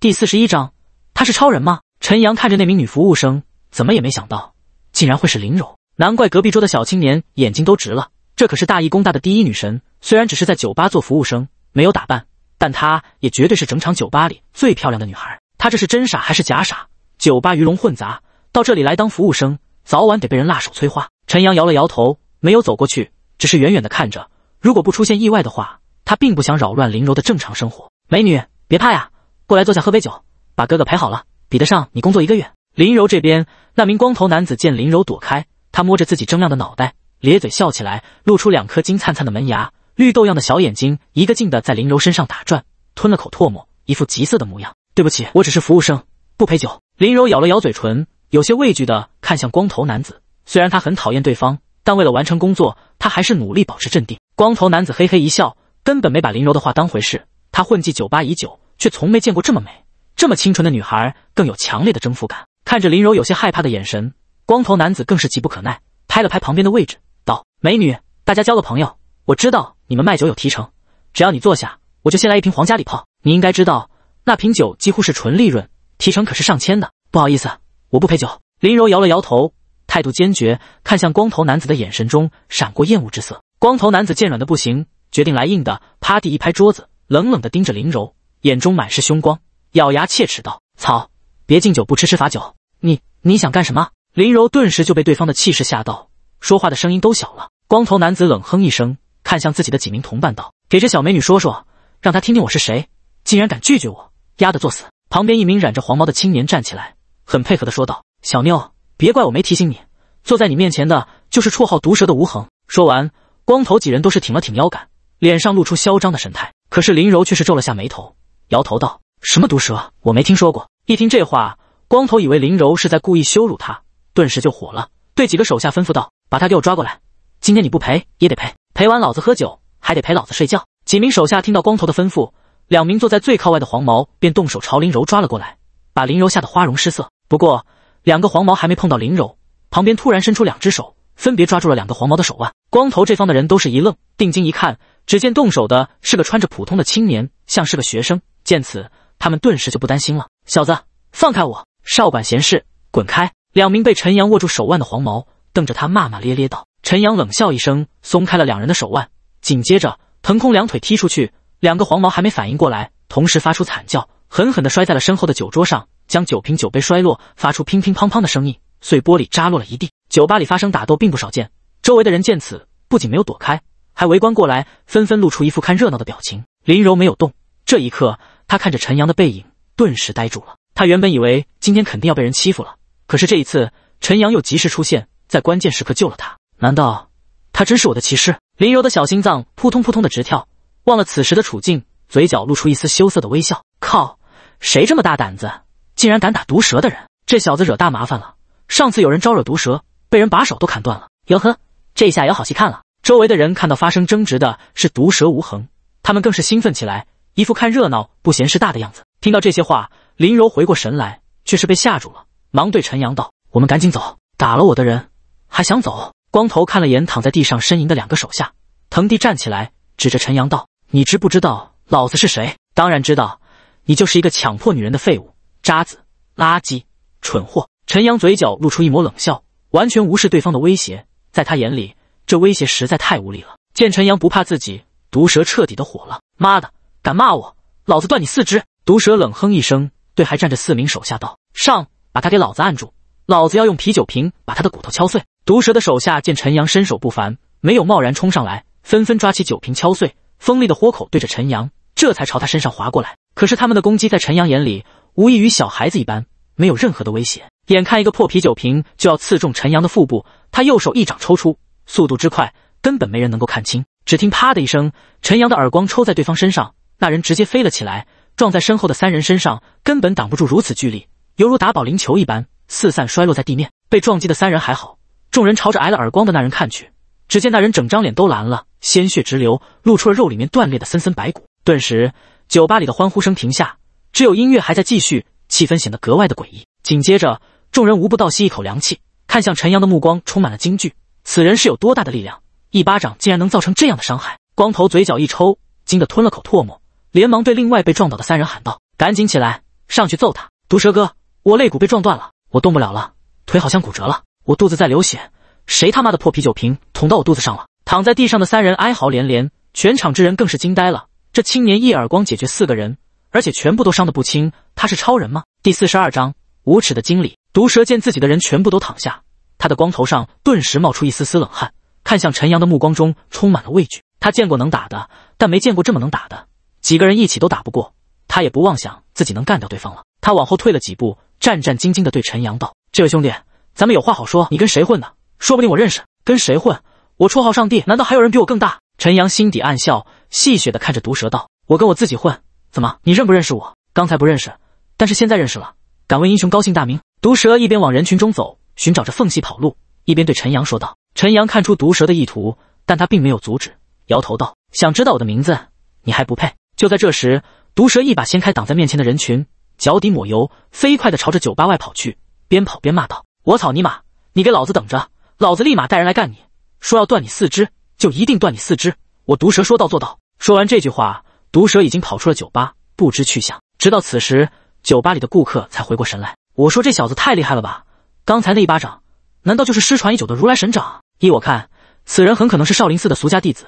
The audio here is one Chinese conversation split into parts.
第四十一章，她是超人吗？陈阳看着那名女服务生，怎么也没想到，竟然会是林柔。难怪隔壁桌的小青年眼睛都直了。这可是大义工大的第一女神，虽然只是在酒吧做服务生，没有打扮，但她也绝对是整场酒吧里最漂亮的女孩。她这是真傻还是假傻？酒吧鱼龙混杂，到这里来当服务生，早晚得被人辣手催花。陈阳摇了摇头，没有走过去，只是远远地看着。如果不出现意外的话，他并不想扰乱林柔的正常生活。美女，别怕呀。过来坐下喝杯酒，把哥哥陪好了，比得上你工作一个月。林柔这边，那名光头男子见林柔躲开，他摸着自己铮亮的脑袋，咧嘴笑起来，露出两颗金灿灿的门牙，绿豆样的小眼睛一个劲的在林柔身上打转，吞了口唾沫，一副急色的模样。对不起，我只是服务生，不陪酒。林柔咬了咬嘴唇，有些畏惧的看向光头男子。虽然他很讨厌对方，但为了完成工作，他还是努力保持镇定。光头男子嘿嘿一笑，根本没把林柔的话当回事。他混迹酒吧已久。却从没见过这么美、这么清纯的女孩，更有强烈的征服感。看着林柔有些害怕的眼神，光头男子更是急不可耐，拍了拍旁边的位置，道：“美女，大家交个朋友。我知道你们卖酒有提成，只要你坐下，我就先来一瓶皇家礼炮。你应该知道，那瓶酒几乎是纯利润，提成可是上千的。不好意思，我不陪酒。”林柔摇了摇头，态度坚决，看向光头男子的眼神中闪过厌恶之色。光头男子见软的不行，决定来硬的，趴地一拍桌子，冷冷的盯着林柔。眼中满是凶光，咬牙切齿道：“草，别敬酒不吃吃罚酒！你你想干什么？”林柔顿时就被对方的气势吓到，说话的声音都小了。光头男子冷哼一声，看向自己的几名同伴道：“给这小美女说说，让她听听我是谁！竟然敢拒绝我，丫的作死！”旁边一名染着黄毛的青年站起来，很配合的说道：“小妞，别怪我没提醒你，坐在你面前的就是绰号毒蛇的吴恒。”说完，光头几人都是挺了挺腰杆，脸上露出嚣张的神态。可是林柔却是皱了下眉头。摇头道：“什么毒蛇，我没听说过。”一听这话，光头以为林柔是在故意羞辱他，顿时就火了，对几个手下吩咐道：“把他给我抓过来！今天你不赔也得赔，陪完老子喝酒，还得陪老子睡觉。”几名手下听到光头的吩咐，两名坐在最靠外的黄毛便动手朝林柔抓了过来，把林柔吓得花容失色。不过，两个黄毛还没碰到林柔，旁边突然伸出两只手，分别抓住了两个黄毛的手腕。光头这方的人都是一愣，定睛一看，只见动手的是个穿着普通的青年，像是个学生。见此，他们顿时就不担心了。小子，放开我！少管闲事，滚开！两名被陈阳握住手腕的黄毛瞪着他骂骂咧咧道。陈阳冷笑一声，松开了两人的手腕，紧接着腾空两腿踢出去。两个黄毛还没反应过来，同时发出惨叫，狠狠地摔在了身后的酒桌上，将酒瓶、酒杯摔落，发出乒乒乓乓的声音，碎玻璃扎落了一地。酒吧里发生打斗并不少见，周围的人见此不仅没有躲开，还围观过来，纷纷露出一副看热闹的表情。林柔没有动，这一刻。他看着陈阳的背影，顿时呆住了。他原本以为今天肯定要被人欺负了，可是这一次陈阳又及时出现在关键时刻救了他。难道他真是我的骑士？林柔的小心脏扑通扑通的直跳，忘了此时的处境，嘴角露出一丝羞涩的微笑。靠，谁这么大胆子，竟然敢打毒蛇的人？这小子惹大麻烦了。上次有人招惹毒蛇，被人把手都砍断了。哟呵，这下有好戏看了。周围的人看到发生争执的是毒蛇无痕，他们更是兴奋起来。一副看热闹不嫌事大的样子。听到这些话，林柔回过神来，却是被吓住了，忙对陈阳道：“我们赶紧走，打了我的人还想走？”光头看了眼躺在地上呻吟的两个手下，腾地站起来，指着陈阳道：“你知不知道老子是谁？当然知道，你就是一个强迫女人的废物、渣子、垃圾、蠢货！”陈阳嘴角露出一抹冷笑，完全无视对方的威胁，在他眼里，这威胁实在太无力了。见陈阳不怕自己，毒蛇彻底的火了：“妈的！”敢骂我，老子断你四肢！毒蛇冷哼一声，对还站着四名手下道：“上，把他给老子按住，老子要用啤酒瓶把他的骨头敲碎。”毒蛇的手下见陈阳身手不凡，没有贸然冲上来，纷纷抓起酒瓶敲碎，锋利的豁口对着陈阳，这才朝他身上划过来。可是他们的攻击在陈阳眼里无异于小孩子一般，没有任何的威胁。眼看一个破啤酒瓶就要刺中陈阳的腹部，他右手一掌抽出，速度之快，根本没人能够看清。只听啪的一声，陈阳的耳光抽在对方身上。那人直接飞了起来，撞在身后的三人身上，根本挡不住如此巨力，犹如打保龄球一般四散摔落在地面。被撞击的三人还好，众人朝着挨了耳光的那人看去，只见那人整张脸都蓝了，鲜血直流，露出了肉里面断裂的森森白骨。顿时，酒吧里的欢呼声停下，只有音乐还在继续，气氛显得格外的诡异。紧接着，众人无不倒吸一口凉气，看向陈阳的目光充满了惊惧。此人是有多大的力量？一巴掌竟然能造成这样的伤害？光头嘴角一抽，惊得吞了口唾沫。连忙对另外被撞倒的三人喊道：“赶紧起来，上去揍他！”毒蛇哥，我肋骨被撞断了，我动不了了，腿好像骨折了，我肚子在流血，谁他妈的破啤酒瓶捅到我肚子上了？躺在地上的三人哀嚎连连，全场之人更是惊呆了。这青年一耳光解决四个人，而且全部都伤得不轻，他是超人吗？第四十二章无耻的经理。毒蛇见自己的人全部都躺下，他的光头上顿时冒出一丝丝冷汗，看向陈阳的目光中充满了畏惧。他见过能打的，但没见过这么能打的。几个人一起都打不过他，也不妄想自己能干掉对方了。他往后退了几步，战战兢兢地对陈阳道：“这位兄弟，咱们有话好说。你跟谁混呢？说不定我认识。”“跟谁混？我绰号上帝，难道还有人比我更大？”陈阳心底暗笑，戏谑地看着毒蛇道：“我跟我自己混，怎么？你认不认识我？刚才不认识，但是现在认识了。敢问英雄高姓大名？”毒蛇一边往人群中走，寻找着缝隙跑路，一边对陈阳说道。陈阳看出毒蛇的意图，但他并没有阻止，摇头道：“想知道我的名字，你还不配。”就在这时，毒蛇一把掀开挡在面前的人群，脚底抹油，飞快地朝着酒吧外跑去，边跑边骂道：“我草你妈！你给老子等着，老子立马带人来干你！说要断你四肢，就一定断你四肢！我毒蛇说到做到。”说完这句话，毒蛇已经跑出了酒吧，不知去向。直到此时，酒吧里的顾客才回过神来：“我说这小子太厉害了吧！刚才那一巴掌，难道就是失传已久的如来神掌？依我看，此人很可能是少林寺的俗家弟子，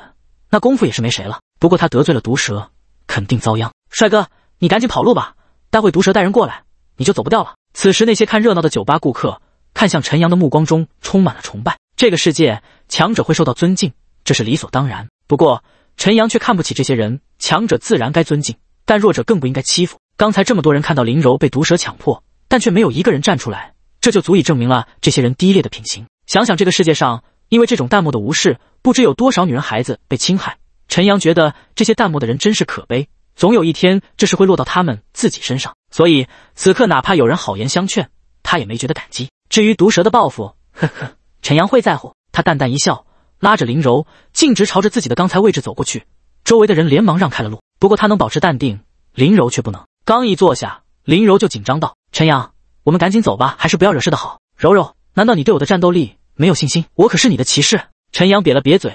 那功夫也是没谁了。不过他得罪了毒蛇。”肯定遭殃，帅哥，你赶紧跑路吧！待会毒蛇带人过来，你就走不掉了。此时，那些看热闹的酒吧顾客看向陈阳的目光中充满了崇拜。这个世界，强者会受到尊敬，这是理所当然。不过，陈阳却看不起这些人。强者自然该尊敬，但弱者更不应该欺负。刚才这么多人看到林柔被毒蛇强迫，但却没有一个人站出来，这就足以证明了这些人低劣的品行。想想这个世界上，因为这种淡漠的无视，不知有多少女人、孩子被侵害。陈阳觉得这些淡漠的人真是可悲，总有一天这事会落到他们自己身上。所以此刻哪怕有人好言相劝，他也没觉得感激。至于毒蛇的报复，呵呵，陈阳会在乎？他淡淡一笑，拉着林柔径直朝着自己的刚才位置走过去。周围的人连忙让开了路。不过他能保持淡定，林柔却不能。刚一坐下，林柔就紧张道：“陈阳，我们赶紧走吧，还是不要惹事的好。”“柔柔，难道你对我的战斗力没有信心？我可是你的骑士。”陈阳瘪了瘪嘴。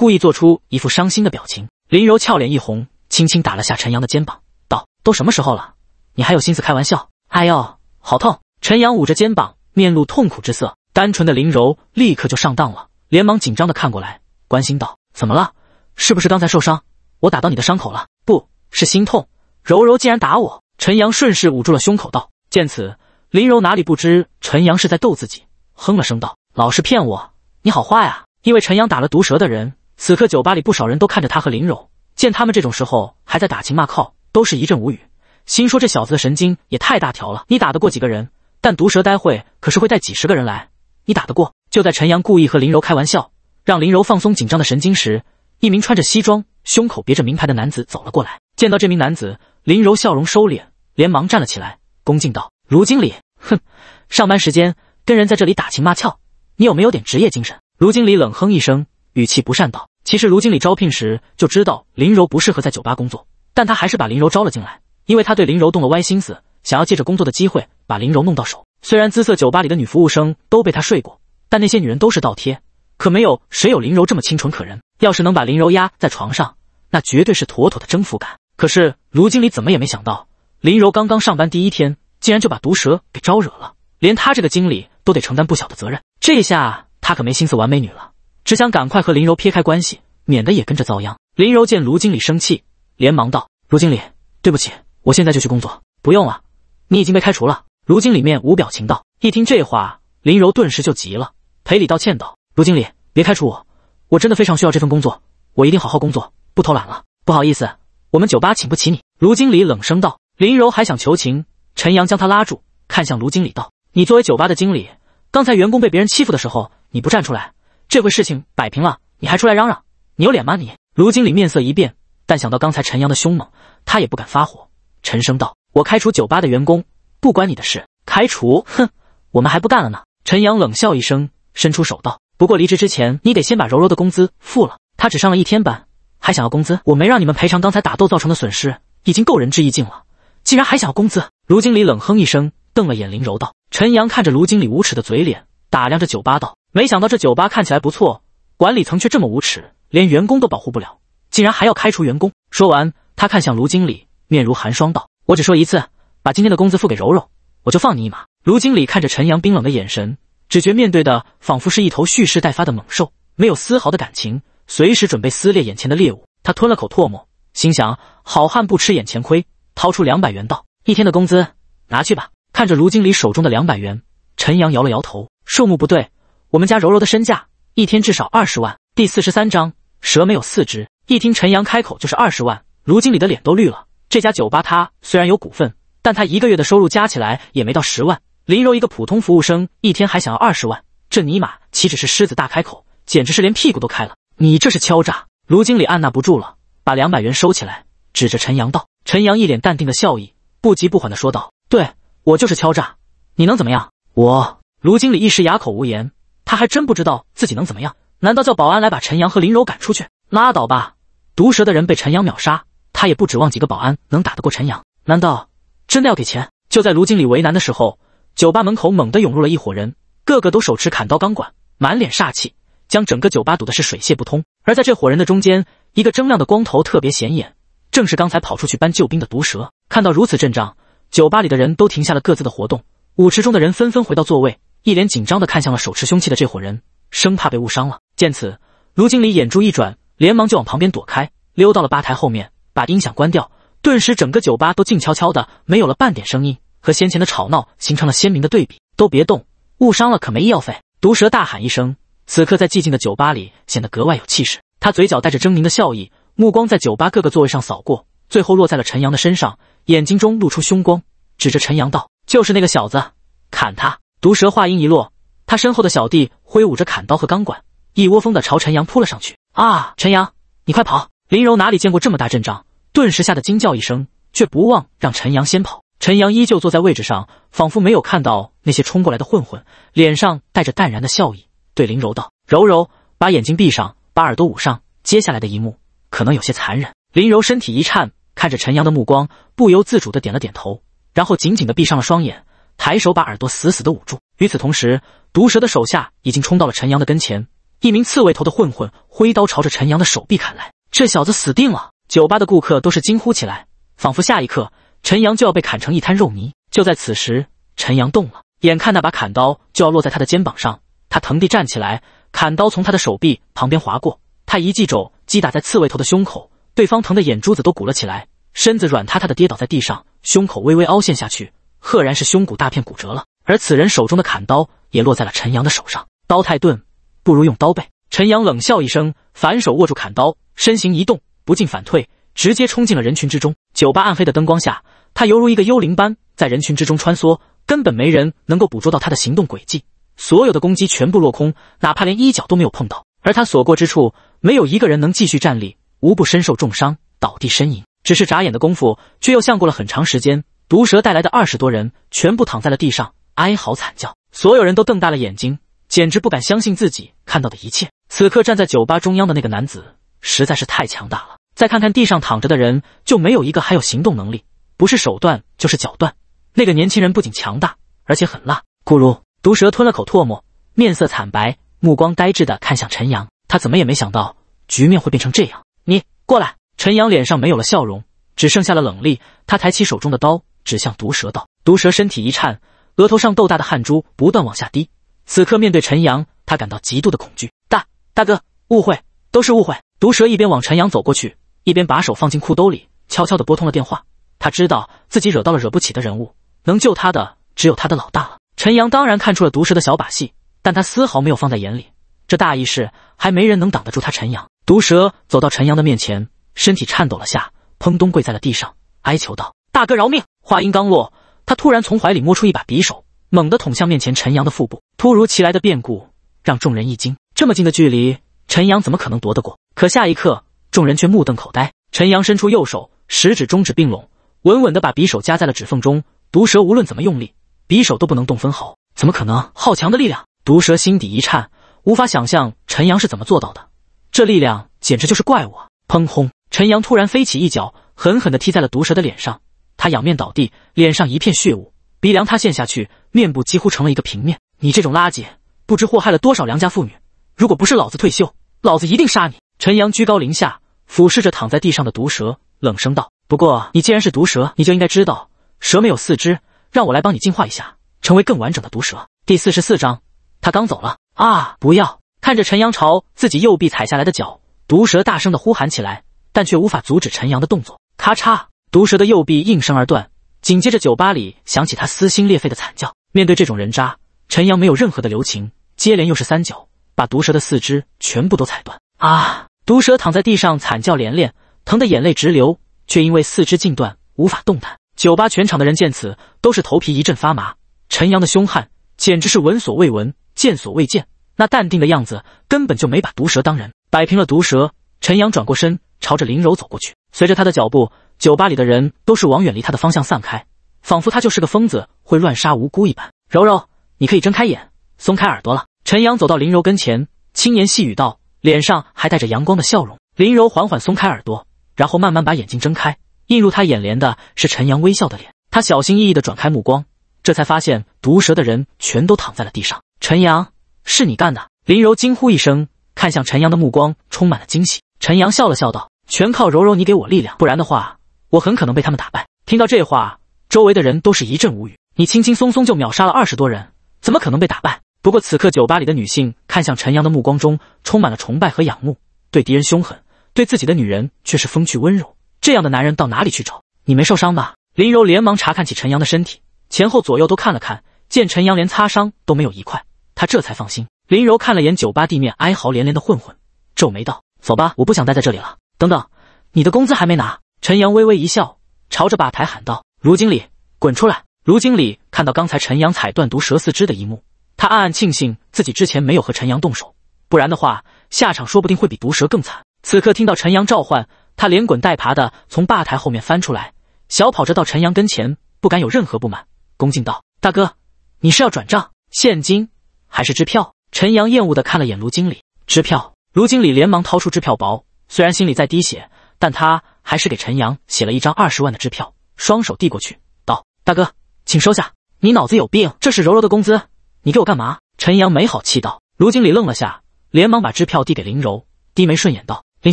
故意做出一副伤心的表情，林柔俏脸一红，轻轻打了下陈阳的肩膀，道：“都什么时候了，你还有心思开玩笑？哎呦，好痛！”陈阳捂着肩膀，面露痛苦之色。单纯的林柔立刻就上当了，连忙紧张的看过来，关心道：“怎么了？是不是刚才受伤？我打到你的伤口了？不是心痛，柔柔竟然打我！”陈阳顺势捂住了胸口，道：“见此，林柔哪里不知陈阳是在逗自己？哼了声，道：‘老是骗我，你好坏啊！因为陈阳打了毒蛇的人。”此刻酒吧里不少人都看着他和林柔，见他们这种时候还在打情骂俏，都是一阵无语，心说这小子的神经也太大条了。你打得过几个人？但毒蛇待会可是会带几十个人来，你打得过？就在陈阳故意和林柔开玩笑，让林柔放松紧张的神经时，一名穿着西装、胸口别着名牌的男子走了过来。见到这名男子，林柔笑容收敛，连忙站了起来，恭敬道：“卢经理，哼，上班时间跟人在这里打情骂俏，你有没有点职业精神？”卢经理冷哼一声，语气不善道。其实，卢经理招聘时就知道林柔不适合在酒吧工作，但他还是把林柔招了进来，因为他对林柔动了歪心思，想要借着工作的机会把林柔弄到手。虽然姿色，酒吧里的女服务生都被他睡过，但那些女人都是倒贴，可没有谁有林柔这么清纯可人。要是能把林柔压在床上，那绝对是妥妥的征服感。可是，卢经理怎么也没想到，林柔刚刚上班第一天，竟然就把毒蛇给招惹了，连他这个经理都得承担不小的责任。这下他可没心思玩美女了。只想赶快和林柔撇开关系，免得也跟着遭殃。林柔见卢经理生气，连忙道：“卢经理，对不起，我现在就去工作。”“不用了，你已经被开除了。”卢经理面无表情道。一听这话，林柔顿时就急了，赔礼道歉道：“卢经理，别开除我，我真的非常需要这份工作，我一定好好工作，不偷懒了。”“不好意思，我们酒吧请不起你。”卢经理冷声道。林柔还想求情，陈阳将他拉住，看向卢经理道：“你作为酒吧的经理，刚才员工被别人欺负的时候，你不站出来？”这回事情摆平了，你还出来嚷嚷？你有脸吗你？卢经理面色一变，但想到刚才陈阳的凶猛，他也不敢发火，沉声道：“我开除酒吧的员工，不关你的事。开除？哼，我们还不干了呢。”陈阳冷笑一声，伸出手道：“不过离职之前，你得先把柔柔的工资付了。他只上了一天班，还想要工资？我没让你们赔偿刚才打斗造成的损失，已经够仁至义尽了，竟然还想要工资？”卢经理冷哼一声，瞪了眼林柔道：“陈阳看着卢经理无耻的嘴脸，打量着酒吧道。”没想到这酒吧看起来不错，管理层却这么无耻，连员工都保护不了，竟然还要开除员工。说完，他看向卢经理，面如寒霜道：“我只说一次，把今天的工资付给柔柔，我就放你一马。”卢经理看着陈阳冰冷的眼神，只觉面对的仿佛是一头蓄势待发的猛兽，没有丝毫的感情，随时准备撕裂眼前的猎物。他吞了口唾沫，心想：“好汉不吃眼前亏。”掏出两百元道：“一天的工资，拿去吧。”看着卢经理手中的两百元，陈阳摇了摇头，数目不对。我们家柔柔的身价一天至少二十万。第四十三章，蛇没有四肢。一听陈阳开口就是二十万，卢经理的脸都绿了。这家酒吧他虽然有股份，但他一个月的收入加起来也没到十万。林柔一个普通服务生，一天还想要二十万，这尼玛岂止是狮子大开口，简直是连屁股都开了！你这是敲诈！卢经理按捺不住了，把两百元收起来，指着陈阳道：“陈阳一脸淡定的笑意，不急不缓的说道：‘对我就是敲诈，你能怎么样？’我……卢经理一时哑口无言。”他还真不知道自己能怎么样？难道叫保安来把陈阳和林柔赶出去？拉倒吧！毒蛇的人被陈阳秒杀，他也不指望几个保安能打得过陈阳。难道真的要给钱？就在卢经理为难的时候，酒吧门口猛地涌入了一伙人，个个都手持砍刀钢管，满脸煞气，将整个酒吧堵的是水泄不通。而在这伙人的中间，一个铮亮的光头特别显眼，正是刚才跑出去搬救兵的毒蛇。看到如此阵仗，酒吧里的人都停下了各自的活动，舞池中的人纷纷回到座位。一脸紧张地看向了手持凶器的这伙人，生怕被误伤了。见此，卢经理眼珠一转，连忙就往旁边躲开，溜到了吧台后面，把音响关掉。顿时，整个酒吧都静悄悄的，没有了半点声音，和先前的吵闹形成了鲜明的对比。都别动，误伤了可没医药费！毒蛇大喊一声，此刻在寂静的酒吧里显得格外有气势。他嘴角带着狰狞的笑意，目光在酒吧各个座位上扫过，最后落在了陈阳的身上，眼睛中露出凶光，指着陈阳道：“就是那个小子，砍他！”毒蛇话音一落，他身后的小弟挥舞着砍刀和钢管，一窝蜂的朝陈阳扑了上去。啊！陈阳，你快跑！林柔哪里见过这么大阵仗，顿时吓得惊叫一声，却不忘让陈阳先跑。陈阳依旧坐在位置上，仿佛没有看到那些冲过来的混混，脸上带着淡然的笑意，对林柔道：“柔柔，把眼睛闭上，把耳朵捂上。接下来的一幕可能有些残忍。”林柔身体一颤，看着陈阳的目光不由自主的点了点头，然后紧紧的闭上了双眼。抬手把耳朵死死地捂住。与此同时，毒蛇的手下已经冲到了陈阳的跟前。一名刺猬头的混混挥刀朝着陈阳的手臂砍来，这小子死定了！酒吧的顾客都是惊呼起来，仿佛下一刻陈阳就要被砍成一滩肉泥。就在此时，陈阳动了，眼看那把砍刀就要落在他的肩膀上，他腾地站起来，砍刀从他的手臂旁边划过，他一记肘击打在刺猬头的胸口，对方疼的眼珠子都鼓了起来，身子软塌塌的跌倒在地上，胸口微微凹陷下去。赫然是胸骨大片骨折了，而此人手中的砍刀也落在了陈阳的手上。刀太钝，不如用刀背。陈阳冷笑一声，反手握住砍刀，身形一动，不进反退，直接冲进了人群之中。酒吧暗黑的灯光下，他犹如一个幽灵般在人群之中穿梭，根本没人能够捕捉到他的行动轨迹。所有的攻击全部落空，哪怕连衣角都没有碰到。而他所过之处，没有一个人能继续站立，无不身受重伤，倒地呻吟。只是眨眼的功夫，却又像过了很长时间。毒蛇带来的二十多人全部躺在了地上，哀嚎惨叫。所有人都瞪大了眼睛，简直不敢相信自己看到的一切。此刻站在酒吧中央的那个男子实在是太强大了。再看看地上躺着的人，就没有一个还有行动能力，不是手段就是脚断。那个年轻人不仅强大，而且很辣。咕噜，毒蛇吞了口唾沫，面色惨白，目光呆滞地看向陈阳。他怎么也没想到局面会变成这样。你过来。陈阳脸上没有了笑容，只剩下了冷厉。他抬起手中的刀。指向毒蛇道：“毒蛇身体一颤，额头上豆大的汗珠不断往下滴。此刻面对陈阳，他感到极度的恐惧。大大哥，误会，都是误会。”毒蛇一边往陈阳走过去，一边把手放进裤兜里，悄悄的拨通了电话。他知道自己惹到了惹不起的人物，能救他的只有他的老大了。陈阳当然看出了毒蛇的小把戏，但他丝毫没有放在眼里。这大意是还没人能挡得住他。陈阳毒蛇走到陈阳的面前，身体颤抖了下，砰咚跪在了地上，哀求道。大哥饶命！话音刚落，他突然从怀里摸出一把匕首，猛地捅向面前陈阳的腹部。突如其来的变故让众人一惊，这么近的距离，陈阳怎么可能躲得过？可下一刻，众人却目瞪口呆。陈阳伸出右手，食指中指并拢，稳稳地把匕首夹在了指缝中。毒蛇无论怎么用力，匕首都不能动分毫，怎么可能？好强的力量！毒蛇心底一颤，无法想象陈阳是怎么做到的，这力量简直就是怪物！啊！砰轰！陈阳突然飞起一脚，狠狠地踢在了毒蛇的脸上。他仰面倒地，脸上一片血雾，鼻梁塌陷下去，面部几乎成了一个平面。你这种垃圾，不知祸害了多少良家妇女！如果不是老子退休，老子一定杀你！陈阳居高临下，俯视着躺在地上的毒蛇，冷声道：“不过你既然是毒蛇，你就应该知道，蛇没有四肢，让我来帮你进化一下，成为更完整的毒蛇。”第四十四章，他刚走了啊！不要！看着陈阳朝自己右臂踩下来的脚，毒蛇大声的呼喊起来，但却无法阻止陈阳的动作。咔嚓！毒蛇的右臂应声而断，紧接着酒吧里响起他撕心裂肺的惨叫。面对这种人渣，陈阳没有任何的留情，接连又是三脚，把毒蛇的四肢全部都踩断。啊！毒蛇躺在地上惨叫连连，疼得眼泪直流，却因为四肢尽断无法动弹。酒吧全场的人见此都是头皮一阵发麻。陈阳的凶悍简直是闻所未闻、见所未见，那淡定的样子根本就没把毒蛇当人。摆平了毒蛇，陈阳转过身朝着林柔走过去，随着他的脚步。酒吧里的人都是往远离他的方向散开，仿佛他就是个疯子，会乱杀无辜一般。柔柔，你可以睁开眼，松开耳朵了。陈阳走到林柔跟前，轻言细语道，脸上还带着阳光的笑容。林柔缓缓松开耳朵，然后慢慢把眼睛睁开，映入她眼帘的是陈阳微笑的脸。她小心翼翼的转开目光，这才发现毒蛇的人全都躺在了地上。陈阳，是你干的！林柔惊呼一声，看向陈阳的目光充满了惊喜。陈阳笑了笑道：“全靠柔柔你给我力量，不然的话。”我很可能被他们打败。听到这话，周围的人都是一阵无语。你轻轻松松就秒杀了二十多人，怎么可能被打败？不过此刻酒吧里的女性看向陈阳的目光中充满了崇拜和仰慕。对敌人凶狠，对自己的女人却是风趣温柔。这样的男人到哪里去找？你没受伤吧？林柔连忙查看起陈阳的身体，前后左右都看了看，见陈阳连擦伤都没有一块，他这才放心。林柔看了眼酒吧地面哀嚎连连的混混，皱眉道：“走吧，我不想待在这里了。”等等，你的工资还没拿。陈阳微微一笑，朝着吧台喊道：“卢经理，滚出来！”卢经理看到刚才陈阳踩断毒蛇四肢的一幕，他暗暗庆幸自己之前没有和陈阳动手，不然的话，下场说不定会比毒蛇更惨。此刻听到陈阳召唤，他连滚带爬的从吧台后面翻出来，小跑着到陈阳跟前，不敢有任何不满，恭敬道：“大哥，你是要转账、现金还是支票？”陈阳厌恶的看了眼卢经理，支票。卢经理连忙掏出支票薄，虽然心里在滴血。但他还是给陈阳写了一张二十万的支票，双手递过去，道：“大哥，请收下。你脑子有病？这是柔柔的工资，你给我干嘛？”陈阳没好气道。卢经理愣了下，连忙把支票递给林柔，低眉顺眼道：“林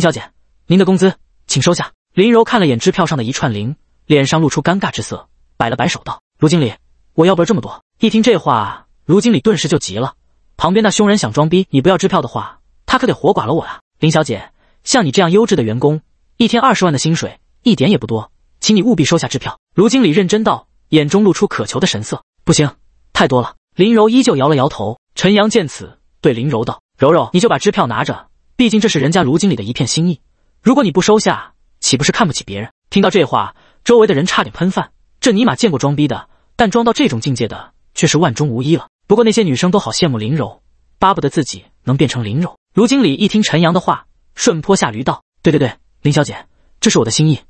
小姐，您的工资，请收下。”林柔看了眼支票上的一串零，脸上露出尴尬之色，摆了摆手道：“卢经理，我要不了这么多。”一听这话，卢经理顿时就急了。旁边那凶人想装逼，你不要支票的话，他可得活剐了我啊！林小姐，像你这样优质的员工。一天二十万的薪水一点也不多，请你务必收下支票。卢经理认真道，眼中露出渴求的神色。不行，太多了。林柔依旧摇了摇头。陈阳见此，对林柔道：“柔柔，你就把支票拿着，毕竟这是人家卢经理的一片心意。如果你不收下，岂不是看不起别人？”听到这话，周围的人差点喷饭。这尼玛见过装逼的，但装到这种境界的却是万中无一了。不过那些女生都好羡慕林柔，巴不得自己能变成林柔。卢经理一听陈阳的话，顺坡下驴道：“对对对。”林小姐，这是我的心意，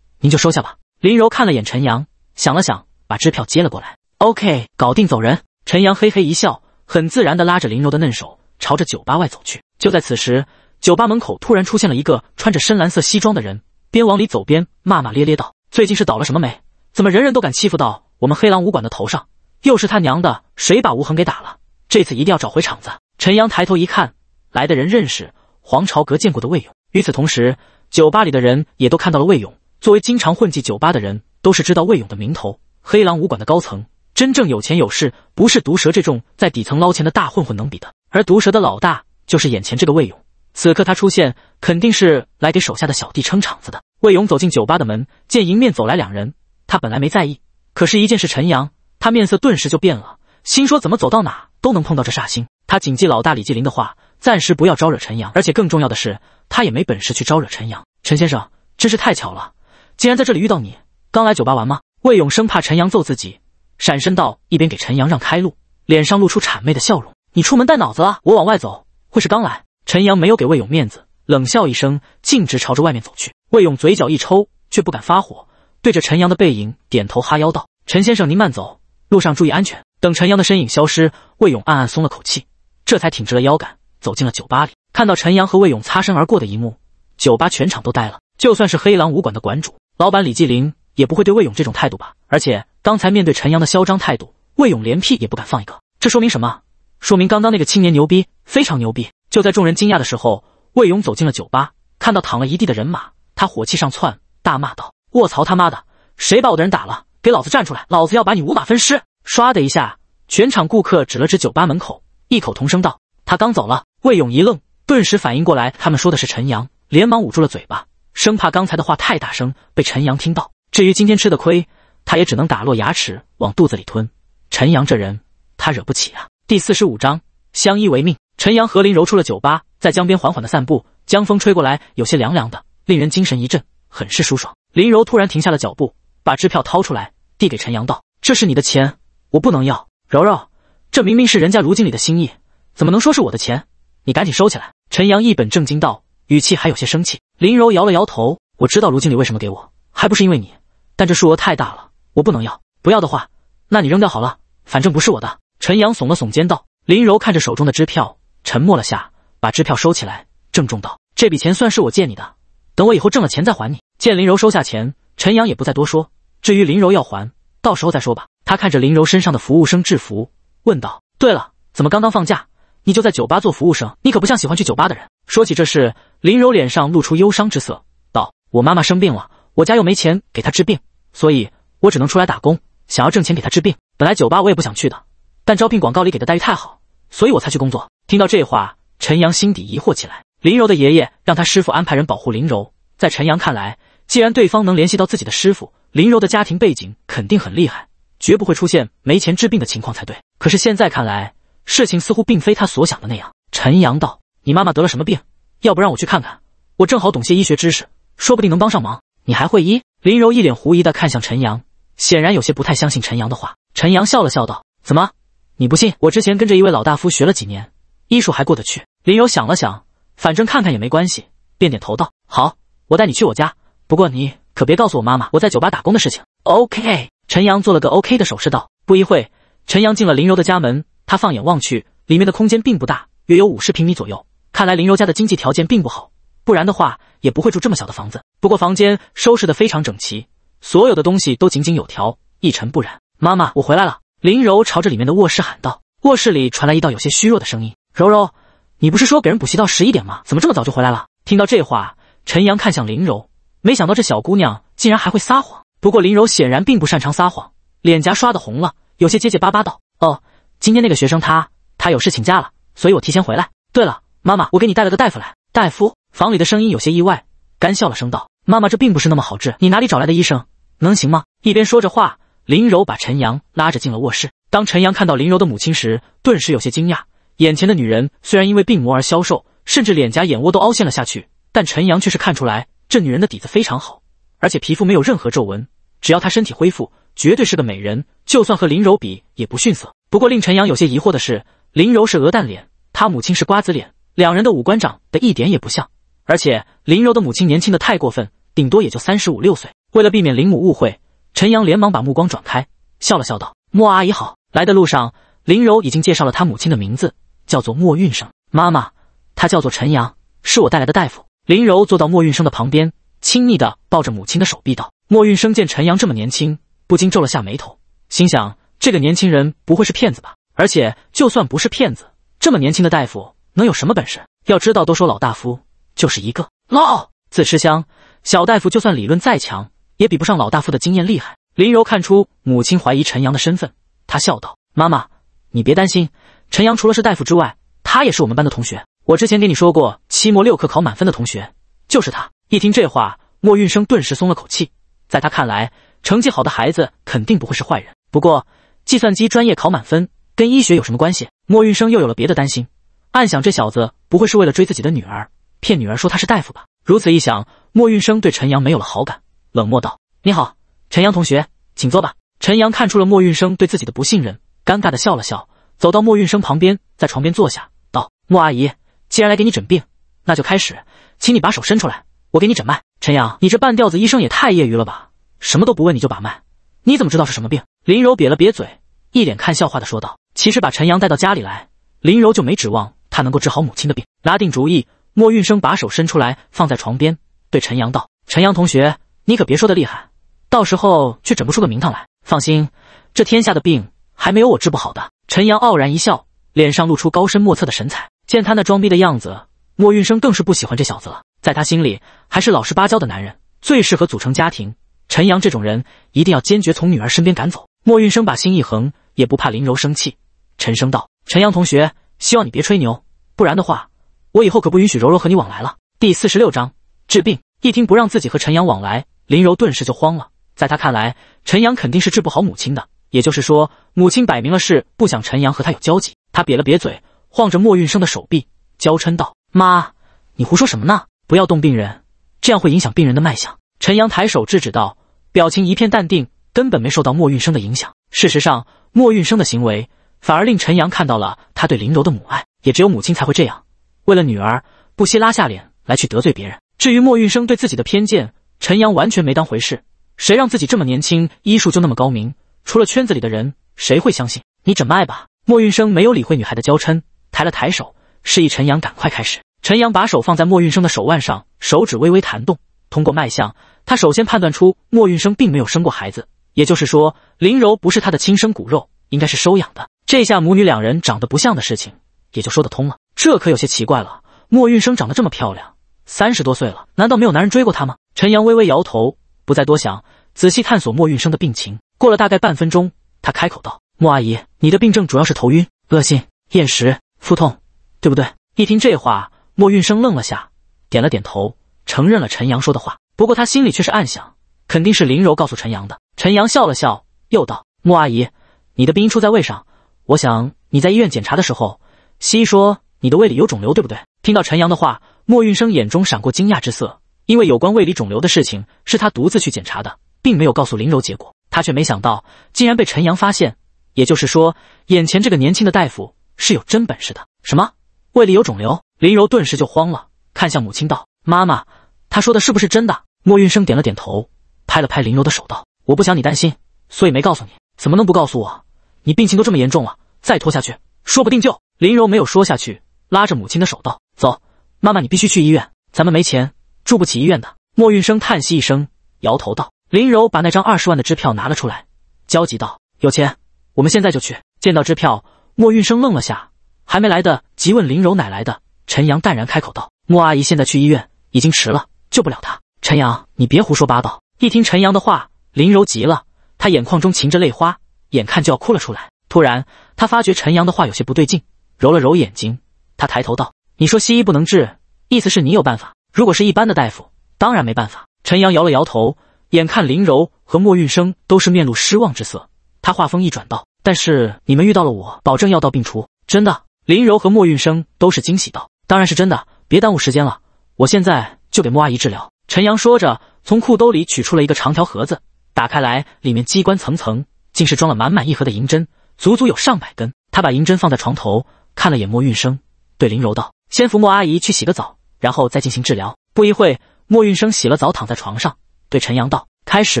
您就收下吧。林柔看了眼陈阳，想了想，把支票接了过来。OK，搞定，走人。陈阳嘿嘿一笑，很自然的拉着林柔的嫩手，朝着酒吧外走去。就在此时，酒吧门口突然出现了一个穿着深蓝色西装的人，边往里走边骂骂咧咧道：“最近是倒了什么霉？怎么人人都敢欺负到我们黑狼武馆的头上？又是他娘的谁把吴恒给打了？这次一定要找回场子！”陈阳抬头一看，来的人认识黄朝阁见过的魏勇。与此同时。酒吧里的人也都看到了魏勇。作为经常混迹酒吧的人，都是知道魏勇的名头。黑狼武馆的高层，真正有钱有势，不是毒蛇这种在底层捞钱的大混混能比的。而毒蛇的老大就是眼前这个魏勇。此刻他出现，肯定是来给手下的小弟撑场子的。魏勇走进酒吧的门，见迎面走来两人，他本来没在意，可是一见是陈阳，他面色顿时就变了，心说怎么走到哪都能碰到这煞星。他谨记老大李继林的话，暂时不要招惹陈阳，而且更重要的是。他也没本事去招惹陈阳，陈先生真是太巧了，竟然在这里遇到你。刚来酒吧玩吗？魏勇生怕陈阳揍自己，闪身道，一边给陈阳让开路，脸上露出谄媚的笑容。你出门带脑子了？我往外走，会是刚来？陈阳没有给魏勇面子，冷笑一声，径直朝着外面走去。魏勇嘴角一抽，却不敢发火，对着陈阳的背影点头哈腰道：“陈先生，您慢走，路上注意安全。”等陈阳的身影消失，魏勇暗暗松了口气，这才挺直了腰杆，走进了酒吧里。看到陈阳和魏勇擦身而过的一幕，酒吧全场都呆了。就算是黑狼武馆的馆主老板李继林，也不会对魏勇这种态度吧？而且刚才面对陈阳的嚣张态度，魏勇连屁也不敢放一个。这说明什么？说明刚刚那个青年牛逼，非常牛逼。就在众人惊讶的时候，魏勇走进了酒吧，看到躺了一地的人马，他火气上窜，大骂道：“卧槽他妈的，谁把我的人打了？给老子站出来！老子要把你五马分尸！”唰的一下，全场顾客指了指酒吧门口，异口同声道：“他刚走了。”魏勇一愣。顿时反应过来，他们说的是陈阳，连忙捂住了嘴巴，生怕刚才的话太大声被陈阳听到。至于今天吃的亏，他也只能打落牙齿往肚子里吞。陈阳这人，他惹不起啊。第四十五章相依为命。陈阳和林柔出了酒吧，在江边缓缓的散步。江风吹过来，有些凉凉的，令人精神一振，很是舒爽。林柔突然停下了脚步，把支票掏出来递给陈阳，道：“这是你的钱，我不能要。柔柔，这明明是人家卢经理的心意，怎么能说是我的钱？你赶紧收起来。”陈阳一本正经道，语气还有些生气。林柔摇了摇头，我知道卢经理为什么给我，还不是因为你。但这数额太大了，我不能要。不要的话，那你扔掉好了，反正不是我的。陈阳耸了耸肩道。林柔看着手中的支票，沉默了下，把支票收起来，郑重道：“这笔钱算是我借你的，等我以后挣了钱再还你。”见林柔收下钱，陈阳也不再多说。至于林柔要还，到时候再说吧。他看着林柔身上的服务生制服，问道：“对了，怎么刚刚放假？”你就在酒吧做服务生，你可不像喜欢去酒吧的人。说起这事，林柔脸上露出忧伤之色，道：“我妈妈生病了，我家又没钱给她治病，所以我只能出来打工，想要挣钱给她治病。本来酒吧我也不想去的，但招聘广告里给的待遇太好，所以我才去工作。”听到这话，陈阳心底疑惑起来。林柔的爷爷让他师傅安排人保护林柔，在陈阳看来，既然对方能联系到自己的师傅，林柔的家庭背景肯定很厉害，绝不会出现没钱治病的情况才对。可是现在看来，事情似乎并非他所想的那样，陈阳道：“你妈妈得了什么病？要不让我去看看？我正好懂些医学知识，说不定能帮上忙。”你还会医？林柔一脸狐疑的看向陈阳，显然有些不太相信陈阳的话。陈阳笑了笑，道：“怎么，你不信？我之前跟着一位老大夫学了几年，医术还过得去。”林柔想了想，反正看看也没关系，便点头道：“好，我带你去我家。不过你可别告诉我妈妈我在酒吧打工的事情。”OK。陈阳做了个 OK 的手势，道：“不一会，陈阳进了林柔的家门。”他放眼望去，里面的空间并不大，约有五十平米左右。看来林柔家的经济条件并不好，不然的话也不会住这么小的房子。不过房间收拾得非常整齐，所有的东西都井井有条，一尘不染。妈妈，我回来了！林柔朝着里面的卧室喊道。卧室里传来一道有些虚弱的声音：“柔柔，你不是说给人补习到十一点吗？怎么这么早就回来了？”听到这话，陈阳看向林柔，没想到这小姑娘竟然还会撒谎。不过林柔显然并不擅长撒谎，脸颊刷的红了，有些结结巴巴道：“哦。”今天那个学生他他有事请假了，所以我提前回来。对了，妈妈，我给你带了个大夫来。大夫房里的声音有些意外，干笑了声道：“妈妈，这并不是那么好治，你哪里找来的医生能行吗？”一边说着话，林柔把陈阳拉着进了卧室。当陈阳看到林柔的母亲时，顿时有些惊讶。眼前的女人虽然因为病魔而消瘦，甚至脸颊眼窝都凹陷了下去，但陈阳却是看出来这女人的底子非常好，而且皮肤没有任何皱纹。只要她身体恢复，绝对是个美人，就算和林柔比也不逊色。不过令陈阳有些疑惑的是，林柔是鹅蛋脸，他母亲是瓜子脸，两人的五官长得一点也不像。而且林柔的母亲年轻的太过分，顶多也就三十五六岁。为了避免林母误会，陈阳连忙把目光转开，笑了笑道：“莫阿姨好。”来的路上，林柔已经介绍了她母亲的名字，叫做莫运生。妈妈，她叫做陈阳，是我带来的大夫。林柔坐到莫运生的旁边，亲昵的抱着母亲的手臂道。莫运生见陈阳这么年轻，不禁皱了下眉头，心想：这个年轻人不会是骗子吧？而且，就算不是骗子，这么年轻的大夫能有什么本事？要知道，都说老大夫就是一个捞，自吃香。小大夫就算理论再强，也比不上老大夫的经验厉害。林柔看出母亲怀疑陈阳的身份，她笑道：“妈妈，你别担心，陈阳除了是大夫之外，他也是我们班的同学。我之前给你说过，期末六科考满分的同学就是他。”一听这话，莫运生顿时松了口气。在他看来，成绩好的孩子肯定不会是坏人。不过，计算机专业考满分跟医学有什么关系？莫运生又有了别的担心，暗想这小子不会是为了追自己的女儿，骗女儿说他是大夫吧？如此一想，莫运生对陈阳没有了好感，冷漠道：“你好，陈阳同学，请坐吧。”陈阳看出了莫运生对自己的不信任，尴尬的笑了笑，走到莫运生旁边，在床边坐下，道：“莫阿姨，既然来给你诊病，那就开始，请你把手伸出来，我给你诊脉。”陈阳，你这半吊子医生也太业余了吧！什么都不问你就把脉，你怎么知道是什么病？林柔瘪了瘪嘴，一脸看笑话的说道：“其实把陈阳带到家里来，林柔就没指望他能够治好母亲的病。”拿定主意，莫运生把手伸出来，放在床边，对陈阳道：“陈阳同学，你可别说的厉害，到时候却整不出个名堂来。放心，这天下的病还没有我治不好的。”陈阳傲然一笑，脸上露出高深莫测的神采。见他那装逼的样子，莫运生更是不喜欢这小子了。在他心里，还是老实巴交的男人最适合组成家庭。陈阳这种人，一定要坚决从女儿身边赶走。莫运生把心一横，也不怕林柔生气，沉声道：“陈阳同学，希望你别吹牛，不然的话，我以后可不允许柔柔和你往来了。”第四十六章治病。一听不让自己和陈阳往来，林柔顿时就慌了。在他看来，陈阳肯定是治不好母亲的，也就是说，母亲摆明了是不想陈阳和他有交集。他瘪了瘪嘴，晃着莫运生的手臂，娇嗔道：“妈，你胡说什么呢？”不要动病人，这样会影响病人的脉象。”陈阳抬手制止道，表情一片淡定，根本没受到莫运生的影响。事实上，莫运生的行为反而令陈阳看到了他对林柔的母爱。也只有母亲才会这样，为了女儿不惜拉下脸来去得罪别人。至于莫运生对自己的偏见，陈阳完全没当回事。谁让自己这么年轻，医术就那么高明？除了圈子里的人，谁会相信你诊脉吧？莫运生没有理会女孩的娇嗔，抬了抬手，示意陈阳赶快开始。陈阳把手放在莫运生的手腕上，手指微微弹动。通过脉象，他首先判断出莫运生并没有生过孩子，也就是说，林柔不是他的亲生骨肉，应该是收养的。这下母女两人长得不像的事情也就说得通了。这可有些奇怪了。莫运生长得这么漂亮，三十多岁了，难道没有男人追过她吗？陈阳微微摇头，不再多想，仔细探索莫运生的病情。过了大概半分钟，他开口道：“莫阿姨，你的病症主要是头晕、恶心、厌食、腹痛，对不对？”一听这话，莫运生愣了下，点了点头，承认了陈阳说的话。不过他心里却是暗想，肯定是林柔告诉陈阳的。陈阳笑了笑，又道：“莫阿姨，你的病因出在胃上。我想你在医院检查的时候，西医说你的胃里有肿瘤，对不对？”听到陈阳的话，莫运生眼中闪过惊讶之色，因为有关胃里肿瘤的事情是他独自去检查的，并没有告诉林柔。结果他却没想到，竟然被陈阳发现。也就是说，眼前这个年轻的大夫是有真本事的。什么？胃里有肿瘤？林柔顿时就慌了，看向母亲道：“妈妈，他说的是不是真的？”莫云生点了点头，拍了拍林柔的手道：“我不想你担心，所以没告诉你。怎么能不告诉我？你病情都这么严重了，再拖下去，说不定就……”林柔没有说下去，拉着母亲的手道：“走，妈妈，你必须去医院。咱们没钱，住不起医院的。”莫云生叹息一声，摇头道：“林柔，把那张二十万的支票拿了出来，焦急道：‘有钱，我们现在就去。’见到支票，莫云生愣了下，还没来得及问林柔哪来的。”陈阳淡然开口道：“莫阿姨现在去医院已经迟了，救不了她。”陈阳，你别胡说八道！”一听陈阳的话，林柔急了，她眼眶中噙着泪花，眼看就要哭了出来。突然，她发觉陈阳的话有些不对劲，揉了揉眼睛，她抬头道：“你说西医不能治，意思是你有办法？如果是一般的大夫，当然没办法。”陈阳摇了摇头。眼看林柔和莫运生都是面露失望之色，他话锋一转道：“但是你们遇到了我，保证药到病除，真的。”林柔和莫运生都是惊喜道。当然是真的，别耽误时间了，我现在就给莫阿姨治疗。”陈阳说着，从裤兜里取出了一个长条盒子，打开来，里面机关层层，竟是装了满满一盒的银针，足足有上百根。他把银针放在床头，看了眼莫运生，对林柔道：“先扶莫阿姨去洗个澡，然后再进行治疗。”不一会莫运生洗了澡，躺在床上，对陈阳道：“开始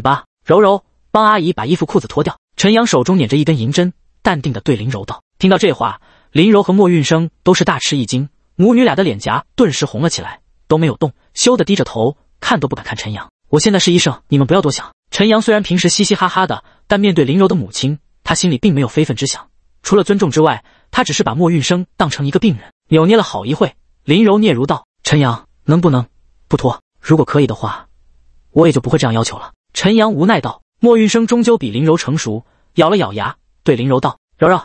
吧，柔柔，帮阿姨把衣服裤子脱掉。”陈阳手中捻着一根银针，淡定地对林柔道：“听到这话，林柔和莫运生都是大吃一惊。”母女俩的脸颊顿时红了起来，都没有动，羞的低着头，看都不敢看陈阳。我现在是医生，你们不要多想。陈阳虽然平时嘻嘻哈哈的，但面对林柔的母亲，他心里并没有非分之想，除了尊重之外，他只是把莫运生当成一个病人。扭捏了好一会，林柔嗫嚅道：“陈阳，能不能不脱？如果可以的话，我也就不会这样要求了。”陈阳无奈道：“莫运生终究比林柔成熟，咬了咬牙，对林柔道：‘柔柔，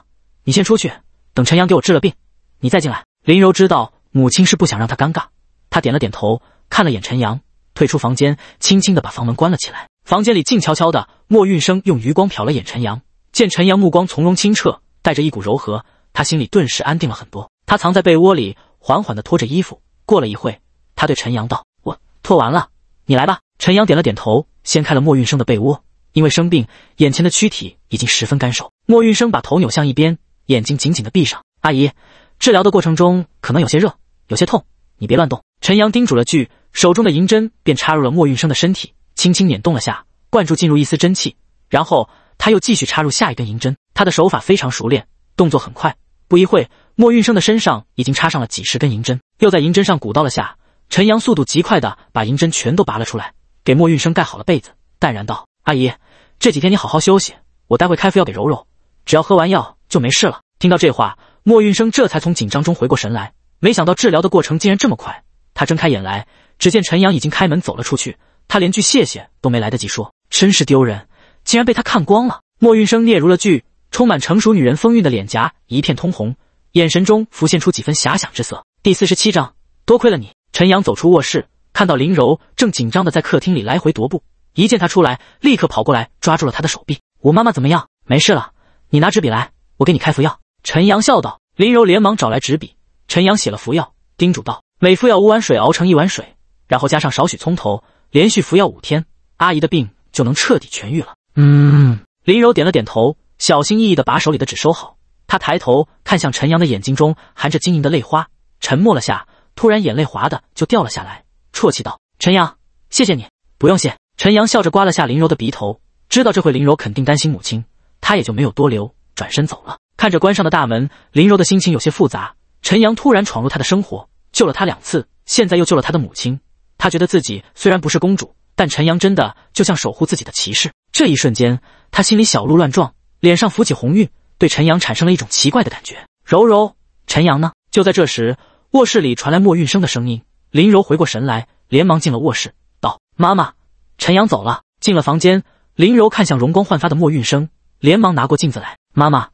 你先出去，等陈阳给我治了病，你再进来。’”林柔知道母亲是不想让她尴尬，她点了点头，看了眼陈阳，退出房间，轻轻的把房门关了起来。房间里静悄悄的，莫运生用余光瞟了眼陈阳，见陈阳目光从容清澈，带着一股柔和，他心里顿时安定了很多。他藏在被窝里，缓缓的脱着衣服。过了一会，他对陈阳道：“我脱完了，你来吧。”陈阳点了点头，掀开了莫运生的被窝。因为生病，眼前的躯体已经十分干瘦。莫运生把头扭向一边，眼睛紧紧的闭上。阿姨。治疗的过程中可能有些热，有些痛，你别乱动。”陈阳叮嘱了句，手中的银针便插入了莫运生的身体，轻轻捻动了下，灌注进入一丝真气。然后他又继续插入下一根银针，他的手法非常熟练，动作很快。不一会莫运生的身上已经插上了几十根银针，又在银针上鼓捣了下。陈阳速度极快的把银针全都拔了出来，给莫运生盖好了被子，淡然道：“阿姨，这几天你好好休息，我待会开服药给柔柔，只要喝完药就没事了。”听到这话。莫运生这才从紧张中回过神来，没想到治疗的过程竟然这么快。他睁开眼来，只见陈阳已经开门走了出去，他连句谢谢都没来得及说，真是丢人，竟然被他看光了。莫运生嗫嚅了句，充满成熟女人风韵的脸颊一片通红，眼神中浮现出几分遐想之色。第四十七章，多亏了你。陈阳走出卧室，看到林柔正紧张的在客厅里来回踱步，一见他出来，立刻跑过来抓住了他的手臂：“我妈妈怎么样？没事了，你拿纸笔来，我给你开服药。”陈阳笑道，林柔连忙找来纸笔，陈阳写了服药，叮嘱道：“每服药五碗水熬成一碗水，然后加上少许葱头，连续服药五天，阿姨的病就能彻底痊愈了。”嗯，林柔点了点头，小心翼翼的把手里的纸收好。她抬头看向陈阳的眼睛中含着晶莹的泪花，沉默了下，突然眼泪滑的就掉了下来，啜泣道：“陈阳，谢谢你。”不用谢。陈阳笑着刮了下林柔的鼻头，知道这会林柔肯定担心母亲，他也就没有多留，转身走了。看着关上的大门，林柔的心情有些复杂。陈阳突然闯入她的生活，救了她两次，现在又救了她的母亲。她觉得自己虽然不是公主，但陈阳真的就像守护自己的骑士。这一瞬间，她心里小鹿乱撞，脸上浮起红晕，对陈阳产生了一种奇怪的感觉。柔柔，陈阳呢？就在这时，卧室里传来莫运生的声音。林柔回过神来，连忙进了卧室，道：“妈妈，陈阳走了。”进了房间，林柔看向容光焕发的莫运生，连忙拿过镜子来，妈妈。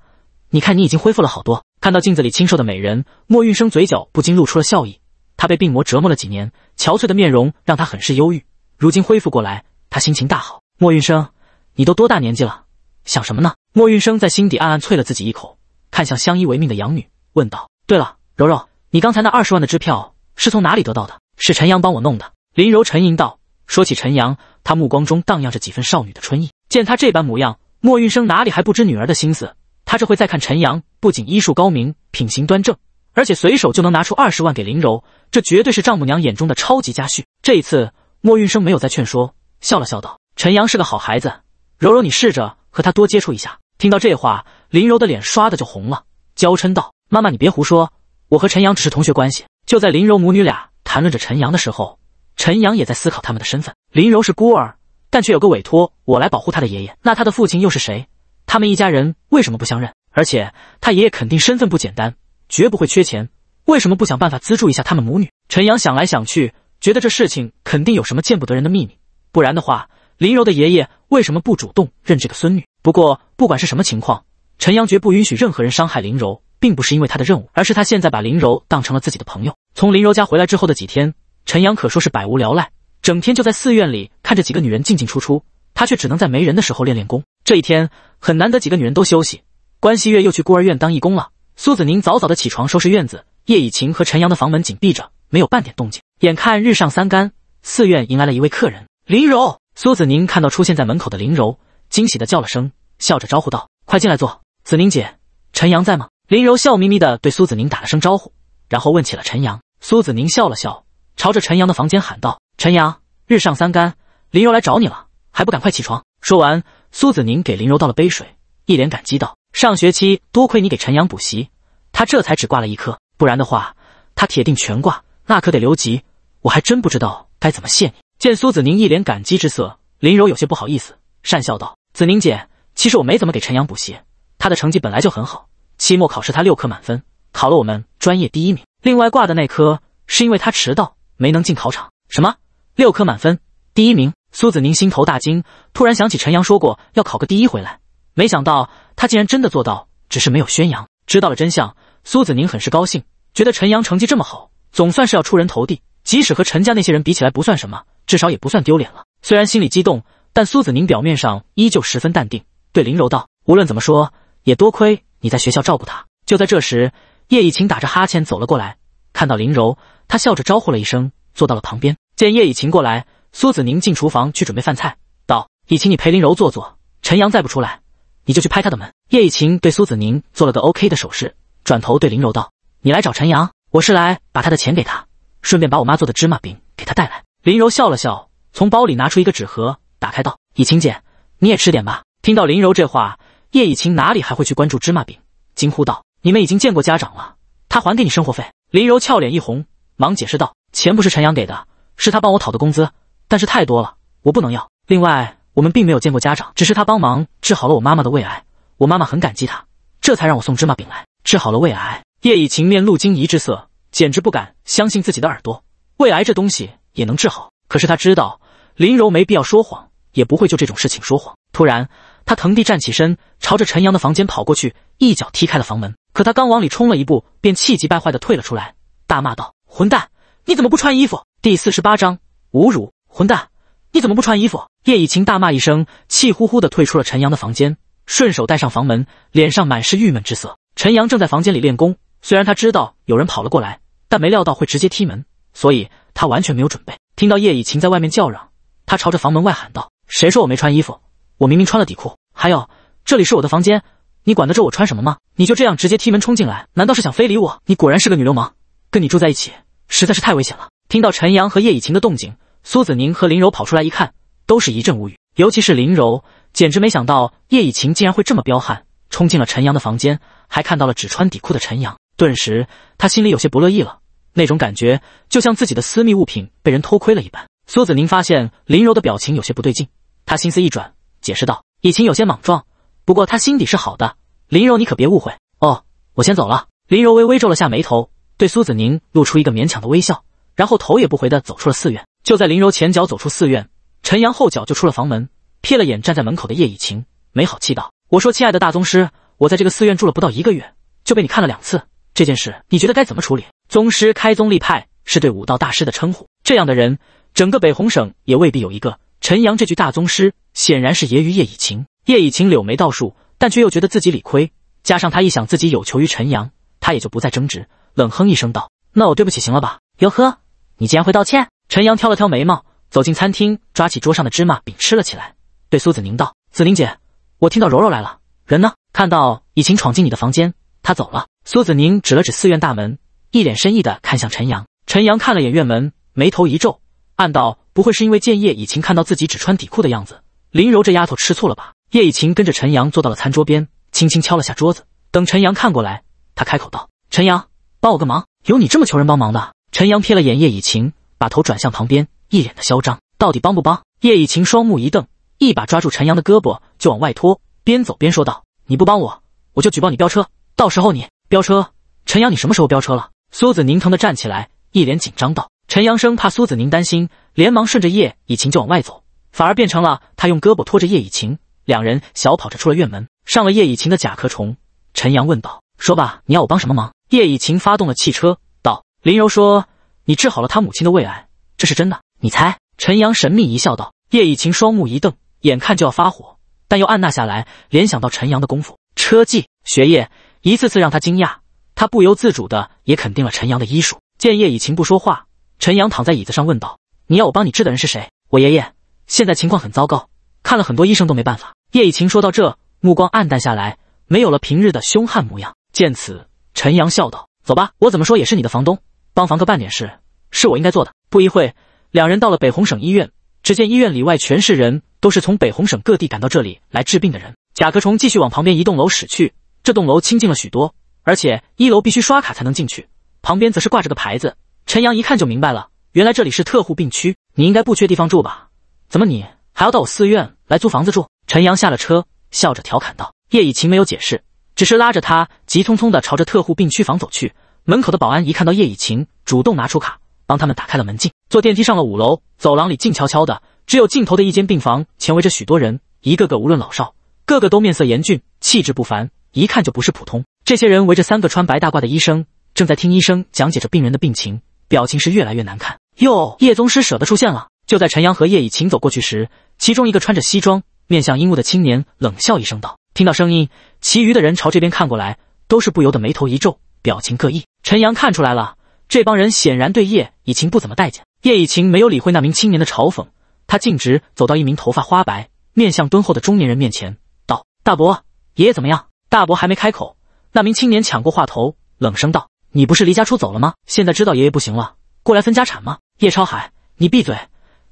你看，你已经恢复了好多。看到镜子里清瘦的美人，莫运生嘴角不禁露出了笑意。他被病魔折磨了几年，憔悴的面容让他很是忧郁。如今恢复过来，他心情大好。莫运生，你都多大年纪了？想什么呢？莫运生在心底暗暗啐了自己一口，看向相依为命的养女，问道：“对了，柔柔，你刚才那二十万的支票是从哪里得到的？是陈阳帮我弄的。”林柔沉吟道：“说起陈阳，他目光中荡漾着几分少女的春意。见他这般模样，莫运生哪里还不知女儿的心思？”他这会再看陈阳，不仅医术高明、品行端正，而且随手就能拿出二十万给林柔，这绝对是丈母娘眼中的超级家婿。这一次，莫运生没有再劝说，笑了笑道：“陈阳是个好孩子，柔柔，你试着和他多接触一下。”听到这话，林柔的脸唰的就红了，娇嗔道：“妈妈，你别胡说，我和陈阳只是同学关系。”就在林柔母女俩谈论着陈阳的时候，陈阳也在思考他们的身份。林柔是孤儿，但却有个委托我来保护她的爷爷，那他的父亲又是谁？他们一家人为什么不相认？而且他爷爷肯定身份不简单，绝不会缺钱。为什么不想办法资助一下他们母女？陈阳想来想去，觉得这事情肯定有什么见不得人的秘密，不然的话，林柔的爷爷为什么不主动认这个孙女？不过不管是什么情况，陈阳绝不允许任何人伤害林柔，并不是因为他的任务，而是他现在把林柔当成了自己的朋友。从林柔家回来之后的几天，陈阳可说是百无聊赖，整天就在寺院里看着几个女人进进出出，他却只能在没人的时候练练功。这一天很难得，几个女人都休息。关西月又去孤儿院当义工了。苏子宁早早的起床收拾院子。叶以晴和陈阳的房门紧闭着，没有半点动静。眼看日上三竿，寺院迎来了一位客人。林柔。苏子宁看到出现在门口的林柔，惊喜的叫了声，笑着招呼道：“快进来坐，子宁姐，陈阳在吗？”林柔笑眯眯的对苏子宁打了声招呼，然后问起了陈阳。苏子宁笑了笑，朝着陈阳的房间喊道：“陈阳，日上三竿，林柔来找你了，还不赶快起床？”说完。苏子宁给林柔倒了杯水，一脸感激道：“上学期多亏你给陈阳补习，他这才只挂了一科，不然的话他铁定全挂，那可得留级。我还真不知道该怎么谢你。”见苏子宁一脸感激之色，林柔有些不好意思，讪笑道：“子宁姐，其实我没怎么给陈阳补习，他的成绩本来就很好，期末考试他六科满分，考了我们专业第一名。另外挂的那科是因为他迟到，没能进考场。什么？六科满分，第一名？”苏子宁心头大惊，突然想起陈阳说过要考个第一回来，没想到他竟然真的做到，只是没有宣扬。知道了真相，苏子宁很是高兴，觉得陈阳成绩这么好，总算是要出人头地。即使和陈家那些人比起来不算什么，至少也不算丢脸了。虽然心里激动，但苏子宁表面上依旧十分淡定，对林柔道：“无论怎么说，也多亏你在学校照顾他。”就在这时，叶以晴打着哈欠走了过来，看到林柔，他笑着招呼了一声，坐到了旁边。见叶以晴过来。苏子宁进厨房去准备饭菜，道：“以晴，你陪林柔坐坐。陈阳再不出来，你就去拍他的门。”叶以晴对苏子宁做了个 OK 的手势，转头对林柔道：“你来找陈阳，我是来把他的钱给他，顺便把我妈做的芝麻饼给他带来。”林柔笑了笑，从包里拿出一个纸盒，打开道：“以晴姐，你也吃点吧。”听到林柔这话，叶以晴哪里还会去关注芝麻饼，惊呼道：“你们已经见过家长了，他还给你生活费？”林柔俏脸一红，忙解释道：“钱不是陈阳给的，是他帮我讨的工资。”但是太多了，我不能要。另外，我们并没有见过家长，只是他帮忙治好了我妈妈的胃癌，我妈妈很感激他，这才让我送芝麻饼来治好了胃癌。叶以晴面露惊疑之色，简直不敢相信自己的耳朵，胃癌这东西也能治好？可是他知道林柔没必要说谎，也不会就这种事情说谎。突然，他腾地站起身，朝着陈阳的房间跑过去，一脚踢开了房门。可他刚往里冲了一步，便气急败坏地退了出来，大骂道：“混蛋，你怎么不穿衣服？”第四十八章侮辱。混蛋，你怎么不穿衣服？叶以晴大骂一声，气呼呼的退出了陈阳的房间，顺手带上房门，脸上满是郁闷之色。陈阳正在房间里练功，虽然他知道有人跑了过来，但没料到会直接踢门，所以他完全没有准备。听到叶以晴在外面叫嚷，他朝着房门外喊道：“谁说我没穿衣服？我明明穿了底裤。还有，这里是我的房间，你管得着我穿什么吗？你就这样直接踢门冲进来，难道是想非礼我？你果然是个女流氓，跟你住在一起实在是太危险了。”听到陈阳和叶以晴的动静。苏子宁和林柔跑出来一看，都是一阵无语。尤其是林柔，简直没想到叶以晴竟然会这么彪悍，冲进了陈阳的房间，还看到了只穿底裤的陈阳。顿时，她心里有些不乐意了，那种感觉就像自己的私密物品被人偷窥了一般。苏子宁发现林柔的表情有些不对劲，他心思一转，解释道：“以晴有些莽撞，不过她心底是好的。林柔，你可别误会哦。”我先走了。林柔微微皱了下眉头，对苏子宁露出一个勉强的微笑，然后头也不回地走出了寺院。就在林柔前脚走出寺院，陈阳后脚就出了房门，瞥了眼站在门口的叶以晴，没好气道：“我说，亲爱的大宗师，我在这个寺院住了不到一个月，就被你看了两次，这件事你觉得该怎么处理？”宗师开宗立派是对武道大师的称呼，这样的人，整个北红省也未必有一个。陈阳这句大宗师显然是揶揄叶以晴。叶以晴柳眉倒竖，但却又觉得自己理亏，加上他一想自己有求于陈阳，他也就不再争执，冷哼一声道：“那我对不起，行了吧？”哟呵，你竟然会道歉。陈阳挑了挑眉毛，走进餐厅，抓起桌上的芝麻饼吃了起来，对苏子宁道：“子宁姐，我听到柔柔来了，人呢？看到以晴闯进你的房间，她走了。”苏子宁指了指寺院大门，一脸深意的看向陈阳。陈阳看了眼院门，眉头一皱，暗道：不会是因为建业以晴看到自己只穿底裤的样子，林柔这丫头吃醋了吧？叶以晴跟着陈阳坐到了餐桌边，轻轻敲了下桌子，等陈阳看过来，他开口道：“陈阳，帮我个忙，有你这么求人帮忙的？”陈阳瞥了眼叶以晴。把头转向旁边，一脸的嚣张，到底帮不帮？叶以晴双目一瞪，一把抓住陈阳的胳膊就往外拖，边走边说道：“你不帮我，我就举报你飙车。到时候你飙车。”陈阳，你什么时候飙车了？苏子宁疼的站起来，一脸紧张道：“陈阳，生怕苏子宁担心，连忙顺着叶以晴就往外走，反而变成了他用胳膊拖着叶以晴，两人小跑着出了院门，上了叶以晴的甲壳虫。陈阳问道：‘说吧，你要我帮什么忙？’叶以晴发动了汽车，道：‘林柔说。’”你治好了他母亲的胃癌，这是真的。你猜？陈阳神秘一笑，道：“叶以晴，双目一瞪，眼看就要发火，但又按捺下来，联想到陈阳的功夫、车技、学业，一次次让他惊讶，他不由自主的也肯定了陈阳的医术。见叶以晴不说话，陈阳躺在椅子上问道：你要我帮你治的人是谁？我爷爷，现在情况很糟糕，看了很多医生都没办法。”叶以晴说到这，目光黯淡下来，没有了平日的凶悍模样。见此，陈阳笑道：“走吧，我怎么说也是你的房东。”帮房哥办点事，是我应该做的。不一会两人到了北红省医院，只见医院里外全是人，都是从北红省各地赶到这里来治病的人。甲壳虫继续往旁边一栋楼驶去，这栋楼清静了许多，而且一楼必须刷卡才能进去，旁边则是挂着个牌子。陈阳一看就明白了，原来这里是特护病区。你应该不缺地方住吧？怎么你还要到我寺院来租房子住？陈阳下了车，笑着调侃道。叶以晴没有解释，只是拉着他急匆匆地朝着特护病区房走去。门口的保安一看到叶以晴，主动拿出卡帮他们打开了门禁，坐电梯上了五楼。走廊里静悄悄的，只有尽头的一间病房前围着许多人，一个个无论老少，个个都面色严峻，气质不凡，一看就不是普通。这些人围着三个穿白大褂的医生，正在听医生讲解着病人的病情，表情是越来越难看。哟，叶宗师舍得出现了。就在陈阳和叶以晴走过去时，其中一个穿着西装、面向阴雾的青年冷笑一声道：“听到声音，其余的人朝这边看过来，都是不由得眉头一皱，表情各异。”陈阳看出来了，这帮人显然对叶以晴不怎么待见。叶以晴没有理会那名青年的嘲讽，他径直走到一名头发花白、面相敦厚的中年人面前，道：“大伯，爷爷怎么样？”大伯还没开口，那名青年抢过话头，冷声道：“你不是离家出走了吗？现在知道爷爷不行了，过来分家产吗？”叶超海，你闭嘴！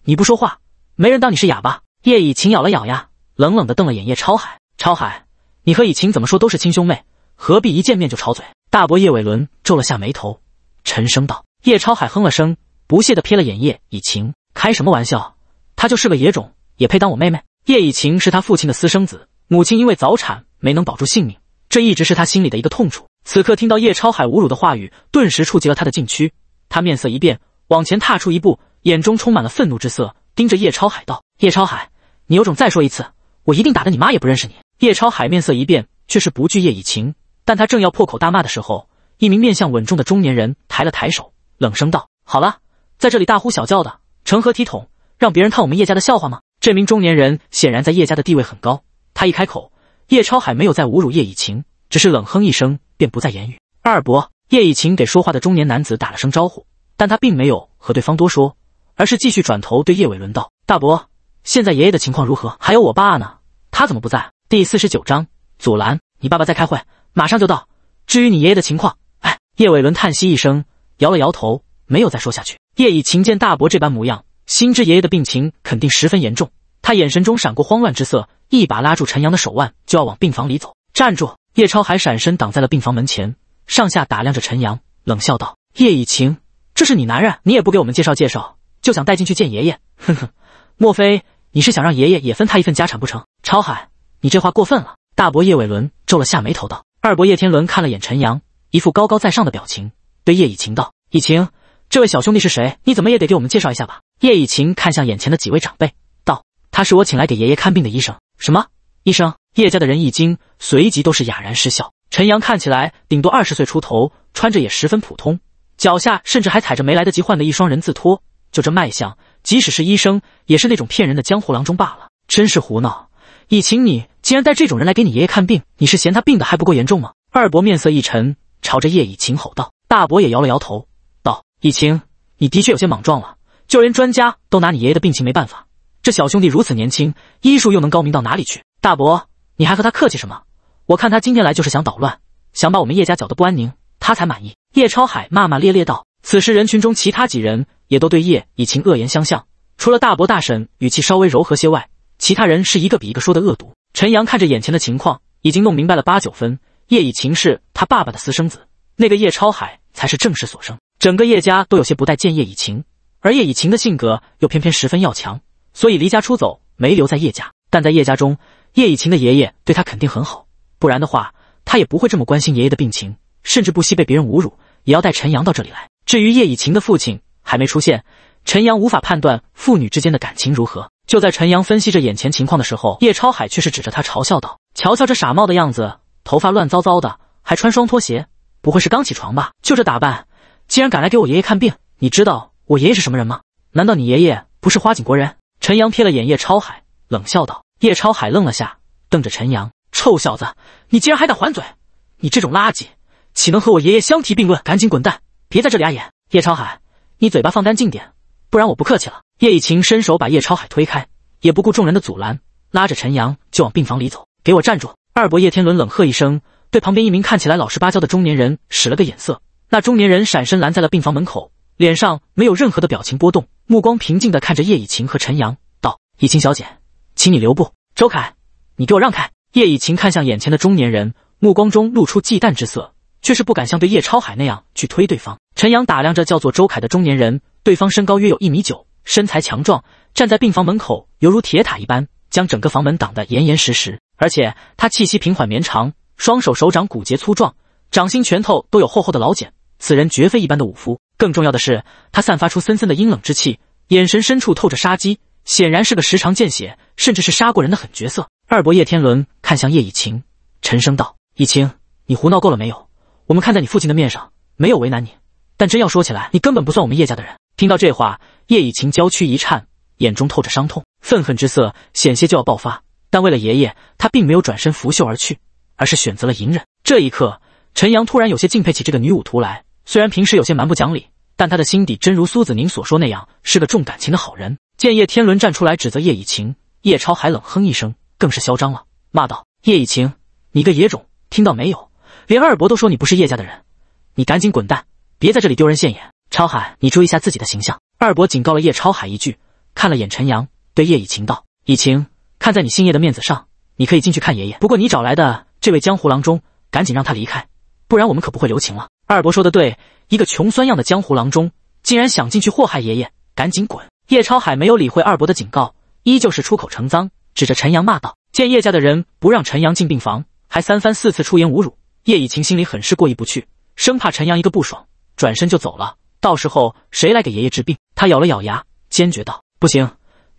你不说话，没人当你是哑巴。叶以晴咬了咬牙，冷冷的瞪了眼叶超海：“超海，你和以晴怎么说都是亲兄妹，何必一见面就吵嘴？”大伯叶伟伦皱了下眉头，沉声道。叶超海哼了声，不屑地瞥了眼叶以晴，开什么玩笑？他就是个野种，也配当我妹妹？叶以晴是他父亲的私生子，母亲因为早产没能保住性命，这一直是他心里的一个痛楚。此刻听到叶超海侮辱的话语，顿时触及了他的禁区，他面色一变，往前踏出一步，眼中充满了愤怒之色，盯着叶超海道：“叶超海，你有种再说一次，我一定打得你妈也不认识你。”叶超海面色一变，却是不惧叶以晴。但他正要破口大骂的时候，一名面相稳重的中年人抬了抬手，冷声道：“好了，在这里大呼小叫的，成何体统？让别人看我们叶家的笑话吗？”这名中年人显然在叶家的地位很高，他一开口，叶超海没有再侮辱叶以晴，只是冷哼一声，便不再言语。二伯，叶以晴给说话的中年男子打了声招呼，但他并没有和对方多说，而是继续转头对叶伟伦道：“大伯，现在爷爷的情况如何？还有我爸呢？他怎么不在？”第四十九章阻拦，你爸爸在开会。马上就到。至于你爷爷的情况，哎，叶伟伦叹息一声，摇了摇头，没有再说下去。叶以晴见大伯这般模样，心知爷爷的病情肯定十分严重，他眼神中闪过慌乱之色，一把拉住陈阳的手腕，就要往病房里走。站住！叶超海闪身挡在了病房门前，上下打量着陈阳，冷笑道：“叶以晴，这是你男人，你也不给我们介绍介绍，就想带进去见爷爷？哼哼，莫非你是想让爷爷也分他一份家产不成？”超海，你这话过分了。大伯叶伟伦皱了下眉头，道。二伯叶天伦看了眼陈阳，一副高高在上的表情，对叶以晴道：“以晴，这位小兄弟是谁？你怎么也得给我们介绍一下吧。”叶以晴看向眼前的几位长辈，道：“他是我请来给爷爷看病的医生。”什么医生？叶家的人一惊，随即都是哑然失笑。陈阳看起来顶多二十岁出头，穿着也十分普通，脚下甚至还踩着没来得及换的一双人字拖。就这卖相，即使是医生，也是那种骗人的江湖郎中罢了。真是胡闹！以晴你。竟然带这种人来给你爷爷看病，你是嫌他病的还不够严重吗？二伯面色一沉，朝着叶以晴吼道。大伯也摇了摇头，道：“以晴，你的确有些莽撞了，就连专家都拿你爷爷的病情没办法。这小兄弟如此年轻，医术又能高明到哪里去？大伯，你还和他客气什么？我看他今天来就是想捣乱，想把我们叶家搅得不安宁，他才满意。”叶超海骂骂咧咧道。此时人群中其他几人也都对叶以晴恶言相向，除了大伯大婶语气稍微柔和些外，其他人是一个比一个说的恶毒。陈阳看着眼前的情况，已经弄明白了八九分。叶以晴是他爸爸的私生子，那个叶超海才是正室所生。整个叶家都有些不待见叶以晴，而叶以晴的性格又偏偏十分要强，所以离家出走，没留在叶家。但在叶家中，叶以晴的爷爷对她肯定很好，不然的话，她也不会这么关心爷爷的病情，甚至不惜被别人侮辱也要带陈阳到这里来。至于叶以晴的父亲还没出现，陈阳无法判断父女之间的感情如何。就在陈阳分析着眼前情况的时候，叶超海却是指着他嘲笑道：“瞧瞧这傻帽的样子，头发乱糟糟的，还穿双拖鞋，不会是刚起床吧？就这打扮，竟然敢来给我爷爷看病？你知道我爷爷是什么人吗？难道你爷爷不是花锦国人？”陈阳瞥了眼叶超海，冷笑道。叶超海愣了下，瞪着陈阳：“臭小子，你竟然还敢还嘴？你这种垃圾，岂能和我爷爷相提并论？赶紧滚蛋，别在这里碍眼！叶超海，你嘴巴放干净点，不然我不客气了。”叶以晴伸手把叶超海推开，也不顾众人的阻拦，拉着陈阳就往病房里走。给我站住！二伯叶天伦冷喝一声，对旁边一名看起来老实巴交的中年人使了个眼色。那中年人闪身拦在了病房门口，脸上没有任何的表情波动，目光平静地看着叶以晴和陈阳，道：“以晴小姐，请你留步。”周凯，你给我让开！叶以晴看向眼前的中年人，目光中露出忌惮之色，却是不敢像对叶超海那样去推对方。陈阳打量着叫做周凯的中年人，对方身高约有一米九。身材强壮，站在病房门口犹如铁塔一般，将整个房门挡得严严实实。而且他气息平缓绵长，双手手掌骨节粗壮，掌心拳头都有厚厚的老茧。此人绝非一般的武夫。更重要的是，他散发出森森的阴冷之气，眼神深处透着杀机，显然是个时常见血，甚至是杀过人的狠角色。二伯叶天伦看向叶以晴，沉声道：“以晴，你胡闹够了没有？我们看在你父亲的面上，没有为难你，但真要说起来，你根本不算我们叶家的人。”听到这话，叶以晴娇躯一颤，眼中透着伤痛，愤恨之色险些就要爆发，但为了爷爷，她并没有转身拂袖而去，而是选择了隐忍。这一刻，陈阳突然有些敬佩起这个女武徒来。虽然平时有些蛮不讲理，但他的心底真如苏子宁所说那样，是个重感情的好人。见叶天伦站出来指责叶以晴，叶超还冷哼一声，更是嚣张了，骂道：“叶以晴，你个野种，听到没有？连二伯都说你不是叶家的人，你赶紧滚蛋，别在这里丢人现眼。”超海，你注意一下自己的形象。二伯警告了叶超海一句，看了眼陈阳，对叶以晴道：“以晴，看在你姓叶的面子上，你可以进去看爷爷。不过你找来的这位江湖郎中，赶紧让他离开，不然我们可不会留情了。”二伯说的对，一个穷酸样的江湖郎中，竟然想进去祸害爷爷，赶紧滚！叶超海没有理会二伯的警告，依旧是出口成脏，指着陈阳骂道：“见叶家的人不让陈阳进病房，还三番四次出言侮辱，叶以晴心里很是过意不去，生怕陈阳一个不爽，转身就走了。”到时候谁来给爷爷治病？他咬了咬牙，坚决道：“不行，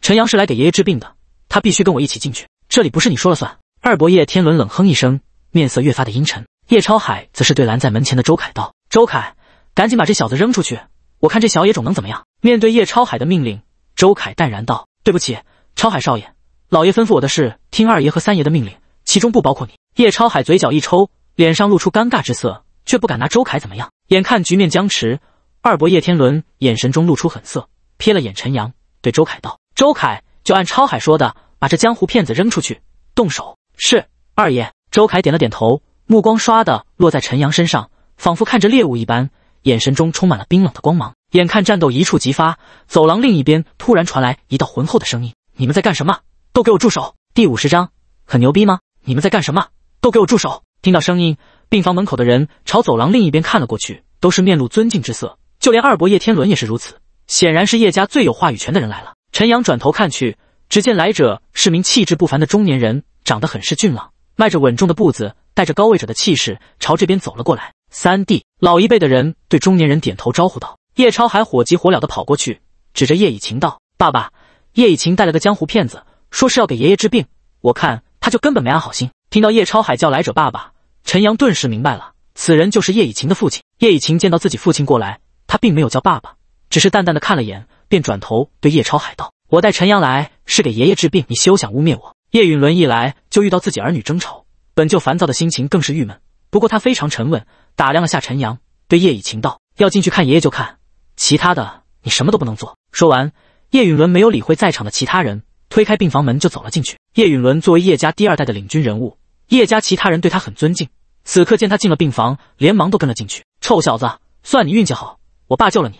陈阳是来给爷爷治病的，他必须跟我一起进去。这里不是你说了算。”二伯叶天伦冷哼一声，面色越发的阴沉。叶超海则是对拦在门前的周凯道：“周凯，赶紧把这小子扔出去！我看这小野种能怎么样？”面对叶超海的命令，周凯淡然道：“对不起，超海少爷，老爷吩咐我的是听二爷和三爷的命令，其中不包括你。”叶超海嘴角一抽，脸上露出尴尬之色，却不敢拿周凯怎么样。眼看局面僵持。二伯叶天伦眼神中露出狠色，瞥了眼陈阳，对周凯道：“周凯，就按超海说的，把这江湖骗子扔出去，动手。”是二爷。周凯点了点头，目光刷的落在陈阳身上，仿佛看着猎物一般，眼神中充满了冰冷的光芒。眼看战斗一触即发，走廊另一边突然传来一道浑厚的声音：“你们在干什么？都给我住手！”第五十章很牛逼吗？你们在干什么？都给我住手！听到声音，病房门口的人朝走廊另一边看了过去，都是面露尊敬之色。就连二伯叶天伦也是如此，显然是叶家最有话语权的人来了。陈阳转头看去，只见来者是名气质不凡的中年人，长得很是俊朗，迈着稳重的步子，带着高位者的气势朝这边走了过来。三弟，老一辈的人对中年人点头招呼道。叶超海火急火燎地跑过去，指着叶以晴道：“爸爸，叶以晴带了个江湖骗子，说是要给爷爷治病，我看他就根本没安好心。”听到叶超海叫来者爸爸，陈阳顿时明白了，此人就是叶以晴的父亲。叶以晴见到自己父亲过来。他并没有叫爸爸，只是淡淡的看了眼，便转头对叶超海道：“我带陈阳来是给爷爷治病，你休想污蔑我。”叶允伦一来就遇到自己儿女争吵，本就烦躁的心情更是郁闷。不过他非常沉稳，打量了下陈阳，对叶以晴道：“要进去看爷爷就看，其他的你什么都不能做。”说完，叶允伦没有理会在场的其他人，推开病房门就走了进去。叶允伦作为叶家第二代的领军人物，叶家其他人对他很尊敬。此刻见他进了病房，连忙都跟了进去。臭小子，算你运气好。我爸救了你，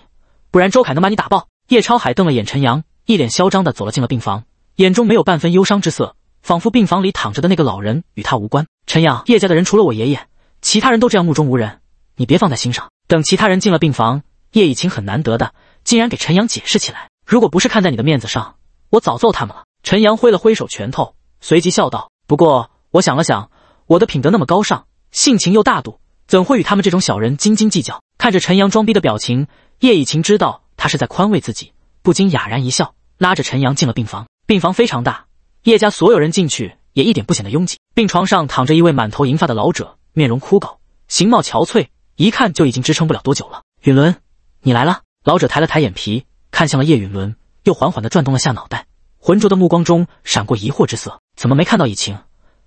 不然周凯能把你打爆。叶超海瞪了眼陈阳，一脸嚣张的走了进了病房，眼中没有半分忧伤之色，仿佛病房里躺着的那个老人与他无关。陈阳，叶家的人除了我爷爷，其他人都这样目中无人，你别放在心上。等其他人进了病房，叶以晴很难得的竟然给陈阳解释起来。如果不是看在你的面子上，我早揍他们了。陈阳挥了挥手拳头，随即笑道：“不过我想了想，我的品德那么高尚，性情又大度，怎会与他们这种小人斤斤计较？”看着陈阳装逼的表情，叶以晴知道他是在宽慰自己，不禁哑然一笑，拉着陈阳进了病房。病房非常大，叶家所有人进去也一点不显得拥挤。病床上躺着一位满头银发的老者，面容枯槁，形貌憔悴，一看就已经支撑不了多久了。允伦，你来了。老者抬了抬眼皮，看向了叶允伦，又缓缓地转动了下脑袋，浑浊的目光中闪过疑惑之色。怎么没看到以晴？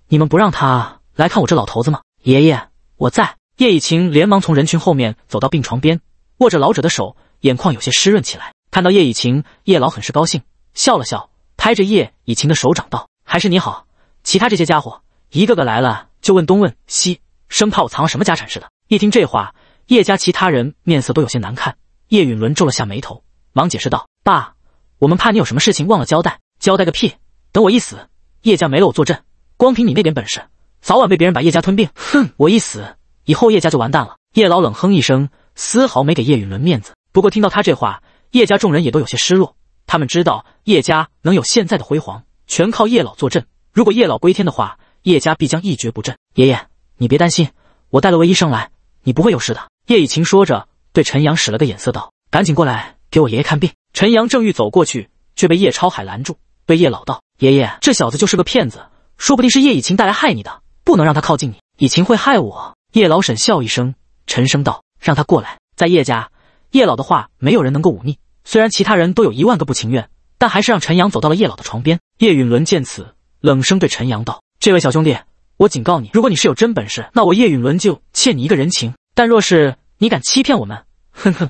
你们不让他来看我这老头子吗？爷爷，我在。叶以晴连忙从人群后面走到病床边，握着老者的手，眼眶有些湿润起来。看到叶以晴，叶老很是高兴，笑了笑，拍着叶以晴的手掌道：“还是你好，其他这些家伙一个个来了就问东问西，生怕我藏了什么家产似的。”一听这话，叶家其他人面色都有些难看。叶允伦皱了下眉头，忙解释道：“爸，我们怕你有什么事情忘了交代，交代个屁！等我一死，叶家没了我坐镇，光凭你那点本事，早晚被别人把叶家吞并。”哼，我一死。以后叶家就完蛋了。叶老冷哼一声，丝毫没给叶雨伦面子。不过听到他这话，叶家众人也都有些失落。他们知道叶家能有现在的辉煌，全靠叶老坐镇。如果叶老归天的话，叶家必将一蹶不振。爷爷，你别担心，我带了位医生来，你不会有事的。叶以晴说着，对陈阳使了个眼色，道：“赶紧过来给我爷爷看病。”陈阳正欲走过去，却被叶超海拦住，对叶老道：“爷爷，这小子就是个骗子，说不定是叶以晴带来害你的，不能让他靠近你。以晴会害我。”叶老沈笑一声，沉声道：“让他过来。”在叶家，叶老的话没有人能够忤逆。虽然其他人都有一万个不情愿，但还是让陈阳走到了叶老的床边。叶允伦见此，冷声对陈阳道：“这位小兄弟，我警告你，如果你是有真本事，那我叶允伦就欠你一个人情；但若是你敢欺骗我们，哼哼，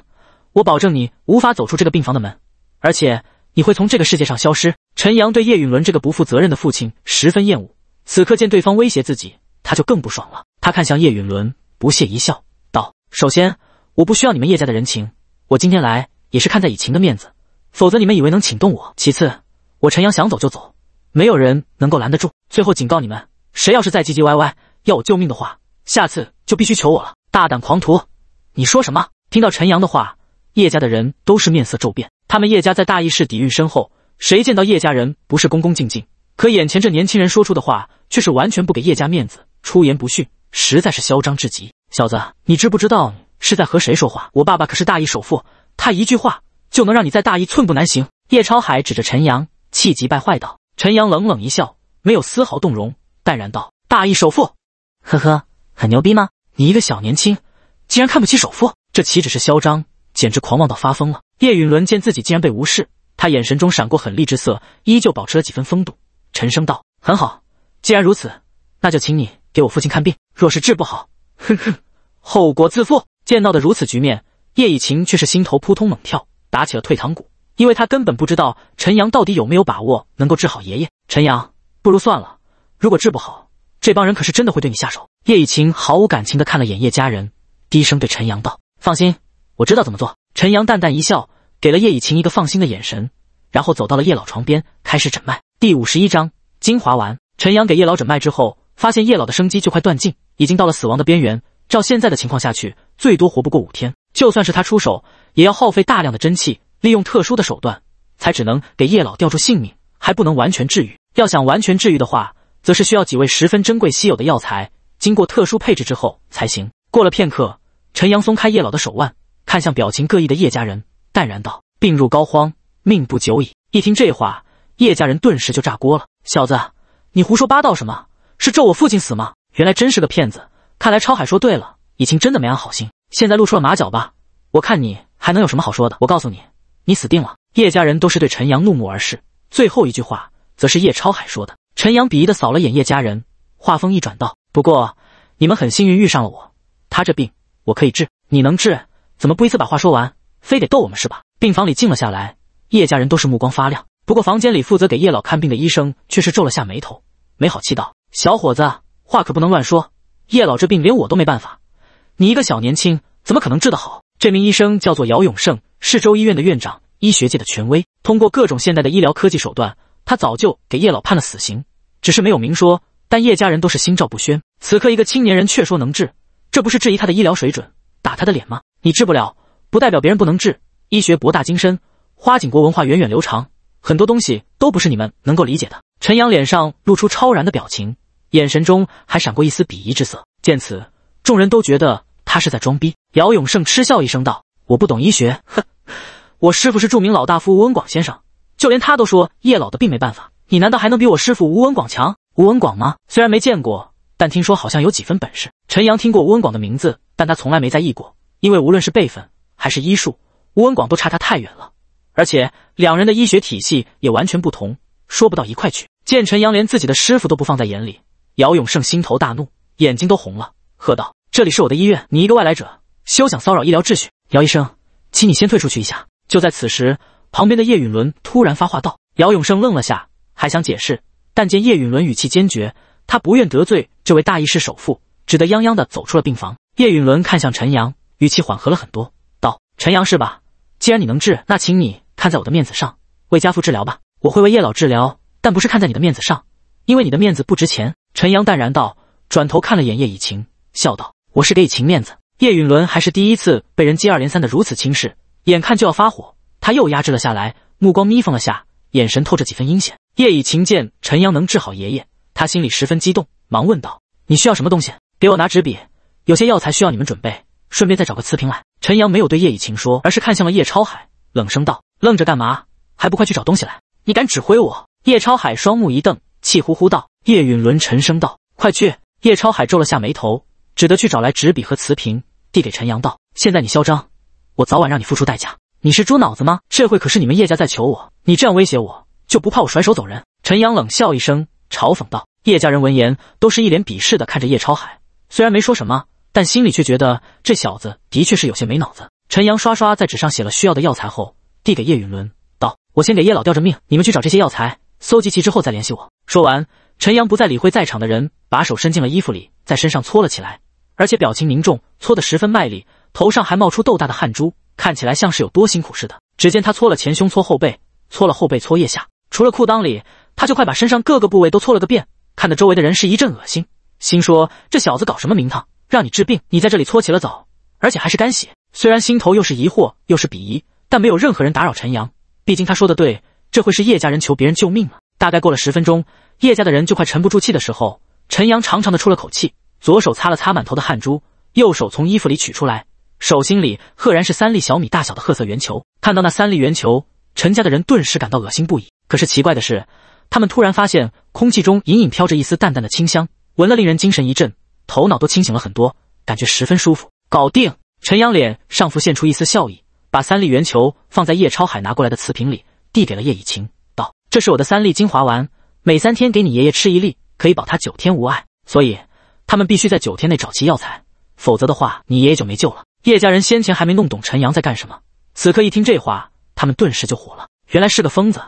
我保证你无法走出这个病房的门，而且你会从这个世界上消失。”陈阳对叶允伦这个不负责任的父亲十分厌恶，此刻见对方威胁自己。他就更不爽了。他看向叶允伦，不屑一笑，道：“首先，我不需要你们叶家的人情，我今天来也是看在以晴的面子，否则你们以为能请动我？其次，我陈阳想走就走，没有人能够拦得住。最后，警告你们，谁要是再唧唧歪歪要我救命的话，下次就必须求我了。”大胆狂徒，你说什么？听到陈阳的话，叶家的人都是面色骤变。他们叶家在大义市底蕴深厚，谁见到叶家人不是恭恭敬敬？可眼前这年轻人说出的话，却是完全不给叶家面子。出言不逊，实在是嚣张至极。小子，你知不知道是在和谁说话？我爸爸可是大义首富，他一句话就能让你在大义寸步难行。叶超海指着陈阳，气急败坏道。陈阳冷冷一笑，没有丝毫动容，淡然道：“大义首富，呵呵，很牛逼吗？你一个小年轻，竟然看不起首富，这岂止是嚣张，简直狂妄到发疯了。”叶允伦见自己竟然被无视，他眼神中闪过狠厉之色，依旧保持了几分风度，沉声道：“很好，既然如此，那就请你。”给我父亲看病，若是治不好，哼哼，后果自负。见到的如此局面，叶以晴却是心头扑通猛跳，打起了退堂鼓，因为他根本不知道陈阳到底有没有把握能够治好爷爷。陈阳，不如算了，如果治不好，这帮人可是真的会对你下手。叶以晴毫无感情的看了眼叶家人，低声对陈阳道：“放心，我知道怎么做。”陈阳淡淡一笑，给了叶以晴一个放心的眼神，然后走到了叶老床边，开始诊脉。第五十一章精华丸。陈阳给叶老诊脉之后。发现叶老的生机就快断尽，已经到了死亡的边缘。照现在的情况下去，最多活不过五天。就算是他出手，也要耗费大量的真气，利用特殊的手段，才只能给叶老吊住性命，还不能完全治愈。要想完全治愈的话，则是需要几味十分珍贵稀有的药材，经过特殊配置之后才行。过了片刻，陈阳松开叶老的手腕，看向表情各异的叶家人，淡然道：“病入膏肓，命不久矣。”一听这话，叶家人顿时就炸锅了：“小子，你胡说八道什么？”是咒我父亲死吗？原来真是个骗子！看来超海说对了，以前真的没安好心，现在露出了马脚吧？我看你还能有什么好说的？我告诉你，你死定了！叶家人都是对陈阳怒目而视，最后一句话则是叶超海说的。陈阳鄙夷的扫了眼叶家人，话锋一转道：“不过你们很幸运遇上了我，他这病我可以治。你能治？怎么不一次把话说完，非得逗我们是吧？”病房里静了下来，叶家人都是目光发亮。不过房间里负责给叶老看病的医生却是皱了下眉头，没好气道。小伙子，话可不能乱说。叶老这病连我都没办法，你一个小年轻怎么可能治得好？这名医生叫做姚永胜，是州医院的院长，医学界的权威。通过各种现代的医疗科技手段，他早就给叶老判了死刑，只是没有明说。但叶家人都是心照不宣。此刻一个青年人却说能治，这不是质疑他的医疗水准，打他的脸吗？你治不了，不代表别人不能治。医学博大精深，花锦国文化源远流长，很多东西都不是你们能够理解的。陈阳脸上露出超然的表情，眼神中还闪过一丝鄙夷之色。见此，众人都觉得他是在装逼。姚永胜嗤笑一声道：“我不懂医学，哼，我师傅是著名老大夫吴文广先生，就连他都说叶老的病没办法。你难道还能比我师傅吴文广强？吴文广吗？虽然没见过，但听说好像有几分本事。”陈阳听过吴文广的名字，但他从来没在意过，因为无论是辈分还是医术，吴文广都差他太远了，而且两人的医学体系也完全不同。说不到一块去。见陈阳连自己的师傅都不放在眼里，姚永胜心头大怒，眼睛都红了，喝道：“这里是我的医院，你一个外来者，休想骚扰医疗秩序！”姚医生，请你先退出去一下。就在此时，旁边的叶允伦突然发话道：“姚永胜，愣了下，还想解释，但见叶允伦语气坚决，他不愿得罪这位大医师首富，只得泱泱的走出了病房。叶允伦看向陈阳，语气缓和了很多，道：“陈阳是吧？既然你能治，那请你看在我的面子上，为家父治疗吧。”我会为叶老治疗，但不是看在你的面子上，因为你的面子不值钱。”陈阳淡然道，转头看了眼叶以晴，笑道：“我是给以晴面子。”叶允伦还是第一次被人接二连三的如此轻视，眼看就要发火，他又压制了下来，目光眯缝了下，眼神透着几分阴险。叶以晴见陈阳能治好爷爷，他心里十分激动，忙问道：“你需要什么东西？给我拿纸笔，有些药材需要你们准备，顺便再找个瓷瓶来。”陈阳没有对叶以晴说，而是看向了叶超海，冷声道：“愣着干嘛？还不快去找东西来！”你敢指挥我？叶超海双目一瞪，气呼呼道。叶允伦沉声道：“快去！”叶超海皱了下眉头，只得去找来纸笔和瓷瓶，递给陈阳道：“现在你嚣张，我早晚让你付出代价。你是猪脑子吗？这回可是你们叶家在求我，你这样威胁我，就不怕我甩手走人？”陈阳冷笑一声，嘲讽道。叶家人闻言，都是一脸鄙视的看着叶超海，虽然没说什么，但心里却觉得这小子的确是有些没脑子。陈阳刷刷在纸上写了需要的药材后，递给叶允伦。我先给叶老吊着命，你们去找这些药材，搜集齐之后再联系我。说完，陈阳不再理会在场的人，把手伸进了衣服里，在身上搓了起来，而且表情凝重，搓得十分卖力，头上还冒出豆大的汗珠，看起来像是有多辛苦似的。只见他搓了前胸，搓后背，搓了后背，搓腋下，除了裤裆里，他就快把身上各个部位都搓了个遍，看得周围的人是一阵恶心，心说这小子搞什么名堂？让你治病，你在这里搓起了澡，而且还是干洗。虽然心头又是疑惑又是鄙夷，但没有任何人打扰陈阳。毕竟他说的对，这会是叶家人求别人救命了。大概过了十分钟，叶家的人就快沉不住气的时候，陈阳长长的出了口气，左手擦了擦满头的汗珠，右手从衣服里取出来，手心里赫然是三粒小米大小的褐色圆球。看到那三粒圆球，陈家的人顿时感到恶心不已。可是奇怪的是，他们突然发现空气中隐隐飘着一丝淡淡的清香，闻了令人精神一振，头脑都清醒了很多，感觉十分舒服。搞定，陈阳脸上浮现出一丝笑意。把三粒圆球放在叶超海拿过来的瓷瓶里，递给了叶以晴，道：“这是我的三粒精华丸，每三天给你爷爷吃一粒，可以保他九天无碍。所以他们必须在九天内找齐药材，否则的话，你爷爷就没救了。”叶家人先前还没弄懂陈阳在干什么，此刻一听这话，他们顿时就火了。原来是个疯子，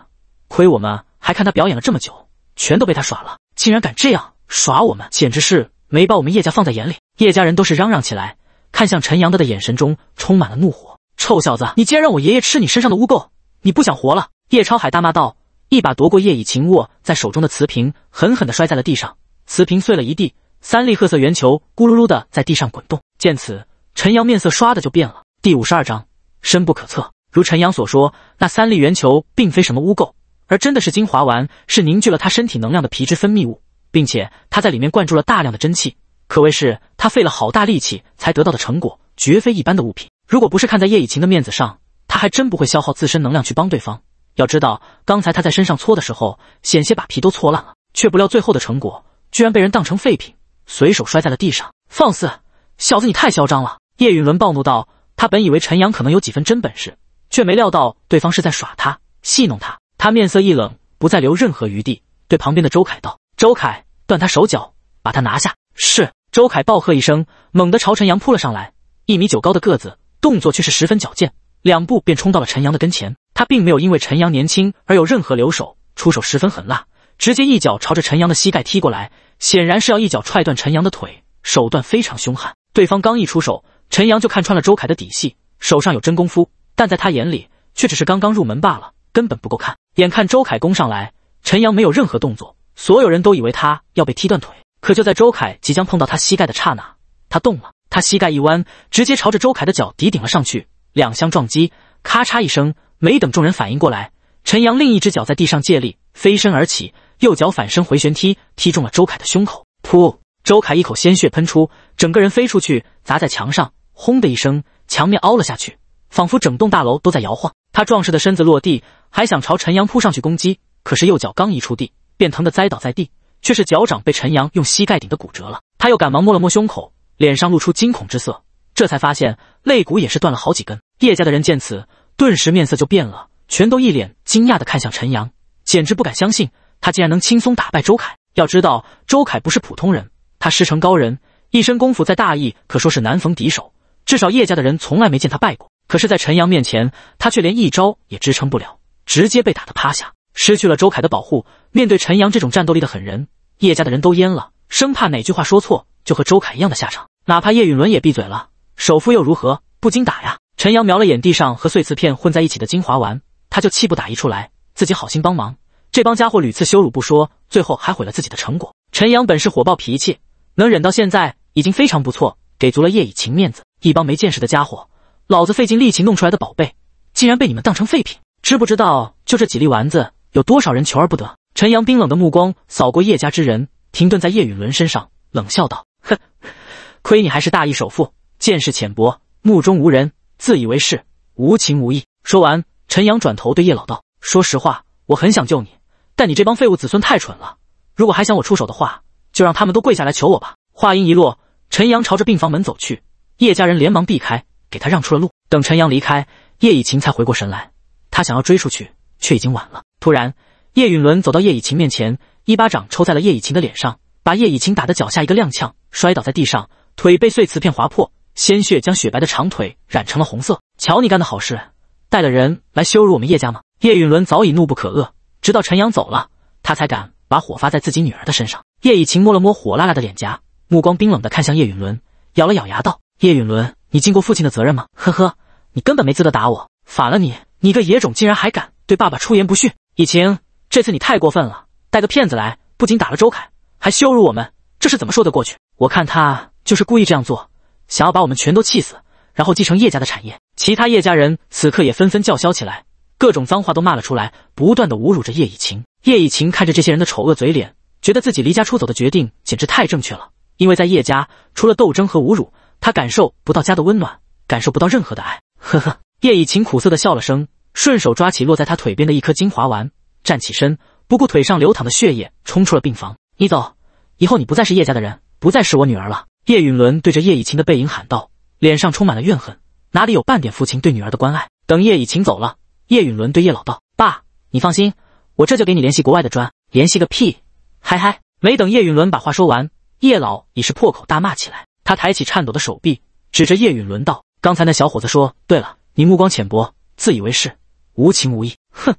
亏我们还看他表演了这么久，全都被他耍了，竟然敢这样耍我们，简直是没把我们叶家放在眼里。叶家人都是嚷嚷起来，看向陈阳的的眼神中充满了怒火。臭小子，你竟然让我爷爷吃你身上的污垢！你不想活了？叶超海大骂道，一把夺过叶以晴握在手中的瓷瓶，狠狠地摔在了地上。瓷瓶碎了一地，三粒褐色圆球咕噜噜的在地上滚动。见此，陈阳面色唰的就变了。第五十二章，深不可测。如陈阳所说，那三粒圆球并非什么污垢，而真的是精华丸，是凝聚了他身体能量的皮脂分泌物，并且他在里面灌注了大量的真气，可谓是他费了好大力气才得到的成果，绝非一般的物品。如果不是看在叶以晴的面子上，他还真不会消耗自身能量去帮对方。要知道，刚才他在身上搓的时候，险些把皮都搓烂了，却不料最后的成果居然被人当成废品，随手摔在了地上。放肆，小子，你太嚣张了！叶允伦暴怒道。他本以为陈阳可能有几分真本事，却没料到对方是在耍他、戏弄他。他面色一冷，不再留任何余地，对旁边的周凯道：“周凯，断他手脚，把他拿下！”是周凯暴喝一声，猛地朝陈阳扑了上来，一米九高的个子。动作却是十分矫健，两步便冲到了陈阳的跟前。他并没有因为陈阳年轻而有任何留手，出手十分狠辣，直接一脚朝着陈阳的膝盖踢过来，显然是要一脚踹断陈阳的腿，手段非常凶悍。对方刚一出手，陈阳就看穿了周凯的底细，手上有真功夫，但在他眼里却只是刚刚入门罢了，根本不够看。眼看周凯攻上来，陈阳没有任何动作，所有人都以为他要被踢断腿，可就在周凯即将碰到他膝盖的刹那，他动了。他膝盖一弯，直接朝着周凯的脚底顶了上去，两相撞击，咔嚓一声。没等众人反应过来，陈阳另一只脚在地上借力，飞身而起，右脚反身回旋踢，踢中了周凯的胸口。噗！周凯一口鲜血喷出，整个人飞出去，砸在墙上，轰的一声，墙面凹了下去，仿佛整栋大楼都在摇晃。他壮实的身子落地，还想朝陈阳扑上去攻击，可是右脚刚一触地，便疼得栽倒在地，却是脚掌被陈阳用膝盖顶的骨折了。他又赶忙摸了摸胸口。脸上露出惊恐之色，这才发现肋骨也是断了好几根。叶家的人见此，顿时面色就变了，全都一脸惊讶地看向陈阳，简直不敢相信他竟然能轻松打败周凯。要知道，周凯不是普通人，他师承高人，一身功夫在大义可说是难逢敌手，至少叶家的人从来没见他败过。可是，在陈阳面前，他却连一招也支撑不了，直接被打得趴下，失去了周凯的保护。面对陈阳这种战斗力的狠人，叶家的人都蔫了，生怕哪句话说错，就和周凯一样的下场。哪怕叶允伦也闭嘴了，首富又如何？不禁打呀！陈阳瞄了眼地上和碎瓷片混在一起的精华丸，他就气不打一处来。自己好心帮忙，这帮家伙屡次羞辱不说，最后还毁了自己的成果。陈阳本是火爆脾气，能忍到现在已经非常不错，给足了叶以晴面子。一帮没见识的家伙，老子费尽力气弄出来的宝贝，竟然被你们当成废品，知不知道？就这几粒丸子，有多少人求而不得？陈阳冰冷的目光扫过叶家之人，停顿在叶允伦身上，冷笑道。亏你还是大义首富，见识浅薄，目中无人，自以为是，无情无义。说完，陈阳转头对叶老道：“说实话，我很想救你，但你这帮废物子孙太蠢了。如果还想我出手的话，就让他们都跪下来求我吧。”话音一落，陈阳朝着病房门走去，叶家人连忙避开，给他让出了路。等陈阳离开，叶以晴才回过神来，他想要追出去，却已经晚了。突然，叶允伦走到叶以晴面前，一巴掌抽在了叶以晴的脸上，把叶以晴打得脚下一个踉跄，摔倒在地上。腿被碎瓷片划破，鲜血将雪白的长腿染成了红色。瞧你干的好事，带了人来羞辱我们叶家吗？叶允伦早已怒不可遏，直到陈阳走了，他才敢把火发在自己女儿的身上。叶以晴摸了摸火辣辣的脸颊，目光冰冷的看向叶允伦，咬了咬牙道：“叶允伦，你尽过父亲的责任吗？”“呵呵，你根本没资格打我，反了你！你个野种，竟然还敢对爸爸出言不逊！”以晴，这次你太过分了，带个骗子来，不仅打了周凯，还羞辱我们，这是怎么说得过去？我看他。就是故意这样做，想要把我们全都气死，然后继承叶家的产业。其他叶家人此刻也纷纷叫嚣起来，各种脏话都骂了出来，不断的侮辱着叶以晴。叶以晴看着这些人的丑恶嘴脸，觉得自己离家出走的决定简直太正确了。因为在叶家，除了斗争和侮辱，他感受不到家的温暖，感受不到任何的爱。呵呵，叶以晴苦涩的笑了声，顺手抓起落在他腿边的一颗精华丸，站起身，不顾腿上流淌的血液，冲出了病房。你走，以后你不再是叶家的人，不再是我女儿了。叶允伦对着叶以晴的背影喊道，脸上充满了怨恨，哪里有半点父亲对女儿的关爱？等叶以晴走了，叶允伦对叶老道：“爸，你放心，我这就给你联系国外的砖。”联系个屁！嗨嗨！没等叶允伦把话说完，叶老已是破口大骂起来。他抬起颤抖的手臂，指着叶允伦道：“刚才那小伙子说，对了，你目光浅薄，自以为是，无情无义。哼，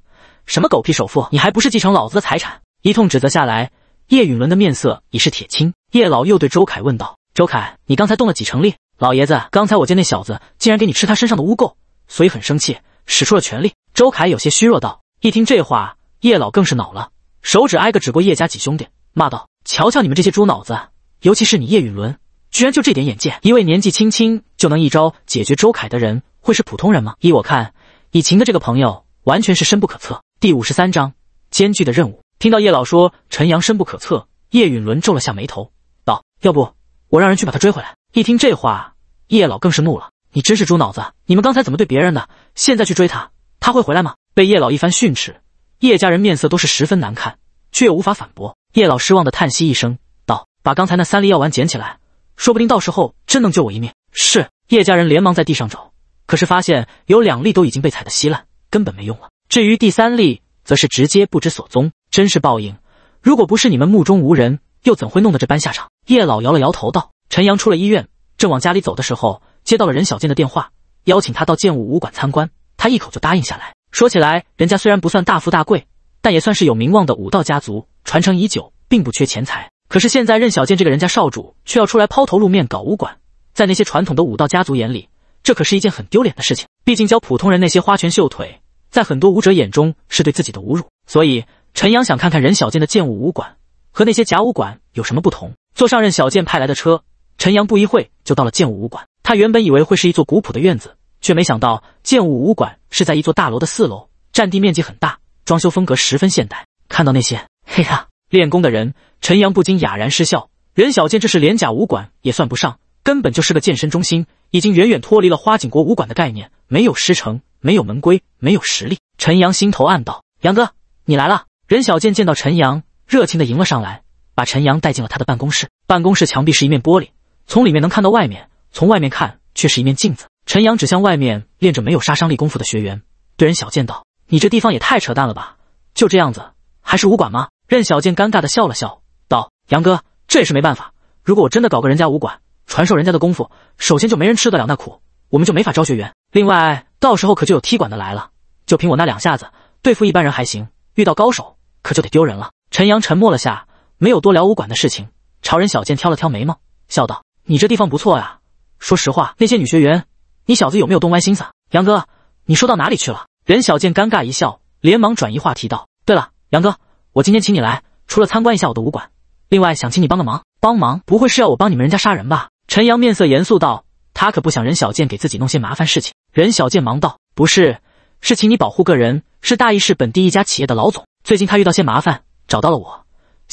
什么狗屁首富，你还不是继承老子的财产？”一通指责下来，叶允伦的面色已是铁青。叶老又对周凯问道。周凯，你刚才动了几成力？老爷子，刚才我见那小子竟然给你吃他身上的污垢，所以很生气，使出了全力。周凯有些虚弱道。一听这话，叶老更是恼了，手指挨个指过叶家几兄弟，骂道：“瞧瞧你们这些猪脑子，尤其是你叶允伦，居然就这点眼见！一位年纪轻轻就能一招解决周凯的人，会是普通人吗？依我看，以秦的这个朋友，完全是深不可测。”第五十三章艰巨的任务。听到叶老说陈阳深不可测，叶允伦皱了下眉头，道：“要不？”我让人去把他追回来。一听这话，叶老更是怒了：“你真是猪脑子！你们刚才怎么对别人的？现在去追他，他会回来吗？”被叶老一番训斥，叶家人面色都是十分难看，却又无法反驳。叶老失望的叹息一声，道：“把刚才那三粒药丸捡起来，说不定到时候真能救我一命。”是叶家人连忙在地上找，可是发现有两粒都已经被踩得稀烂，根本没用了。至于第三粒，则是直接不知所踪。真是报应！如果不是你们目中无人，又怎会弄得这般下场？叶老摇了摇头，道：“陈阳出了医院，正往家里走的时候，接到了任小健的电话，邀请他到剑武武馆参观。他一口就答应下来。说起来，人家虽然不算大富大贵，但也算是有名望的武道家族，传承已久，并不缺钱财。可是现在任小健这个人家少主却要出来抛头露面搞武馆，在那些传统的武道家族眼里，这可是一件很丢脸的事情。毕竟教普通人那些花拳绣腿，在很多武者眼中是对自己的侮辱。所以陈阳想看看任小健的剑武武馆和那些假武馆有什么不同。”坐上任小剑派来的车，陈阳不一会就到了剑武武馆。他原本以为会是一座古朴的院子，却没想到剑武武馆是在一座大楼的四楼，占地面积很大，装修风格十分现代。看到那些，嘿哈，练功的人，陈阳不禁哑然失笑。任小剑这是连假武馆也算不上，根本就是个健身中心，已经远远脱离了花锦国武馆的概念，没有师承，没有门规，没有实力。陈阳心头暗道：“杨哥，你来了。”任小剑见到陈阳，热情的迎了上来。把陈阳带进了他的办公室。办公室墙壁是一面玻璃，从里面能看到外面，从外面看却是一面镜子。陈阳指向外面练着没有杀伤力功夫的学员，对任小贱道：“你这地方也太扯淡了吧？就这样子，还是武馆吗？”任小贱尴尬的笑了笑，道：“杨哥，这也是没办法。如果我真的搞个人家武馆，传授人家的功夫，首先就没人吃得了那苦，我们就没法招学员。另外，到时候可就有踢馆的来了。就凭我那两下子，对付一般人还行，遇到高手可就得丢人了。”陈阳沉默了下。没有多聊武馆的事情，朝人小贱挑了挑眉毛，笑道：“你这地方不错呀。说实话，那些女学员，你小子有没有动歪心思？”杨哥，你说到哪里去了？任小贱尴尬一笑，连忙转移话题道：“对了，杨哥，我今天请你来，除了参观一下我的武馆，另外想请你帮个忙。帮忙？不会是要我帮你们人家杀人吧？”陈阳面色严肃道：“他可不想任小贱给自己弄些麻烦事情。”任小贱忙道：“不是，是请你保护个人，是大义市本地一家企业的老总，最近他遇到些麻烦，找到了我。”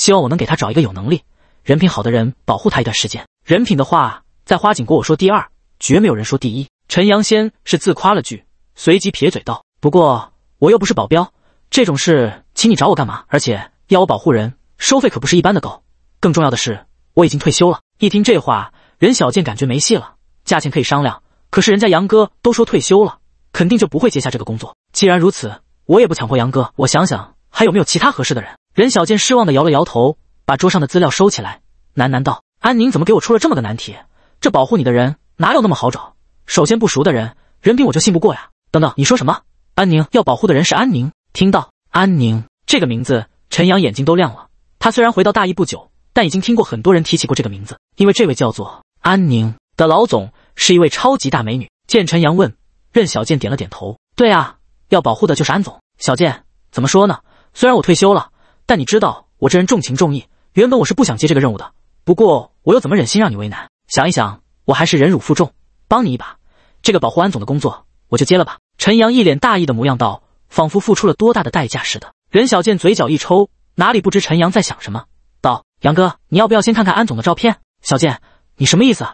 希望我能给他找一个有能力、人品好的人保护他一段时间。人品的话，在花锦国，我说第二，绝没有人说第一。陈阳先是自夸了句，随即撇嘴道：“不过我又不是保镖，这种事，请你找我干嘛？而且要我保护人，收费可不是一般的高。更重要的是，我已经退休了。”一听这话，任小健感觉没戏了。价钱可以商量，可是人家杨哥都说退休了，肯定就不会接下这个工作。既然如此，我也不强迫杨哥。我想想，还有没有其他合适的人？任小健失望的摇了摇头，把桌上的资料收起来，喃喃道：“安宁怎么给我出了这么个难题？这保护你的人哪有那么好找？首先不熟的人，人品我就信不过呀。”等等，你说什么？安宁要保护的人是安宁？听到“安宁”这个名字，陈阳眼睛都亮了。他虽然回到大义不久，但已经听过很多人提起过这个名字，因为这位叫做安宁的老总是一位超级大美女。见陈阳问任小健点了点头：“对啊，要保护的就是安总。”小健怎么说呢？虽然我退休了。但你知道我这人重情重义，原本我是不想接这个任务的。不过我又怎么忍心让你为难？想一想，我还是忍辱负重，帮你一把。这个保护安总的工作，我就接了吧。陈阳一脸大义的模样道，仿佛付出了多大的代价似的。任小贱嘴角一抽，哪里不知陈阳在想什么？道：“杨哥，你要不要先看看安总的照片？”小贱，你什么意思？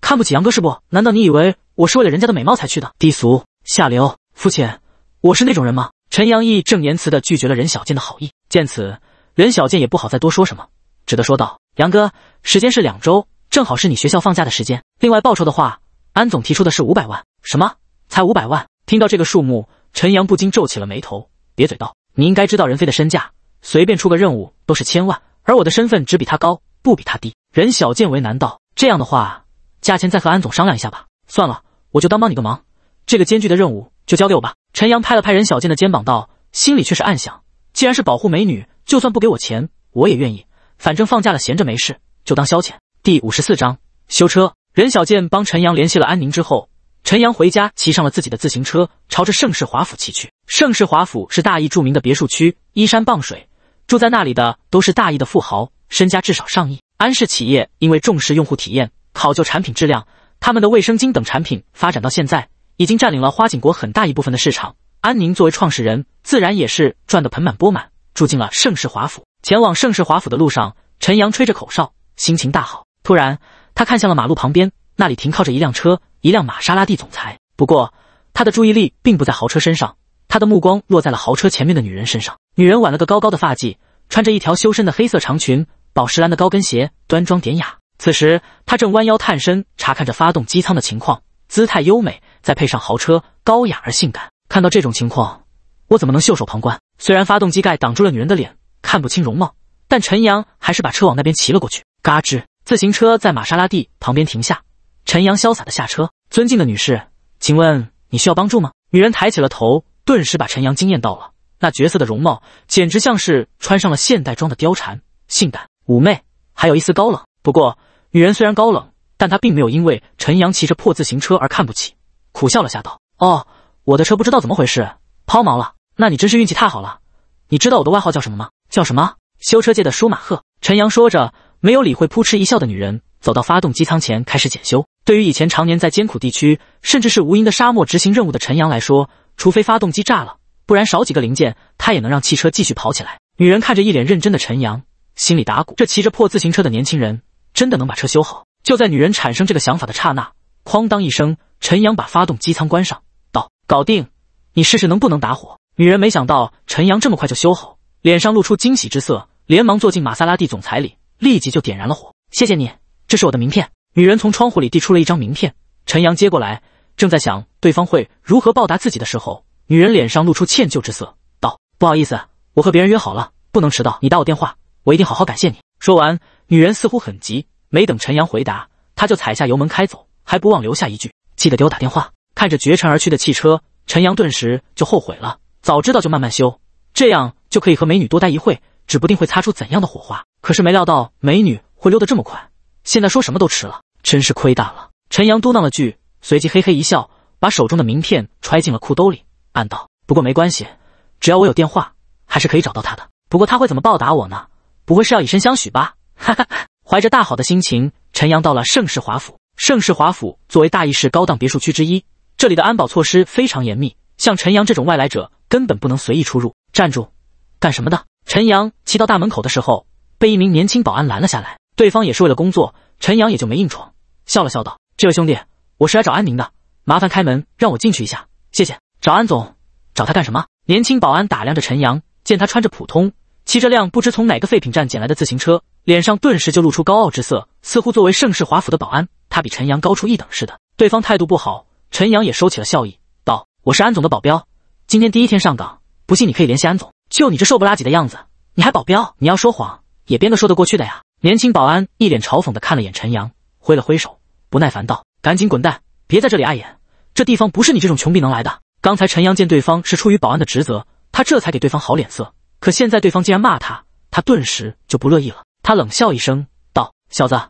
看不起杨哥是不？难道你以为我是为了人家的美貌才去的？低俗、下流、肤浅，我是那种人吗？陈阳义正言辞的拒绝了任小贱的好意。见此，任小贱也不好再多说什么，只得说道：“杨哥，时间是两周，正好是你学校放假的时间。另外，报酬的话，安总提出的是五百万。什么？才五百万？”听到这个数目，陈阳不禁皱起了眉头，瘪嘴道：“你应该知道任飞的身价，随便出个任务都是千万。而我的身份只比他高，不比他低。”任小贱为难道：“这样的话，价钱再和安总商量一下吧。算了，我就当帮你个忙，这个艰巨的任务就交给我吧。”陈阳拍了拍任小贱的肩膀道，心里却是暗想。既然是保护美女，就算不给我钱，我也愿意。反正放假了，闲着没事，就当消遣。第五十四章修车。任小健帮陈阳联系了安宁之后，陈阳回家，骑上了自己的自行车，朝着盛世华府骑去。盛世华府是大邑著名的别墅区，依山傍水，住在那里的都是大邑的富豪，身家至少上亿。安氏企业因为重视用户体验，考究产品质量，他们的卫生巾等产品发展到现在，已经占领了花锦国很大一部分的市场。安宁作为创始人，自然也是赚得盆满钵满，住进了盛世华府。前往盛世华府的路上，陈阳吹着口哨，心情大好。突然，他看向了马路旁边，那里停靠着一辆车，一辆玛莎拉蒂总裁。不过，他的注意力并不在豪车身上，他的目光落在了豪车前面的女人身上。女人挽了个高高的发髻，穿着一条修身的黑色长裙，宝石蓝的高跟鞋，端庄典雅。此时，她正弯腰探身，查看着发动机舱的情况，姿态优美，再配上豪车，高雅而性感。看到这种情况，我怎么能袖手旁观？虽然发动机盖挡住了女人的脸，看不清容貌，但陈阳还是把车往那边骑了过去。嘎吱，自行车在玛莎拉蒂旁边停下，陈阳潇洒的下车。尊敬的女士，请问你需要帮助吗？女人抬起了头，顿时把陈阳惊艳到了。那绝色的容貌，简直像是穿上了现代装的貂蝉，性感妩媚，还有一丝高冷。不过，女人虽然高冷，但她并没有因为陈阳骑着破自行车而看不起，苦笑了下，道：“哦。”我的车不知道怎么回事抛锚了，那你真是运气太好了。你知道我的外号叫什么吗？叫什么？修车界的舒马赫。陈阳说着，没有理会扑哧一笑的女人，走到发动机舱前开始检修。对于以前常年在艰苦地区，甚至是无垠的沙漠执行任务的陈阳来说，除非发动机炸了，不然少几个零件他也能让汽车继续跑起来。女人看着一脸认真的陈阳，心里打鼓：这骑着破自行车的年轻人真的能把车修好？就在女人产生这个想法的刹那，哐当一声，陈阳把发动机舱关上。搞定，你试试能不能打火。女人没想到陈阳这么快就修好，脸上露出惊喜之色，连忙坐进玛莎拉蒂总裁里，立即就点燃了火。谢谢你，这是我的名片。女人从窗户里递出了一张名片，陈阳接过来，正在想对方会如何报答自己的时候，女人脸上露出歉疚之色，道：“不好意思，我和别人约好了，不能迟到。你打我电话，我一定好好感谢你。”说完，女人似乎很急，没等陈阳回答，她就踩下油门开走，还不忘留下一句：“记得给我打电话。”看着绝尘而去的汽车，陈阳顿时就后悔了。早知道就慢慢修，这样就可以和美女多待一会，指不定会擦出怎样的火花。可是没料到美女会溜得这么快，现在说什么都迟了，真是亏大了。陈阳嘟囔了句，随即嘿嘿一笑，把手中的名片揣进了裤兜里，暗道：“不过没关系，只要我有电话，还是可以找到她的。不过她会怎么报答我呢？不会是要以身相许吧？”哈哈，怀着大好的心情，陈阳到了盛世华府。盛世华府作为大邑市高档别墅区之一。这里的安保措施非常严密，像陈阳这种外来者根本不能随意出入。站住，干什么的？陈阳骑到大门口的时候，被一名年轻保安拦了下来。对方也是为了工作，陈阳也就没硬闯，笑了笑道：“这位兄弟，我是来找安宁的，麻烦开门让我进去一下，谢谢。”找安总，找他干什么？年轻保安打量着陈阳，见他穿着普通，骑着辆不知从哪个废品站捡来的自行车，脸上顿时就露出高傲之色，似乎作为盛世华府的保安，他比陈阳高出一等似的。对方态度不好。陈阳也收起了笑意，道：“我是安总的保镖，今天第一天上岗，不信你可以联系安总。就你这瘦不拉几的样子，你还保镖？你要说谎也编个说得过去的呀！”年轻保安一脸嘲讽的看了眼陈阳，挥了挥手，不耐烦道：“赶紧滚蛋，别在这里碍眼，这地方不是你这种穷逼能来的。”刚才陈阳见对方是出于保安的职责，他这才给对方好脸色。可现在对方竟然骂他，他顿时就不乐意了。他冷笑一声，道：“小子，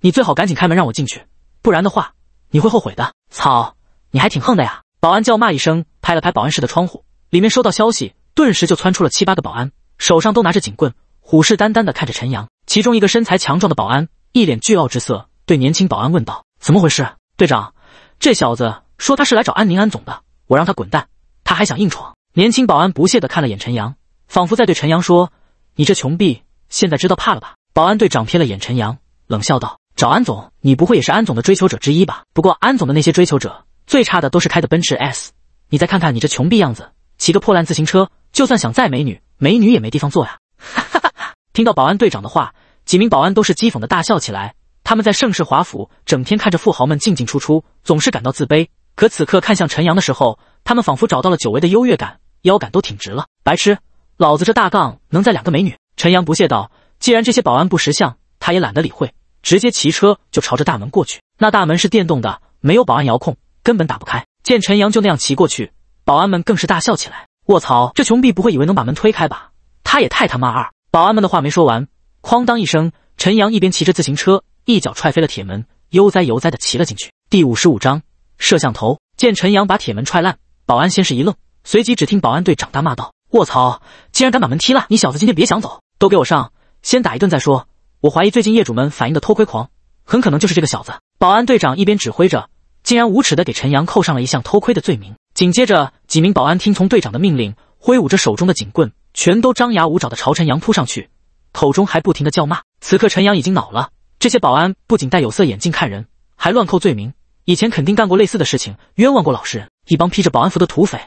你最好赶紧开门让我进去，不然的话。”你会后悔的！操，你还挺横的呀！保安叫骂一声，拍了拍保安室的窗户，里面收到消息，顿时就窜出了七八个保安，手上都拿着警棍，虎视眈眈的看着陈阳。其中一个身材强壮的保安，一脸倨傲之色，对年轻保安问道：“怎么回事？队长，这小子说他是来找安宁安总的，我让他滚蛋，他还想硬闯。”年轻保安不屑地看了眼陈阳，仿佛在对陈阳说：“你这穷逼，现在知道怕了吧？”保安队长瞥了眼陈阳，冷笑道。找安总，你不会也是安总的追求者之一吧？不过安总的那些追求者，最差的都是开的奔驰 S。你再看看你这穷逼样子，骑个破烂自行车，就算想载美女，美女也没地方坐呀！哈哈哈哈！听到保安队长的话，几名保安都是讥讽的大笑起来。他们在盛世华府整天看着富豪们进进出出，总是感到自卑。可此刻看向陈阳的时候，他们仿佛找到了久违的优越感，腰杆都挺直了。白痴，老子这大杠能载两个美女！陈阳不屑道。既然这些保安不识相，他也懒得理会。直接骑车就朝着大门过去，那大门是电动的，没有保安遥控，根本打不开。见陈阳就那样骑过去，保安们更是大笑起来。卧槽，这穷逼不会以为能把门推开吧？他也太他妈二！保安们的话没说完，哐当一声，陈阳一边骑着自行车，一脚踹飞了铁门，悠哉悠哉的骑了进去。第五十五章摄像头。见陈阳把铁门踹烂，保安先是一愣，随即只听保安队长大骂道：“卧槽！竟然敢把门踢烂！你小子今天别想走！都给我上，先打一顿再说。”我怀疑最近业主们反映的偷窥狂，很可能就是这个小子。保安队长一边指挥着，竟然无耻的给陈阳扣上了一项偷窥的罪名。紧接着，几名保安听从队长的命令，挥舞着手中的警棍，全都张牙舞爪的朝陈阳扑上去，口中还不停的叫骂。此刻，陈阳已经恼了。这些保安不仅戴有色眼镜看人，还乱扣罪名，以前肯定干过类似的事情，冤枉过老实人。一帮披着保安服的土匪，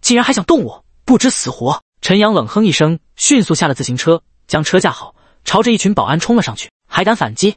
竟然还想动我，不知死活！陈阳冷哼一声，迅速下了自行车，将车架好。朝着一群保安冲了上去，还敢反击？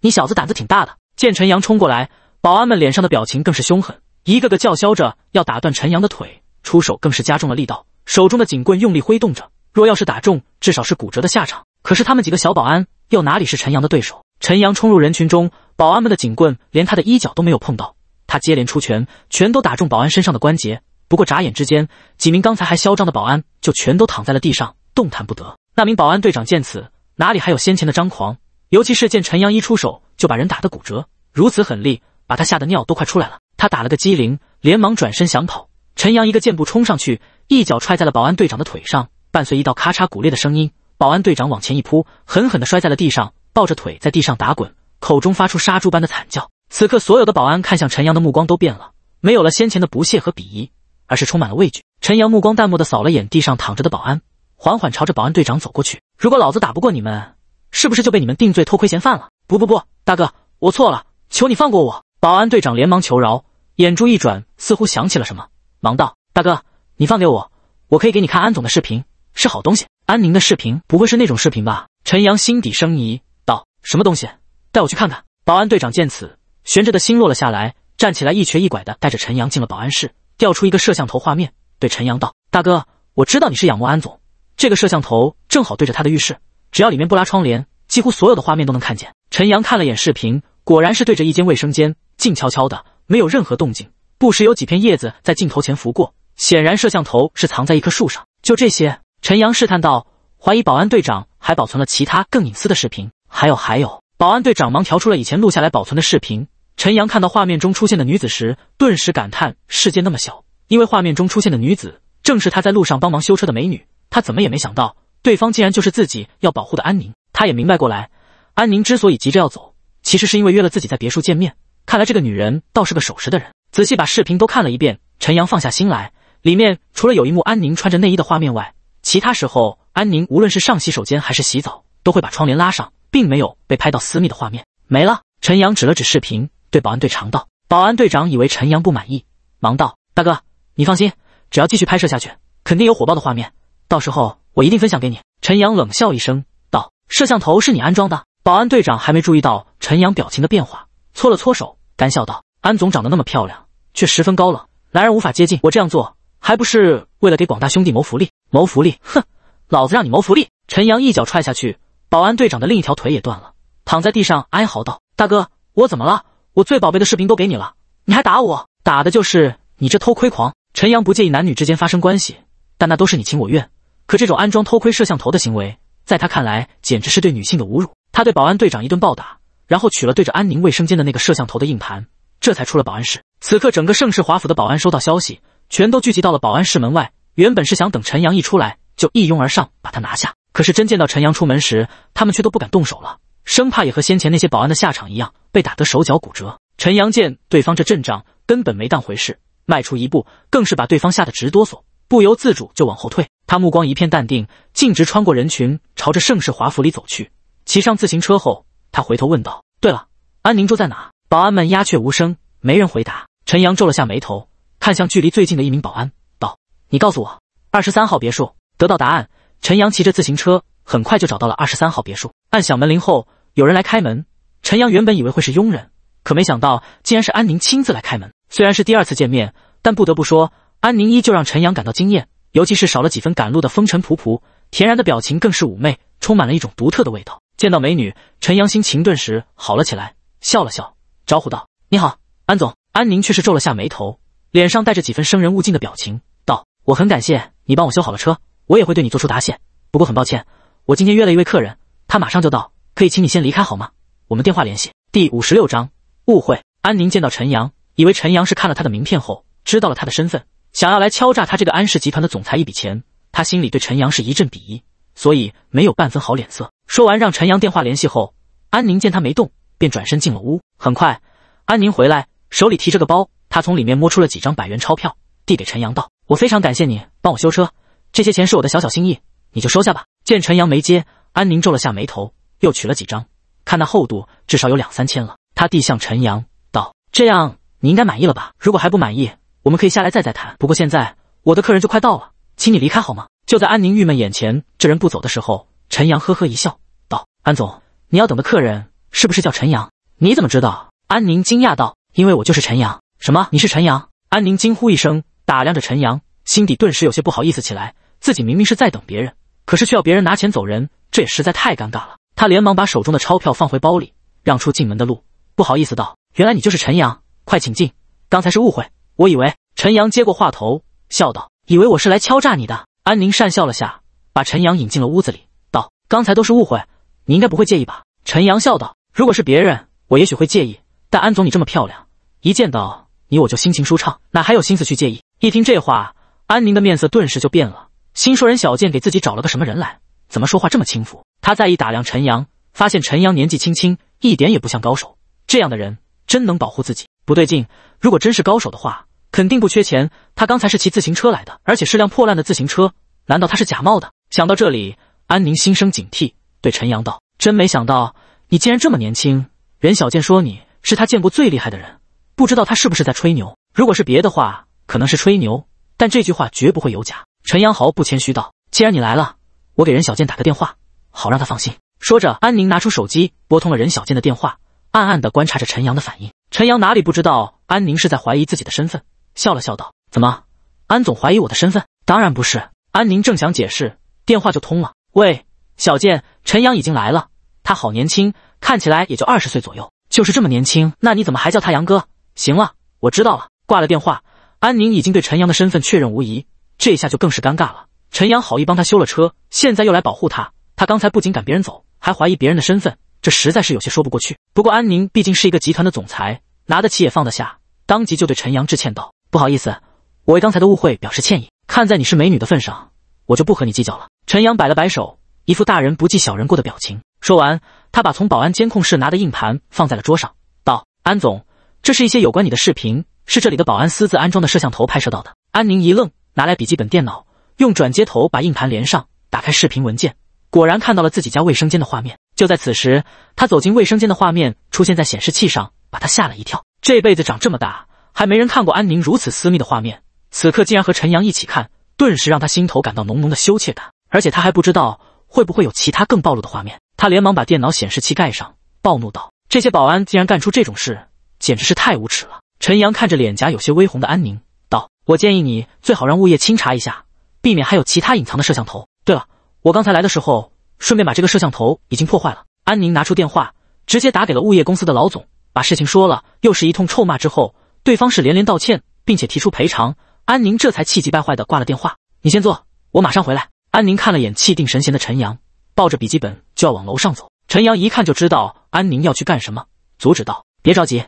你小子胆子挺大的！见陈阳冲过来，保安们脸上的表情更是凶狠，一个个叫嚣着要打断陈阳的腿，出手更是加重了力道，手中的警棍用力挥动着。若要是打中，至少是骨折的下场。可是他们几个小保安又哪里是陈阳的对手？陈阳冲入人群中，保安们的警棍连他的衣角都没有碰到，他接连出拳，全都打中保安身上的关节。不过眨眼之间，几名刚才还嚣张的保安就全都躺在了地上，动弹不得。那名保安队长见此，哪里还有先前的张狂？尤其是见陈阳一出手就把人打得骨折，如此狠厉，把他吓得尿都快出来了。他打了个激灵，连忙转身想跑。陈阳一个箭步冲上去，一脚踹在了保安队长的腿上，伴随一道咔嚓骨裂的声音，保安队长往前一扑，狠狠地摔在了地上，抱着腿在地上打滚，口中发出杀猪般的惨叫。此刻，所有的保安看向陈阳的目光都变了，没有了先前的不屑和鄙夷，而是充满了畏惧。陈阳目光淡漠地扫了眼地上躺着的保安。缓缓朝着保安队长走过去。如果老子打不过你们，是不是就被你们定罪偷窥嫌犯了？不不不，大哥，我错了，求你放过我！保安队长连忙求饶，眼珠一转，似乎想起了什么，忙道：“大哥，你放给我，我可以给你看安总的视频，是好东西。”安宁的视频不会是那种视频吧？陈阳心底生疑，道：“什么东西？带我去看看。”保安队长见此，悬着的心落了下来，站起来一瘸一拐的带着陈阳进了保安室，调出一个摄像头画面，对陈阳道：“大哥，我知道你是仰慕安总。”这个摄像头正好对着他的浴室，只要里面不拉窗帘，几乎所有的画面都能看见。陈阳看了眼视频，果然是对着一间卫生间，静悄悄的，没有任何动静，不时有几片叶子在镜头前拂过。显然，摄像头是藏在一棵树上。就这些，陈阳试探道：“怀疑保安队长还保存了其他更隐私的视频。”还有还有，保安队长忙调出了以前录下来保存的视频。陈阳看到画面中出现的女子时，顿时感叹：“世界那么小！”因为画面中出现的女子正是他在路上帮忙修车的美女。他怎么也没想到，对方竟然就是自己要保护的安宁。他也明白过来，安宁之所以急着要走，其实是因为约了自己在别墅见面。看来这个女人倒是个守时的人。仔细把视频都看了一遍，陈阳放下心来。里面除了有一幕安宁穿着内衣的画面外，其他时候安宁无论是上洗手间还是洗澡，都会把窗帘拉上，并没有被拍到私密的画面。没了。陈阳指了指视频，对保安队长道：“保安队长，以为陈阳不满意，忙道：‘大哥，你放心，只要继续拍摄下去，肯定有火爆的画面。’”到时候我一定分享给你。陈阳冷笑一声道：“摄像头是你安装的？”保安队长还没注意到陈阳表情的变化，搓了搓手，干笑道：“安总长得那么漂亮，却十分高冷，男人无法接近。我这样做还不是为了给广大兄弟谋福利？谋福利？哼，老子让你谋福利！”陈阳一脚踹下去，保安队长的另一条腿也断了，躺在地上哀嚎道：“大哥，我怎么了？我最宝贝的视频都给你了，你还打我？打的就是你这偷窥狂！”陈阳不介意男女之间发生关系，但那都是你情我愿。可这种安装偷窥摄像头的行为，在他看来简直是对女性的侮辱。他对保安队长一顿暴打，然后取了对着安宁卫生间的那个摄像头的硬盘，这才出了保安室。此刻，整个盛世华府的保安收到消息，全都聚集到了保安室门外。原本是想等陈阳一出来就一拥而上把他拿下，可是真见到陈阳出门时，他们却都不敢动手了，生怕也和先前那些保安的下场一样，被打得手脚骨折。陈阳见对方这阵仗，根本没当回事，迈出一步，更是把对方吓得直哆嗦。不由自主就往后退，他目光一片淡定，径直穿过人群，朝着盛世华府里走去。骑上自行车后，他回头问道：“对了，安宁住在哪？”保安们鸦雀无声，没人回答。陈阳皱了下眉头，看向距离最近的一名保安，道：“你告诉我，二十三号别墅。”得到答案，陈阳骑着自行车很快就找到了二十三号别墅。按响门铃后，有人来开门。陈阳原本以为会是佣人，可没想到竟然是安宁亲自来开门。虽然是第二次见面，但不得不说。安宁依旧让陈阳感到惊艳，尤其是少了几分赶路的风尘仆仆，恬然的表情更是妩媚，充满了一种独特的味道。见到美女，陈阳心情顿时好了起来，笑了笑，招呼道：“你好，安总。”安宁却是皱了下眉头，脸上带着几分生人勿近的表情，道：“我很感谢你帮我修好了车，我也会对你做出答谢。不过很抱歉，我今天约了一位客人，他马上就到，可以请你先离开好吗？我们电话联系。”第五十六章误会。安宁见到陈阳，以为陈阳是看了他的名片后知道了他的身份。想要来敲诈他这个安氏集团的总裁一笔钱，他心里对陈阳是一阵鄙夷，所以没有半分好脸色。说完，让陈阳电话联系后，安宁见他没动，便转身进了屋。很快，安宁回来，手里提着个包，他从里面摸出了几张百元钞票，递给陈阳道：“我非常感谢你帮我修车，这些钱是我的小小心意，你就收下吧。”见陈阳没接，安宁皱了下眉头，又取了几张，看那厚度至少有两三千了，他递向陈阳道：“这样你应该满意了吧？如果还不满意。”我们可以下来再再谈，不过现在我的客人就快到了，请你离开好吗？就在安宁郁闷，眼前这人不走的时候，陈阳呵呵一笑，道：“安总，你要等的客人是不是叫陈阳？你怎么知道？”安宁惊讶道：“因为我就是陈阳。”“什么？你是陈阳？”安宁惊呼一声，打量着陈阳，心底顿时有些不好意思起来。自己明明是在等别人，可是却要别人拿钱走人，这也实在太尴尬了。他连忙把手中的钞票放回包里，让出进门的路，不好意思道：“原来你就是陈阳，快请进。刚才是误会。”我以为陈阳接过话头，笑道：“以为我是来敲诈你的？”安宁讪笑了下，把陈阳引进了屋子里，道：“刚才都是误会，你应该不会介意吧？”陈阳笑道：“如果是别人，我也许会介意，但安总你这么漂亮，一见到你我就心情舒畅，哪还有心思去介意？”一听这话，安宁的面色顿时就变了，心说：“人小贱给自己找了个什么人来？怎么说话这么轻浮？”他再一打量陈阳，发现陈阳年纪轻轻，一点也不像高手。这样的人真能保护自己？不对劲，如果真是高手的话。肯定不缺钱，他刚才是骑自行车来的，而且是辆破烂的自行车。难道他是假冒的？想到这里，安宁心生警惕，对陈阳道：“真没想到你竟然这么年轻。”任小健说：“你是他见过最厉害的人，不知道他是不是在吹牛？如果是别的话，可能是吹牛，但这句话绝不会有假。”陈阳毫不谦虚道：“既然你来了，我给任小健打个电话，好让他放心。”说着，安宁拿出手机拨通了任小健的电话，暗暗的观察着陈阳的反应。陈阳哪里不知道安宁是在怀疑自己的身份？笑了笑道：“怎么，安总怀疑我的身份？当然不是。”安宁正想解释，电话就通了。喂，小贱，陈阳已经来了。他好年轻，看起来也就二十岁左右。就是这么年轻，那你怎么还叫他杨哥？行了，我知道了。挂了电话，安宁已经对陈阳的身份确认无疑，这一下就更是尴尬了。陈阳好意帮他修了车，现在又来保护他。他刚才不仅赶别人走，还怀疑别人的身份，这实在是有些说不过去。不过安宁毕竟是一个集团的总裁，拿得起也放得下，当即就对陈阳致歉道。不好意思，我为刚才的误会表示歉意。看在你是美女的份上，我就不和你计较了。陈阳摆了摆手，一副大人不计小人过的表情。说完，他把从保安监控室拿的硬盘放在了桌上，道：“安总，这是一些有关你的视频，是这里的保安私自安装的摄像头拍摄到的。”安宁一愣，拿来笔记本电脑，用转接头把硬盘连上，打开视频文件，果然看到了自己家卫生间的画面。就在此时，他走进卫生间的画面出现在显示器上，把他吓了一跳。这辈子长这么大。还没人看过安宁如此私密的画面，此刻竟然和陈阳一起看，顿时让他心头感到浓浓的羞怯感。而且他还不知道会不会有其他更暴露的画面，他连忙把电脑显示器盖上，暴怒道：“这些保安竟然干出这种事，简直是太无耻了！”陈阳看着脸颊有些微红的安宁，道：“我建议你最好让物业清查一下，避免还有其他隐藏的摄像头。对了，我刚才来的时候顺便把这个摄像头已经破坏了。”安宁拿出电话，直接打给了物业公司的老总，把事情说了，又是一通臭骂之后。对方是连连道歉，并且提出赔偿，安宁这才气急败坏的挂了电话。你先坐，我马上回来。安宁看了眼气定神闲的陈阳，抱着笔记本就要往楼上走。陈阳一看就知道安宁要去干什么，阻止道：“别着急，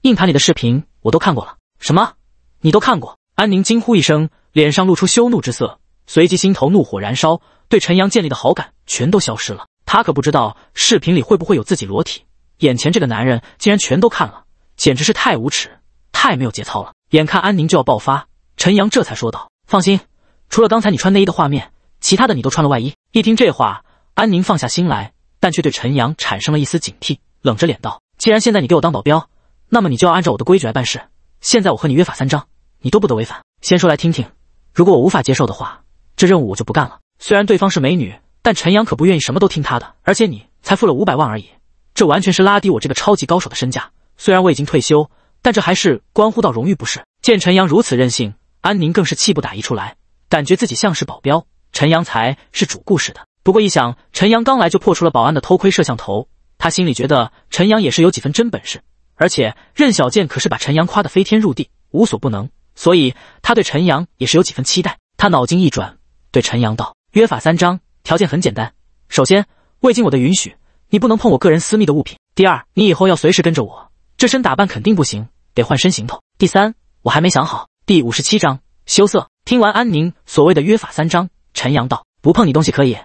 硬盘里的视频我都看过了。什么？你都看过？”安宁惊呼一声，脸上露出羞怒之色，随即心头怒火燃烧，对陈阳建立的好感全都消失了。他可不知道视频里会不会有自己裸体，眼前这个男人竟然全都看了，简直是太无耻！太没有节操了！眼看安宁就要爆发，陈阳这才说道：“放心，除了刚才你穿内衣的画面，其他的你都穿了外衣。”一听这话，安宁放下心来，但却对陈阳产生了一丝警惕，冷着脸道：“既然现在你给我当保镖，那么你就要按照我的规矩来办事。现在我和你约法三章，你都不得违反。先说来听听，如果我无法接受的话，这任务我就不干了。虽然对方是美女，但陈阳可不愿意什么都听他的。而且你才付了五百万而已，这完全是拉低我这个超级高手的身价。虽然我已经退休。”但这还是关乎到荣誉，不是？见陈阳如此任性，安宁更是气不打一处来，感觉自己像是保镖，陈阳才是主故事的。不过一想，陈阳刚来就破除了保安的偷窥摄像头，他心里觉得陈阳也是有几分真本事。而且任小健可是把陈阳夸得飞天入地，无所不能，所以他对陈阳也是有几分期待。他脑筋一转，对陈阳道：“约法三章，条件很简单。首先，未经我的允许，你不能碰我个人私密的物品。第二，你以后要随时跟着我，这身打扮肯定不行。”得换身行头。第三，我还没想好。第五十七章羞涩。听完安宁所谓的约法三章，陈阳道：“不碰你东西可以，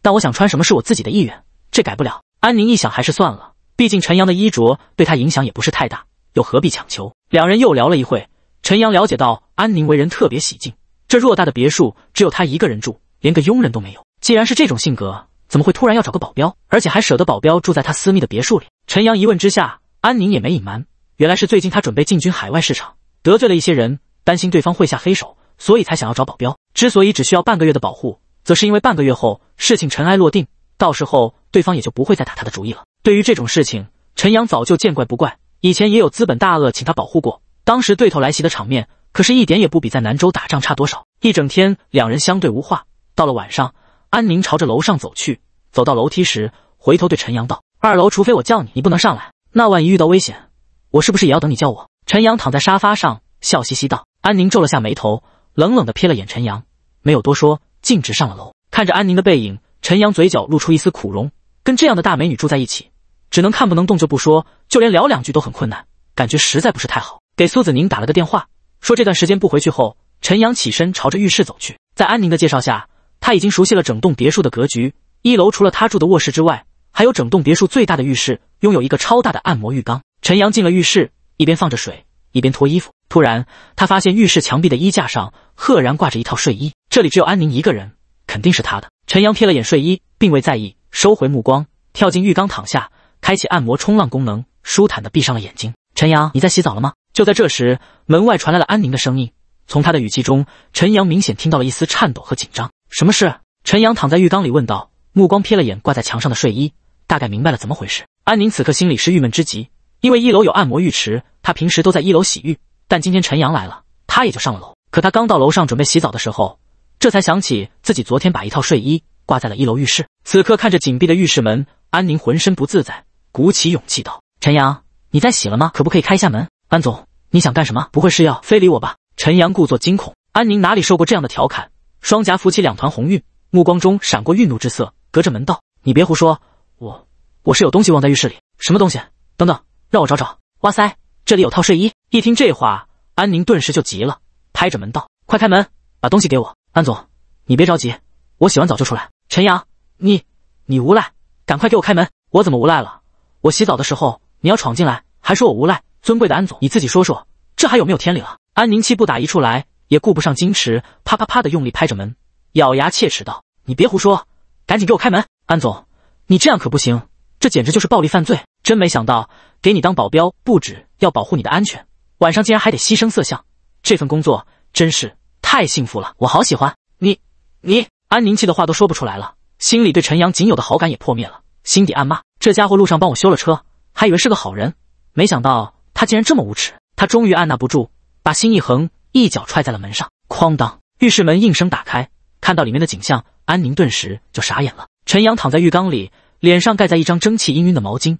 但我想穿什么是我自己的意愿，这改不了。”安宁一想，还是算了。毕竟陈阳的衣着对他影响也不是太大，又何必强求？两人又聊了一会，陈阳了解到安宁为人特别喜静，这偌大的别墅只有他一个人住，连个佣人都没有。既然是这种性格，怎么会突然要找个保镖，而且还舍得保镖住在他私密的别墅里？陈阳一问之下，安宁也没隐瞒。原来是最近他准备进军海外市场，得罪了一些人，担心对方会下黑手，所以才想要找保镖。之所以只需要半个月的保护，则是因为半个月后事情尘埃落定，到时候对方也就不会再打他的主意了。对于这种事情，陈阳早就见怪不怪。以前也有资本大鳄请他保护过，当时对头来袭的场面，可是一点也不比在南州打仗差多少。一整天两人相对无话，到了晚上，安宁朝着楼上走去，走到楼梯时回头对陈阳道：“二楼，除非我叫你，你不能上来。那万一遇到危险？”我是不是也要等你叫我？陈阳躺在沙发上，笑嘻嘻道。安宁皱了下眉头，冷冷的瞥了眼陈阳，没有多说，径直上了楼。看着安宁的背影，陈阳嘴角露出一丝苦容。跟这样的大美女住在一起，只能看不能动就不说，就连聊两句都很困难，感觉实在不是太好。给苏子宁打了个电话，说这段时间不回去后，陈阳起身朝着浴室走去。在安宁的介绍下，他已经熟悉了整栋别墅的格局。一楼除了他住的卧室之外，还有整栋别墅最大的浴室，拥有一个超大的按摩浴缸。陈阳进了浴室，一边放着水，一边脱衣服。突然，他发现浴室墙壁的衣架上赫然挂着一套睡衣。这里只有安宁一个人，肯定是他的。陈阳瞥了眼睡衣，并未在意，收回目光，跳进浴缸躺下，开启按摩冲浪功能，舒坦地闭上了眼睛。陈阳，你在洗澡了吗？就在这时，门外传来了安宁的声音。从他的语气中，陈阳明显听到了一丝颤抖和紧张。什么事？陈阳躺在浴缸里问道，目光瞥了眼挂在墙上的睡衣，大概明白了怎么回事。安宁此刻心里是郁闷之极。因为一楼有按摩浴池，他平时都在一楼洗浴。但今天陈阳来了，他也就上了楼。可他刚到楼上准备洗澡的时候，这才想起自己昨天把一套睡衣挂在了一楼浴室。此刻看着紧闭的浴室门，安宁浑身不自在，鼓起勇气道：“陈阳，你在洗了吗？可不可以开一下门？”“安总，你想干什么？不会是要非礼我吧？”陈阳故作惊恐。安宁哪里受过这样的调侃，双颊浮起两团红晕，目光中闪过愠怒之色，隔着门道：“你别胡说，我我是有东西忘在浴室里。什么东西？等等。”让我找找，哇塞，这里有套睡衣。一听这话，安宁顿时就急了，拍着门道：“快开门，把东西给我。”安总，你别着急，我洗完澡就出来。陈阳，你你无赖，赶快给我开门！我怎么无赖了？我洗澡的时候你要闯进来，还说我无赖？尊贵的安总，你自己说说，这还有没有天理了？安宁气不打一处来，也顾不上矜持，啪啪啪的用力拍着门，咬牙切齿道：“你别胡说，赶紧给我开门！”安总，你这样可不行，这简直就是暴力犯罪。真没想到，给你当保镖不止要保护你的安全，晚上竟然还得牺牲色相，这份工作真是太幸福了，我好喜欢你！你安宁气的话都说不出来了，心里对陈阳仅有的好感也破灭了，心底暗骂这家伙路上帮我修了车，还以为是个好人，没想到他竟然这么无耻！他终于按捺不住，把心一横，一脚踹在了门上，哐当，浴室门应声打开，看到里面的景象，安宁顿时就傻眼了。陈阳躺在浴缸里，脸上盖在一张蒸汽氤氲的毛巾。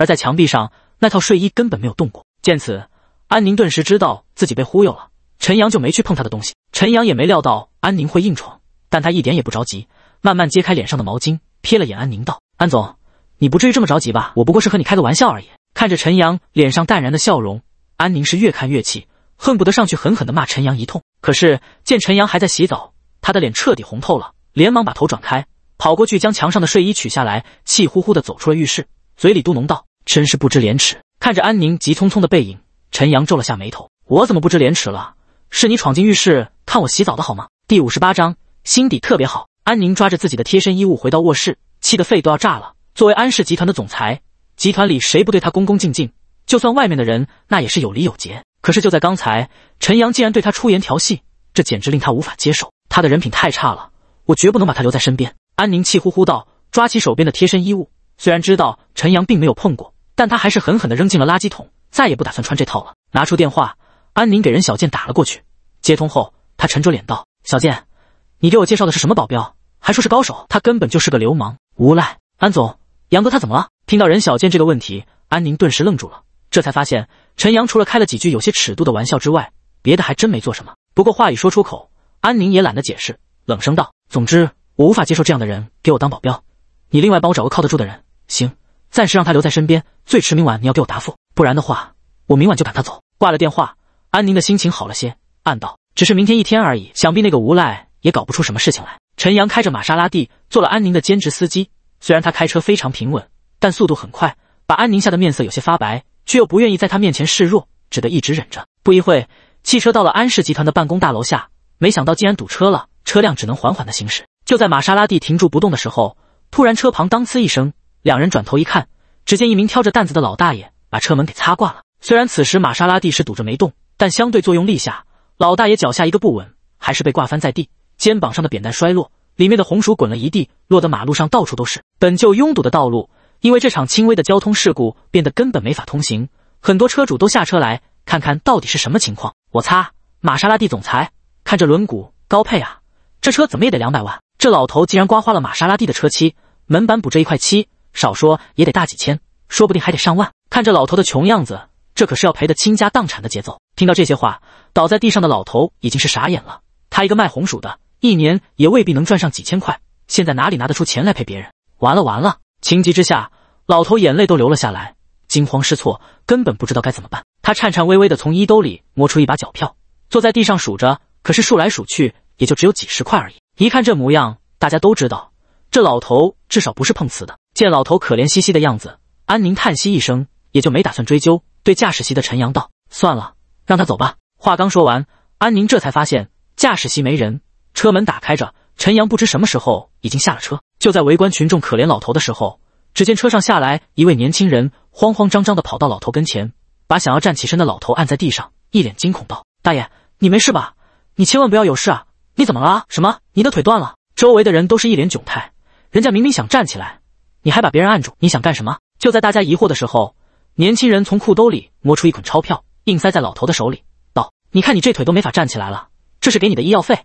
而在墙壁上，那套睡衣根本没有动过。见此，安宁顿时知道自己被忽悠了。陈阳就没去碰他的东西。陈阳也没料到安宁会硬闯，但他一点也不着急，慢慢揭开脸上的毛巾，瞥了眼安宁，道：“安总，你不至于这么着急吧？我不过是和你开个玩笑而已。”看着陈阳脸上淡然的笑容，安宁是越看越气，恨不得上去狠狠地骂陈阳一通。可是见陈阳还在洗澡，他的脸彻底红透了，连忙把头转开，跑过去将墙上的睡衣取下来，气呼呼地走出了浴室，嘴里嘟哝道。真是不知廉耻！看着安宁急匆匆的背影，陈阳皱了下眉头。我怎么不知廉耻了？是你闯进浴室看我洗澡的好吗？第五十八章，心底特别好。安宁抓着自己的贴身衣物回到卧室，气得肺都要炸了。作为安氏集团的总裁，集团里谁不对他恭恭敬敬？就算外面的人，那也是有礼有节。可是就在刚才，陈阳竟然对他出言调戏，这简直令他无法接受。他的人品太差了，我绝不能把他留在身边。安宁气呼呼道，抓起手边的贴身衣物。虽然知道陈阳并没有碰过。但他还是狠狠地扔进了垃圾桶，再也不打算穿这套了。拿出电话，安宁给任小贱打了过去。接通后，他沉着脸道：“小贱，你给我介绍的是什么保镖？还说是高手？他根本就是个流氓无赖。”安总，杨哥他怎么了？听到任小贱这个问题，安宁顿时愣住了。这才发现，陈阳除了开了几句有些尺度的玩笑之外，别的还真没做什么。不过话已说出口，安宁也懒得解释，冷声道：“总之，我无法接受这样的人给我当保镖。你另外帮我找个靠得住的人，行。”暂时让他留在身边，最迟明晚你要给我答复，不然的话，我明晚就赶他走。挂了电话，安宁的心情好了些，暗道：只是明天一天而已，想必那个无赖也搞不出什么事情来。陈阳开着玛莎拉蒂做了安宁的兼职司机，虽然他开车非常平稳，但速度很快，把安宁吓得面色有些发白，却又不愿意在他面前示弱，只得一直忍着。不一会汽车到了安氏集团的办公大楼下，没想到竟然堵车了，车辆只能缓缓的行驶。就在玛莎拉蒂停住不动的时候，突然车旁当呲一声。两人转头一看，只见一名挑着担子的老大爷把车门给擦挂了。虽然此时玛莎拉蒂是堵着没动，但相对作用力下，老大爷脚下一个不稳，还是被挂翻在地，肩膀上的扁担摔落，里面的红薯滚了一地，落得马路上到处都是。本就拥堵的道路，因为这场轻微的交通事故变得根本没法通行。很多车主都下车来看看到底是什么情况。我擦，玛莎拉蒂总裁，看这轮毂高配啊，这车怎么也得两百万。这老头竟然刮花了玛莎拉蒂的车漆，门板补这一块漆。少说也得大几千，说不定还得上万。看这老头的穷样子，这可是要赔得倾家荡产的节奏。听到这些话，倒在地上的老头已经是傻眼了。他一个卖红薯的，一年也未必能赚上几千块，现在哪里拿得出钱来赔别人？完了完了！情急之下，老头眼泪都流了下来，惊慌失措，根本不知道该怎么办。他颤颤巍巍地从衣兜里摸出一把角票，坐在地上数着，可是数来数去，也就只有几十块而已。一看这模样，大家都知道，这老头至少不是碰瓷的。见老头可怜兮兮的样子，安宁叹息一声，也就没打算追究，对驾驶席的陈阳道：“算了，让他走吧。”话刚说完，安宁这才发现驾驶席没人，车门打开着，陈阳不知什么时候已经下了车。就在围观群众可怜老头的时候，只见车上下来一位年轻人，慌慌张张地跑到老头跟前，把想要站起身的老头按在地上，一脸惊恐道：“大爷，你没事吧？你千万不要有事啊！你怎么了？什么？你的腿断了？”周围的人都是一脸窘态，人家明明想站起来。你还把别人按住，你想干什么？就在大家疑惑的时候，年轻人从裤兜里摸出一捆钞票，硬塞在老头的手里，道：“你看你这腿都没法站起来了，这是给你的医药费，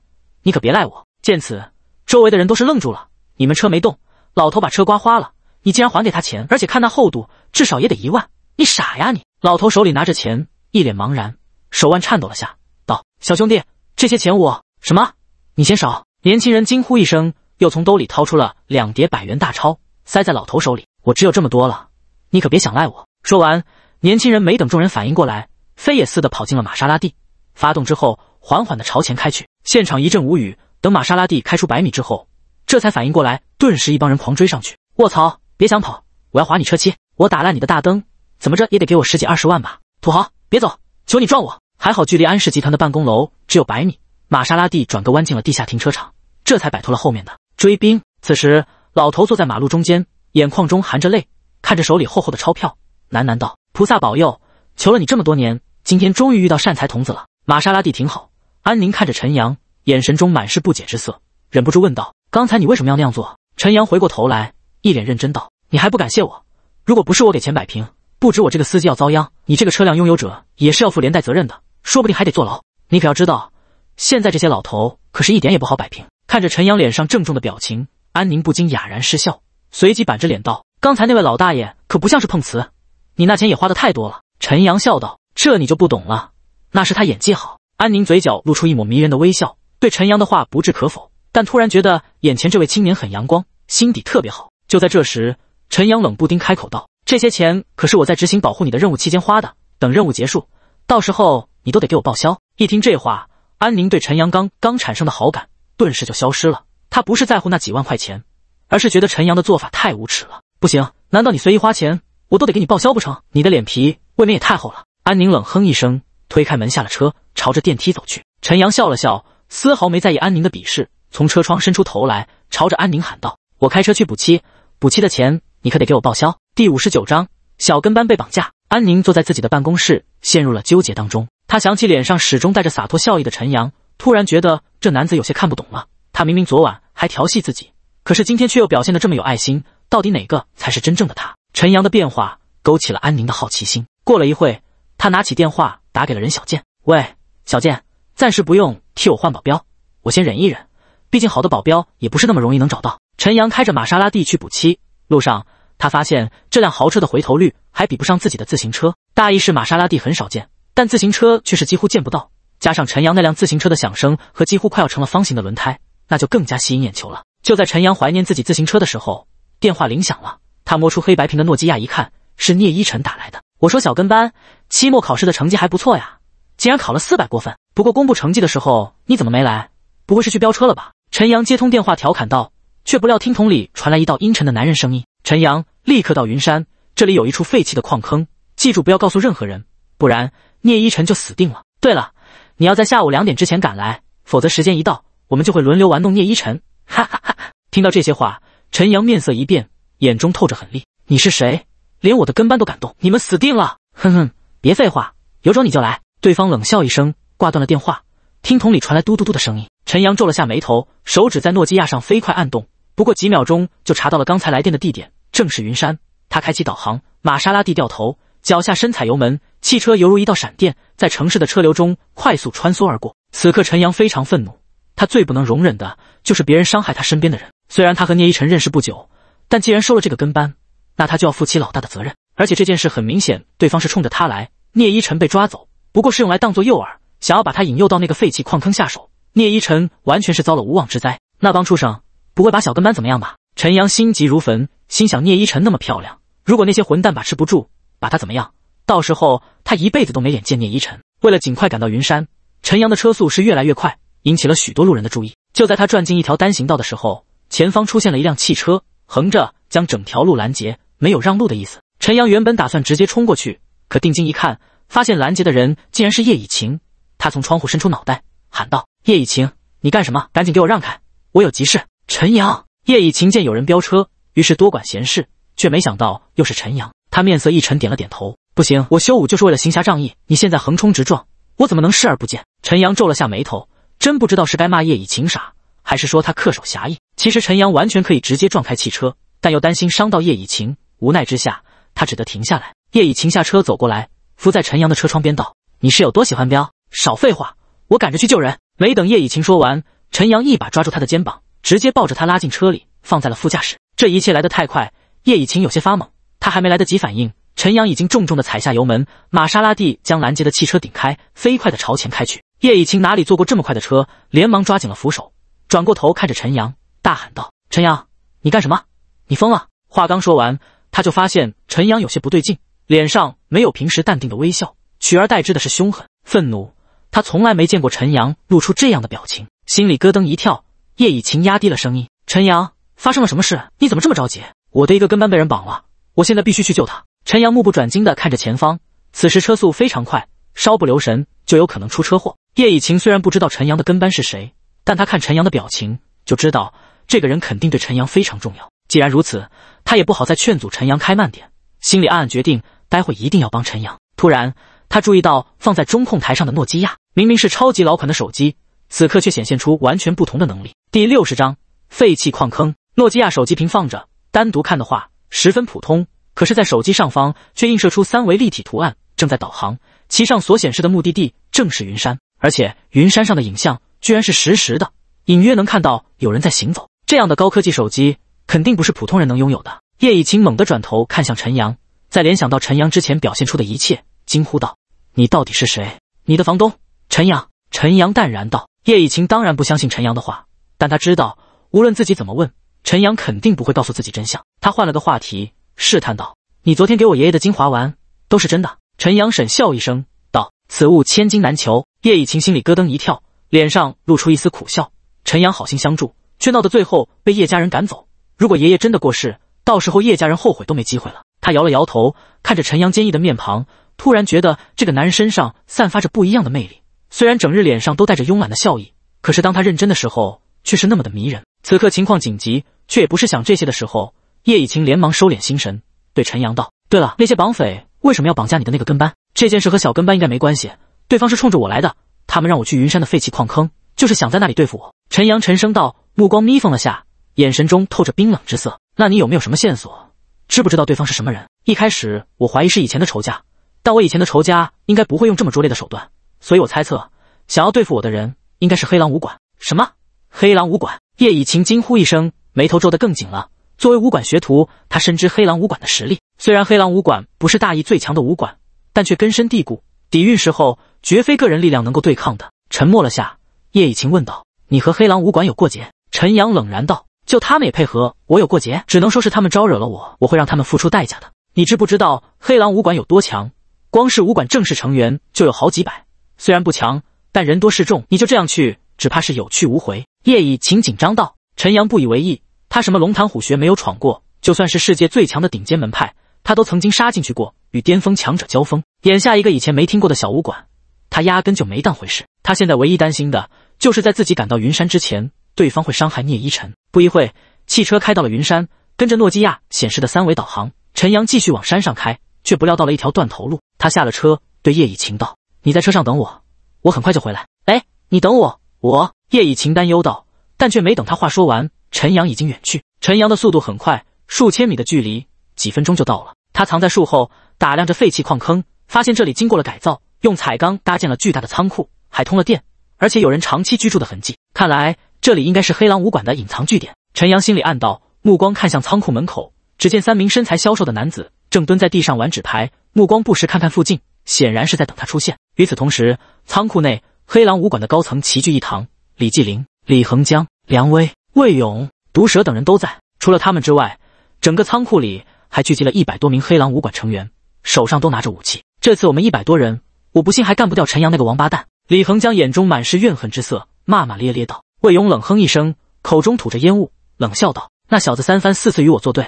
你可别赖我。”见此，周围的人都是愣住了。你们车没动，老头把车刮花了，你竟然还给他钱？而且看那厚度，至少也得一万。你傻呀你！老头手里拿着钱，一脸茫然，手腕颤抖了下，道：“小兄弟，这些钱我……什么？你嫌少？”年轻人惊呼一声，又从兜里掏出了两叠百元大钞。塞在老头手里，我只有这么多了，你可别想赖我。说完，年轻人没等众人反应过来，飞也似的跑进了玛莎拉蒂，发动之后，缓缓的朝前开去。现场一阵无语。等玛莎拉蒂开出百米之后，这才反应过来，顿时一帮人狂追上去。卧槽，别想跑，我要划你车漆，我打烂你的大灯，怎么着也得给我十几二十万吧？土豪，别走，求你撞我！还好距离安氏集团的办公楼只有百米，玛莎拉蒂转个弯进了地下停车场，这才摆脱了后面的追兵。此时。老头坐在马路中间，眼眶中含着泪，看着手里厚厚的钞票，喃喃道：“菩萨保佑，求了你这么多年，今天终于遇到善财童子了。”玛莎拉蒂挺好。安宁看着陈阳，眼神中满是不解之色，忍不住问道：“刚才你为什么要那样做？”陈阳回过头来，一脸认真道：“你还不感谢我？如果不是我给钱摆平，不止我这个司机要遭殃，你这个车辆拥有者也是要负连带责任的，说不定还得坐牢。你可要知道，现在这些老头可是一点也不好摆平。”看着陈阳脸上郑重的表情。安宁不禁哑然失笑，随即板着脸道：“刚才那位老大爷可不像是碰瓷，你那钱也花的太多了。”陈阳笑道：“这你就不懂了，那是他演技好。”安宁嘴角露出一抹迷人的微笑，对陈阳的话不置可否，但突然觉得眼前这位青年很阳光，心底特别好。就在这时，陈阳冷不丁开口道：“这些钱可是我在执行保护你的任务期间花的，等任务结束，到时候你都得给我报销。”一听这话，安宁对陈阳刚刚产生的好感顿时就消失了。他不是在乎那几万块钱，而是觉得陈阳的做法太无耻了。不行，难道你随意花钱，我都得给你报销不成？你的脸皮未免也太厚了。安宁冷哼一声，推开门下了车，朝着电梯走去。陈阳笑了笑，丝毫没在意安宁的鄙视，从车窗伸出头来，朝着安宁喊道：“我开车去补漆，补漆的钱你可得给我报销。”第五十九章小跟班被绑架。安宁坐在自己的办公室，陷入了纠结当中。他想起脸上始终带着洒脱笑意的陈阳，突然觉得这男子有些看不懂了。他明明昨晚还调戏自己，可是今天却又表现得这么有爱心，到底哪个才是真正的他？陈阳的变化勾起了安宁的好奇心。过了一会，他拿起电话打给了任小贱：“喂，小贱，暂时不用替我换保镖，我先忍一忍，毕竟好的保镖也不是那么容易能找到。”陈阳开着玛莎拉蒂去补漆，路上他发现这辆豪车的回头率还比不上自己的自行车。大意是玛莎拉蒂很少见，但自行车却是几乎见不到。加上陈阳那辆自行车的响声和几乎快要成了方形的轮胎。那就更加吸引眼球了。就在陈阳怀念自己自行车的时候，电话铃响了。他摸出黑白屏的诺基亚，一看是聂依晨打来的。我说：“小跟班，期末考试的成绩还不错呀，竟然考了四百过分。不过公布成绩的时候你怎么没来？不会是去飙车了吧？”陈阳接通电话调侃道，却不料听筒里传来一道阴沉的男人声音。陈阳立刻到云山，这里有一处废弃的矿坑，记住不要告诉任何人，不然聂依晨就死定了。对了，你要在下午两点之前赶来，否则时间一到。我们就会轮流玩弄聂依晨，哈哈哈！听到这些话，陈阳面色一变，眼中透着狠厉。你是谁？连我的跟班都敢动，你们死定了！哼哼，别废话，有种你就来！对方冷笑一声，挂断了电话。听筒里传来嘟嘟嘟的声音。陈阳皱了下眉头，手指在诺基亚上飞快按动，不过几秒钟就查到了刚才来电的地点，正是云山。他开启导航，玛莎拉蒂掉头，脚下深踩油门，汽车犹如一道闪电，在城市的车流中快速穿梭而过。此刻，陈阳非常愤怒。他最不能容忍的就是别人伤害他身边的人。虽然他和聂依晨认识不久，但既然收了这个跟班，那他就要负起老大的责任。而且这件事很明显，对方是冲着他来。聂依晨被抓走，不过是用来当做诱饵，想要把他引诱到那个废弃矿坑下手。聂依晨完全是遭了无妄之灾。那帮畜生不会把小跟班怎么样吧？陈阳心急如焚，心想：聂依晨那么漂亮，如果那些混蛋把持不住，把她怎么样？到时候他一辈子都没脸见聂依晨。为了尽快赶到云山，陈阳的车速是越来越快。引起了许多路人的注意。就在他转进一条单行道的时候，前方出现了一辆汽车，横着将整条路拦截，没有让路的意思。陈阳原本打算直接冲过去，可定睛一看，发现拦截的人竟然是叶以晴。他从窗户伸出脑袋，喊道：“叶以晴，你干什么？赶紧给我让开，我有急事。”陈阳、叶以晴见有人飙车，于是多管闲事，却没想到又是陈阳。他面色一沉，点了点头：“不行，我修武就是为了行侠仗义。你现在横冲直撞，我怎么能视而不见？”陈阳皱了下眉头。真不知道是该骂叶以晴傻，还是说他恪守侠义。其实陈阳完全可以直接撞开汽车，但又担心伤到叶以晴，无奈之下，他只得停下来。叶以晴下车走过来，伏在陈阳的车窗边道：“你是有多喜欢彪？少废话，我赶着去救人。”没等叶以晴说完，陈阳一把抓住他的肩膀，直接抱着他拉进车里，放在了副驾驶。这一切来得太快，叶以晴有些发懵。他还没来得及反应，陈阳已经重重的踩下油门，玛莎拉蒂将拦截的汽车顶开，飞快的朝前开去。叶以晴哪里坐过这么快的车，连忙抓紧了扶手，转过头看着陈阳，大喊道：“陈阳，你干什么？你疯了！”话刚说完，他就发现陈阳有些不对劲，脸上没有平时淡定的微笑，取而代之的是凶狠、愤怒。他从来没见过陈阳露出这样的表情，心里咯噔一跳。叶以晴压低了声音：“陈阳，发生了什么事？你怎么这么着急？我的一个跟班被人绑了，我现在必须去救他。”陈阳目不转睛地看着前方，此时车速非常快，稍不留神就有可能出车祸。叶以晴虽然不知道陈阳的跟班是谁，但他看陈阳的表情就知道这个人肯定对陈阳非常重要。既然如此，他也不好再劝阻陈阳开慢点，心里暗暗决定，待会一定要帮陈阳。突然，他注意到放在中控台上的诺基亚，明明是超级老款的手机，此刻却显现出完全不同的能力。第六十章废弃矿坑。诺基亚手机屏放着，单独看的话十分普通，可是，在手机上方却映射出三维立体图案，正在导航，其上所显示的目的地正是云山。而且云山上的影像居然是实时的，隐约能看到有人在行走。这样的高科技手机肯定不是普通人能拥有的。叶以晴猛地转头看向陈阳，在联想到陈阳之前表现出的一切，惊呼道：“你到底是谁？你的房东陈阳？”陈阳淡然道：“叶以晴当然不相信陈阳的话，但他知道无论自己怎么问，陈阳肯定不会告诉自己真相。他换了个话题试探道：‘你昨天给我爷爷的精华丸都是真的？’陈阳沈笑一声道：‘此物千金难求。’”叶以晴心里咯噔一跳，脸上露出一丝苦笑。陈阳好心相助，却闹得最后被叶家人赶走。如果爷爷真的过世，到时候叶家人后悔都没机会了。他摇了摇头，看着陈阳坚毅的面庞，突然觉得这个男人身上散发着不一样的魅力。虽然整日脸上都带着慵懒的笑意，可是当他认真的时候，却是那么的迷人。此刻情况紧急，却也不是想这些的时候。叶以晴连忙收敛心神，对陈阳道：“对了，那些绑匪为什么要绑架你的那个跟班？这件事和小跟班应该没关系。”对方是冲着我来的，他们让我去云山的废弃矿坑，就是想在那里对付我。陈阳沉声道，目光眯缝了下，眼神中透着冰冷之色。那你有没有什么线索？知不知道对方是什么人？一开始我怀疑是以前的仇家，但我以前的仇家应该不会用这么拙劣的手段，所以我猜测，想要对付我的人应该是黑狼武馆。什么？黑狼武馆？叶以晴惊呼一声，眉头皱得更紧了。作为武馆学徒，他深知黑狼武馆的实力。虽然黑狼武馆不是大义最强的武馆，但却根深蒂固。底蕴时候绝非个人力量能够对抗的。沉默了下，叶以晴问道：“你和黑狼武馆有过节？”陈阳冷然道：“就他们也配合我有过节，只能说是他们招惹了我，我会让他们付出代价的。你知不知道黑狼武馆有多强？光是武馆正式成员就有好几百，虽然不强，但人多势众。你就这样去，只怕是有去无回。”叶以晴紧张道。陈阳不以为意：“他什么龙潭虎穴没有闯过，就算是世界最强的顶尖门派。”他都曾经杀进去过，与巅峰强者交锋。眼下一个以前没听过的小武馆，他压根就没当回事。他现在唯一担心的就是在自己赶到云山之前，对方会伤害聂依晨。不一会汽车开到了云山，跟着诺基亚显示的三维导航，陈阳继续往山上开，却不料到了一条断头路。他下了车，对叶以晴道：“你在车上等我，我很快就回来。”哎，你等我，我……叶以晴担忧道，但却没等他话说完，陈阳已经远去。陈阳的速度很快，数千米的距离，几分钟就到了。他藏在树后，打量着废弃矿坑，发现这里经过了改造，用彩钢搭建了巨大的仓库，还通了电，而且有人长期居住的痕迹。看来这里应该是黑狼武馆的隐藏据点。陈阳心里暗道，目光看向仓库门口，只见三名身材消瘦的男子正蹲在地上玩纸牌，目光不时看看附近，显然是在等他出现。与此同时，仓库内黑狼武馆的高层齐聚一堂，李继林、李恒江、梁威、魏勇、毒蛇等人都在。除了他们之外，整个仓库里。还聚集了一百多名黑狼武馆成员，手上都拿着武器。这次我们一百多人，我不信还干不掉陈阳那个王八蛋！李恒江眼中满是怨恨之色，骂骂咧咧道。魏勇冷哼一声，口中吐着烟雾，冷笑道：“那小子三番四次与我作对，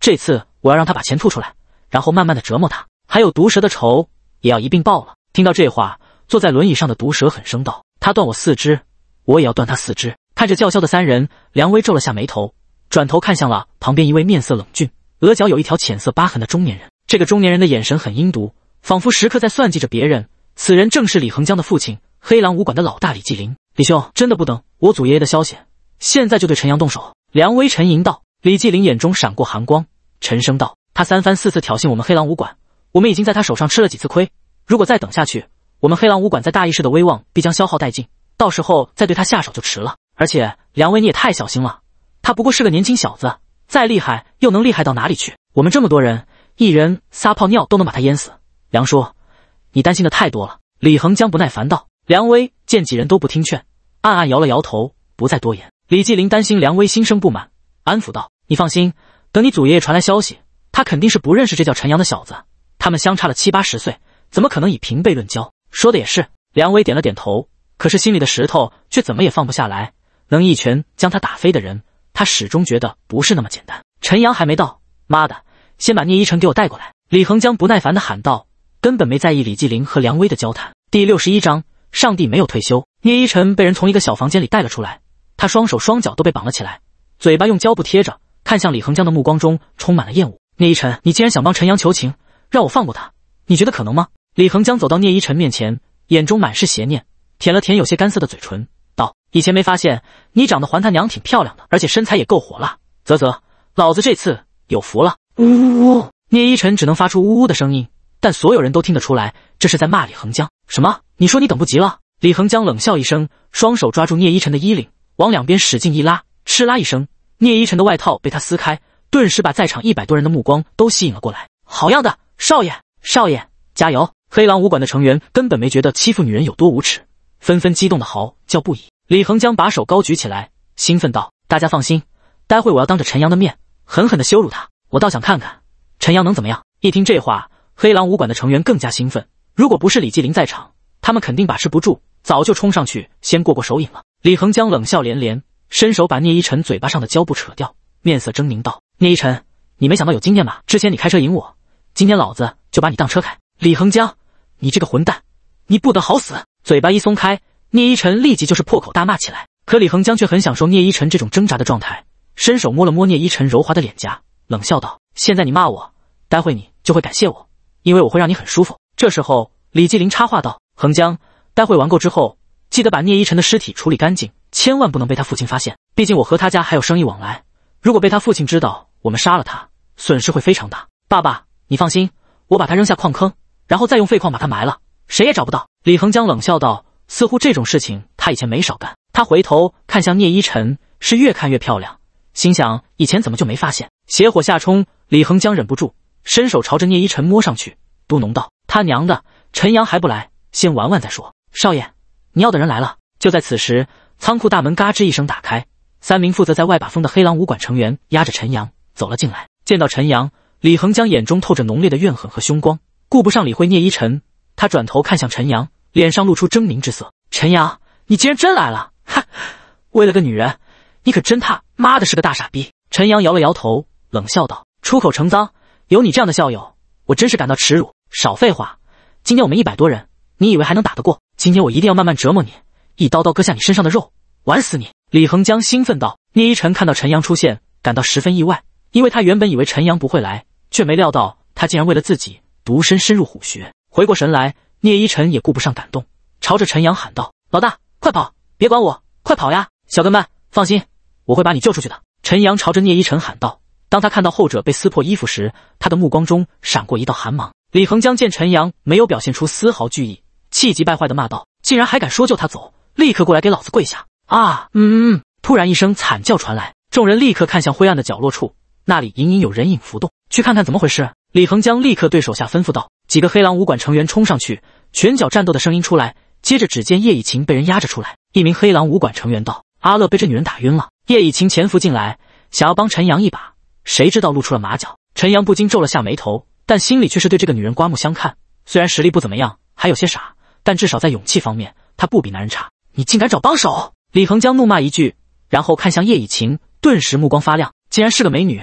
这次我要让他把钱吐出来，然后慢慢的折磨他。还有毒蛇的仇，也要一并报了。”听到这话，坐在轮椅上的毒蛇狠声道：“他断我四肢，我也要断他四肢。”看着叫嚣的三人，梁威皱了下眉头，转头看向了旁边一位面色冷峻。额角有一条浅色疤痕的中年人，这个中年人的眼神很阴毒，仿佛时刻在算计着别人。此人正是李恒江的父亲，黑狼武馆的老大李继林。李兄真的不等我祖爷爷的消息，现在就对陈阳动手？梁威沉吟道。李继林眼中闪过寒光，沉声道：“他三番四次挑衅我们黑狼武馆，我们已经在他手上吃了几次亏。如果再等下去，我们黑狼武馆在大义市的威望必将消耗殆尽，到时候再对他下手就迟了。而且，梁威你也太小心了，他不过是个年轻小子。”再厉害又能厉害到哪里去？我们这么多人，一人撒泡尿都能把他淹死。梁叔，你担心的太多了。”李恒江不耐烦道。梁威见几人都不听劝，暗暗摇了摇头，不再多言。李继林担心梁威心生不满，安抚道：“你放心，等你祖爷爷传来消息，他肯定是不认识这叫陈阳的小子。他们相差了七八十岁，怎么可能以平辈论交？说的也是。”梁威点了点头，可是心里的石头却怎么也放不下来。能一拳将他打飞的人。他始终觉得不是那么简单。陈阳还没到，妈的，先把聂依晨给我带过来！李恒江不耐烦地喊道，根本没在意李继林和梁威的交谈。第六十一章，上帝没有退休。聂依晨被人从一个小房间里带了出来，他双手双脚都被绑了起来，嘴巴用胶布贴着，看向李恒江的目光中充满了厌恶。聂依晨，你竟然想帮陈阳求情，让我放过他，你觉得可能吗？李恒江走到聂依晨面前，眼中满是邪念，舔了舔有些干涩的嘴唇。以前没发现你长得还他娘挺漂亮的，而且身材也够火辣，啧啧，老子这次有福了。呜呜呜！聂依晨只能发出呜呜的声音，但所有人都听得出来，这是在骂李恒江。什么？你说你等不及了？李恒江冷笑一声，双手抓住聂依晨的衣领，往两边使劲一拉，哧啦一声，聂依晨的外套被他撕开，顿时把在场一百多人的目光都吸引了过来。好样的，少爷，少爷加油！黑狼武馆的成员根本没觉得欺负女人有多无耻，纷纷激动的嚎叫不已。李恒将把手高举起来，兴奋道：“大家放心，待会我要当着陈阳的面狠狠的羞辱他，我倒想看看陈阳能怎么样。”一听这话，黑狼武馆的成员更加兴奋。如果不是李继林在场，他们肯定把持不住，早就冲上去先过过手瘾了。李恒将冷笑连连，伸手把聂依晨嘴巴上的胶布扯掉，面色狰狞道：“聂依晨，你没想到有今天吧？之前你开车赢我，今天老子就把你当车开。”李恒江，你这个混蛋，你不得好死！嘴巴一松开。聂依晨立即就是破口大骂起来，可李恒江却很享受聂依晨这种挣扎的状态，伸手摸了摸聂依晨柔滑的脸颊，冷笑道：“现在你骂我，待会你就会感谢我，因为我会让你很舒服。”这时候，李继林插话道：“恒江，待会玩够之后，记得把聂依晨的尸体处理干净，千万不能被他父亲发现。毕竟我和他家还有生意往来，如果被他父亲知道我们杀了他，损失会非常大。”“爸爸，你放心，我把他扔下矿坑，然后再用废矿把他埋了，谁也找不到。”李恒江冷笑道。似乎这种事情他以前没少干。他回头看向聂依晨，是越看越漂亮，心想以前怎么就没发现？邪火下冲，李恒江忍不住伸手朝着聂依晨摸上去，嘟囔道：“他娘的，陈阳还不来，先玩玩再说。”少爷，你要的人来了。就在此时，仓库大门嘎吱一声打开，三名负责在外把风的黑狼武馆成员押着陈阳走了进来。见到陈阳，李恒江眼中透着浓烈的怨恨和凶光，顾不上理会聂依晨，他转头看向陈阳。脸上露出狰狞之色，陈阳，你竟然真来了！哈，为了个女人，你可真他妈的是个大傻逼！陈阳摇了摇头，冷笑道：“出口成脏，有你这样的校友，我真是感到耻辱。”少废话，今天我们一百多人，你以为还能打得过？今天我一定要慢慢折磨你，一刀刀割下你身上的肉，玩死你！”李恒江兴奋道。聂一晨看到陈阳出现，感到十分意外，因为他原本以为陈阳不会来，却没料到他竟然为了自己独身深入虎穴。回过神来。聂一晨也顾不上感动，朝着陈阳喊道：“老大，快跑，别管我，快跑呀！”小跟班，放心，我会把你救出去的。”陈阳朝着聂一晨喊道。当他看到后者被撕破衣服时，他的目光中闪过一道寒芒。李恒江见陈阳没有表现出丝毫惧意，气急败坏地骂道：“竟然还敢说救他走，立刻过来给老子跪下！”啊！嗯嗯。突然一声惨叫传来，众人立刻看向灰暗的角落处，那里隐隐有人影浮动。去看看怎么回事？李恒江立刻对手下吩咐道。几个黑狼武馆成员冲上去，拳脚战斗的声音出来。接着，只见叶以晴被人压着出来。一名黑狼武馆成员道：“阿乐被这女人打晕了。”叶以晴潜伏进来，想要帮陈阳一把，谁知道露出了马脚。陈阳不禁皱了下眉头，但心里却是对这个女人刮目相看。虽然实力不怎么样，还有些傻，但至少在勇气方面，她不比男人差。你竟敢找帮手！李恒江怒骂一句，然后看向叶以晴，顿时目光发亮，竟然是个美女。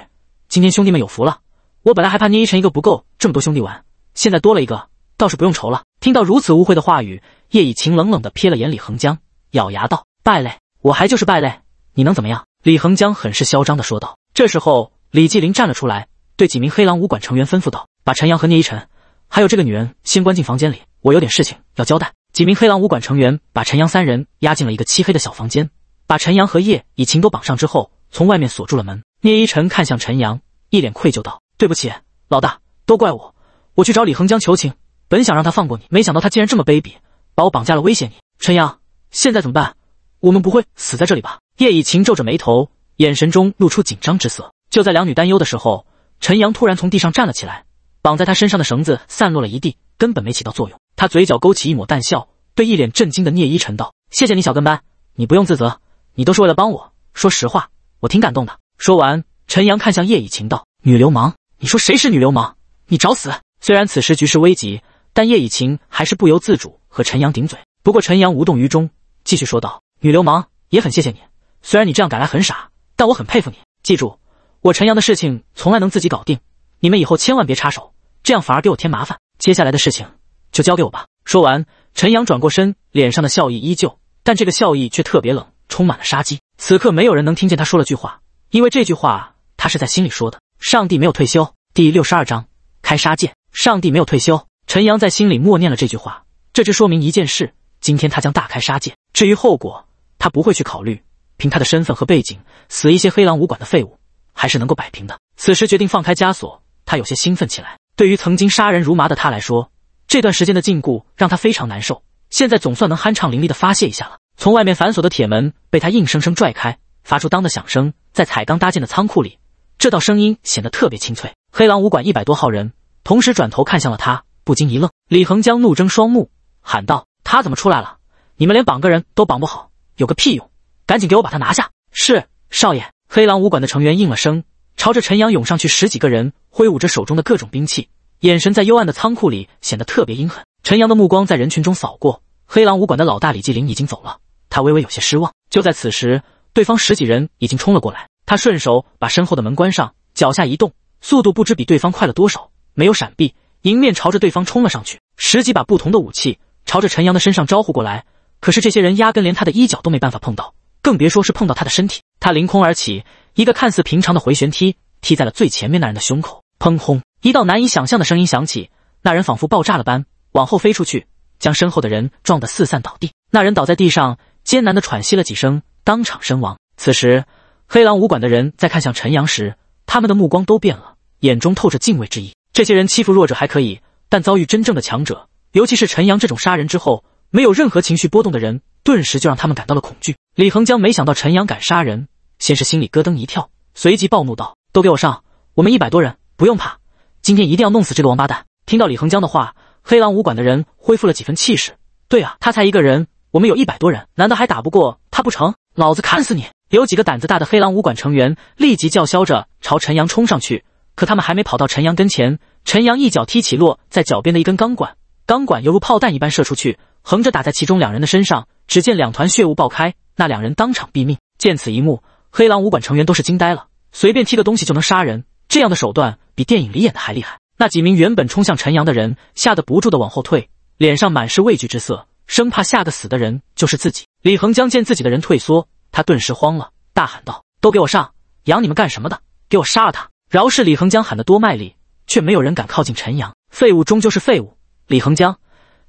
今天兄弟们有福了，我本来还怕聂一晨一个不够，这么多兄弟玩。现在多了一个，倒是不用愁了。听到如此污秽的话语，叶以晴冷冷的瞥了眼李恒江，咬牙道：“败类，我还就是败类，你能怎么样？”李恒江很是嚣张的说道。这时候，李继林站了出来，对几名黑狼武馆成员吩咐道：“把陈阳和聂依晨，还有这个女人先关进房间里，我有点事情要交代。”几名黑狼武馆成员把陈阳三人押进了一个漆黑的小房间，把陈阳和叶以晴都绑上之后，从外面锁住了门。聂依晨看向陈阳，一脸愧疚道：“对不起，老大，都怪我。”我去找李恒江求情，本想让他放过你，没想到他竟然这么卑鄙，把我绑架了，威胁你。陈阳，现在怎么办？我们不会死在这里吧？叶以晴皱着眉头，眼神中露出紧张之色。就在两女担忧的时候，陈阳突然从地上站了起来，绑在他身上的绳子散落了一地，根本没起到作用。他嘴角勾起一抹淡笑，对一脸震惊的聂依晨道：“谢谢你，小跟班，你不用自责，你都是为了帮我。说实话，我挺感动的。”说完，陈阳看向叶以晴道：“女流氓，你说谁是女流氓？你找死！”虽然此时局势危急，但叶以晴还是不由自主和陈阳顶嘴。不过陈阳无动于衷，继续说道：“女流氓，也很谢谢你。虽然你这样赶来很傻，但我很佩服你。记住，我陈阳的事情从来能自己搞定，你们以后千万别插手，这样反而给我添麻烦。接下来的事情就交给我吧。”说完，陈阳转过身，脸上的笑意依旧，但这个笑意却特别冷，充满了杀机。此刻没有人能听见他说了句话，因为这句话他是在心里说的。上帝没有退休。第六十二章开杀戒。上帝没有退休。陈阳在心里默念了这句话，这只说明一件事：今天他将大开杀戒。至于后果，他不会去考虑。凭他的身份和背景，死一些黑狼武馆的废物还是能够摆平的。此时决定放开枷锁，他有些兴奋起来。对于曾经杀人如麻的他来说，这段时间的禁锢让他非常难受。现在总算能酣畅淋漓的发泄一下了。从外面反锁的铁门被他硬生生拽开，发出当的响声，在彩钢搭建的仓库里，这道声音显得特别清脆。黑狼武馆一百多号人。同时转头看向了他，不禁一愣。李恒江怒睁双目，喊道：“他怎么出来了？你们连绑个人都绑不好，有个屁用！赶紧给我把他拿下！”是少爷。黑狼武馆的成员应了声，朝着陈阳涌上去。十几个人挥舞着手中的各种兵器，眼神在幽暗的仓库里显得特别阴狠。陈阳的目光在人群中扫过，黑狼武馆的老大李继林已经走了，他微微有些失望。就在此时，对方十几人已经冲了过来，他顺手把身后的门关上，脚下一动，速度不知比对方快了多少。没有闪避，迎面朝着对方冲了上去。十几把不同的武器朝着陈阳的身上招呼过来，可是这些人压根连他的衣角都没办法碰到，更别说是碰到他的身体。他凌空而起，一个看似平常的回旋踢踢在了最前面那人的胸口。砰轰！一道难以想象的声音响起，那人仿佛爆炸了般往后飞出去，将身后的人撞得四散倒地。那人倒在地上，艰难地喘息了几声，当场身亡。此时，黑狼武馆的人在看向陈阳时，他们的目光都变了，眼中透着敬畏之意。这些人欺负弱者还可以，但遭遇真正的强者，尤其是陈阳这种杀人之后没有任何情绪波动的人，顿时就让他们感到了恐惧。李恒江没想到陈阳敢杀人，先是心里咯噔一跳，随即暴怒道：“都给我上！我们一百多人，不用怕，今天一定要弄死这个王八蛋！”听到李恒江的话，黑狼武馆的人恢复了几分气势。对啊，他才一个人，我们有一百多人，难道还打不过他不成？老子砍死你！有几个胆子大的黑狼武馆成员立即叫嚣着朝陈阳冲上去。可他们还没跑到陈阳跟前，陈阳一脚踢起落在脚边的一根钢管，钢管犹如炮弹一般射出去，横着打在其中两人的身上。只见两团血雾爆开，那两人当场毙命。见此一幕，黑狼武馆成员都是惊呆了。随便踢个东西就能杀人，这样的手段比电影里演的还厉害。那几名原本冲向陈阳的人吓得不住的往后退，脸上满是畏惧之色，生怕吓得死的人就是自己。李恒江见自己的人退缩，他顿时慌了，大喊道：“都给我上！养你们干什么的？给我杀了他！”饶是李恒江喊得多卖力，却没有人敢靠近陈阳。废物终究是废物，李恒江，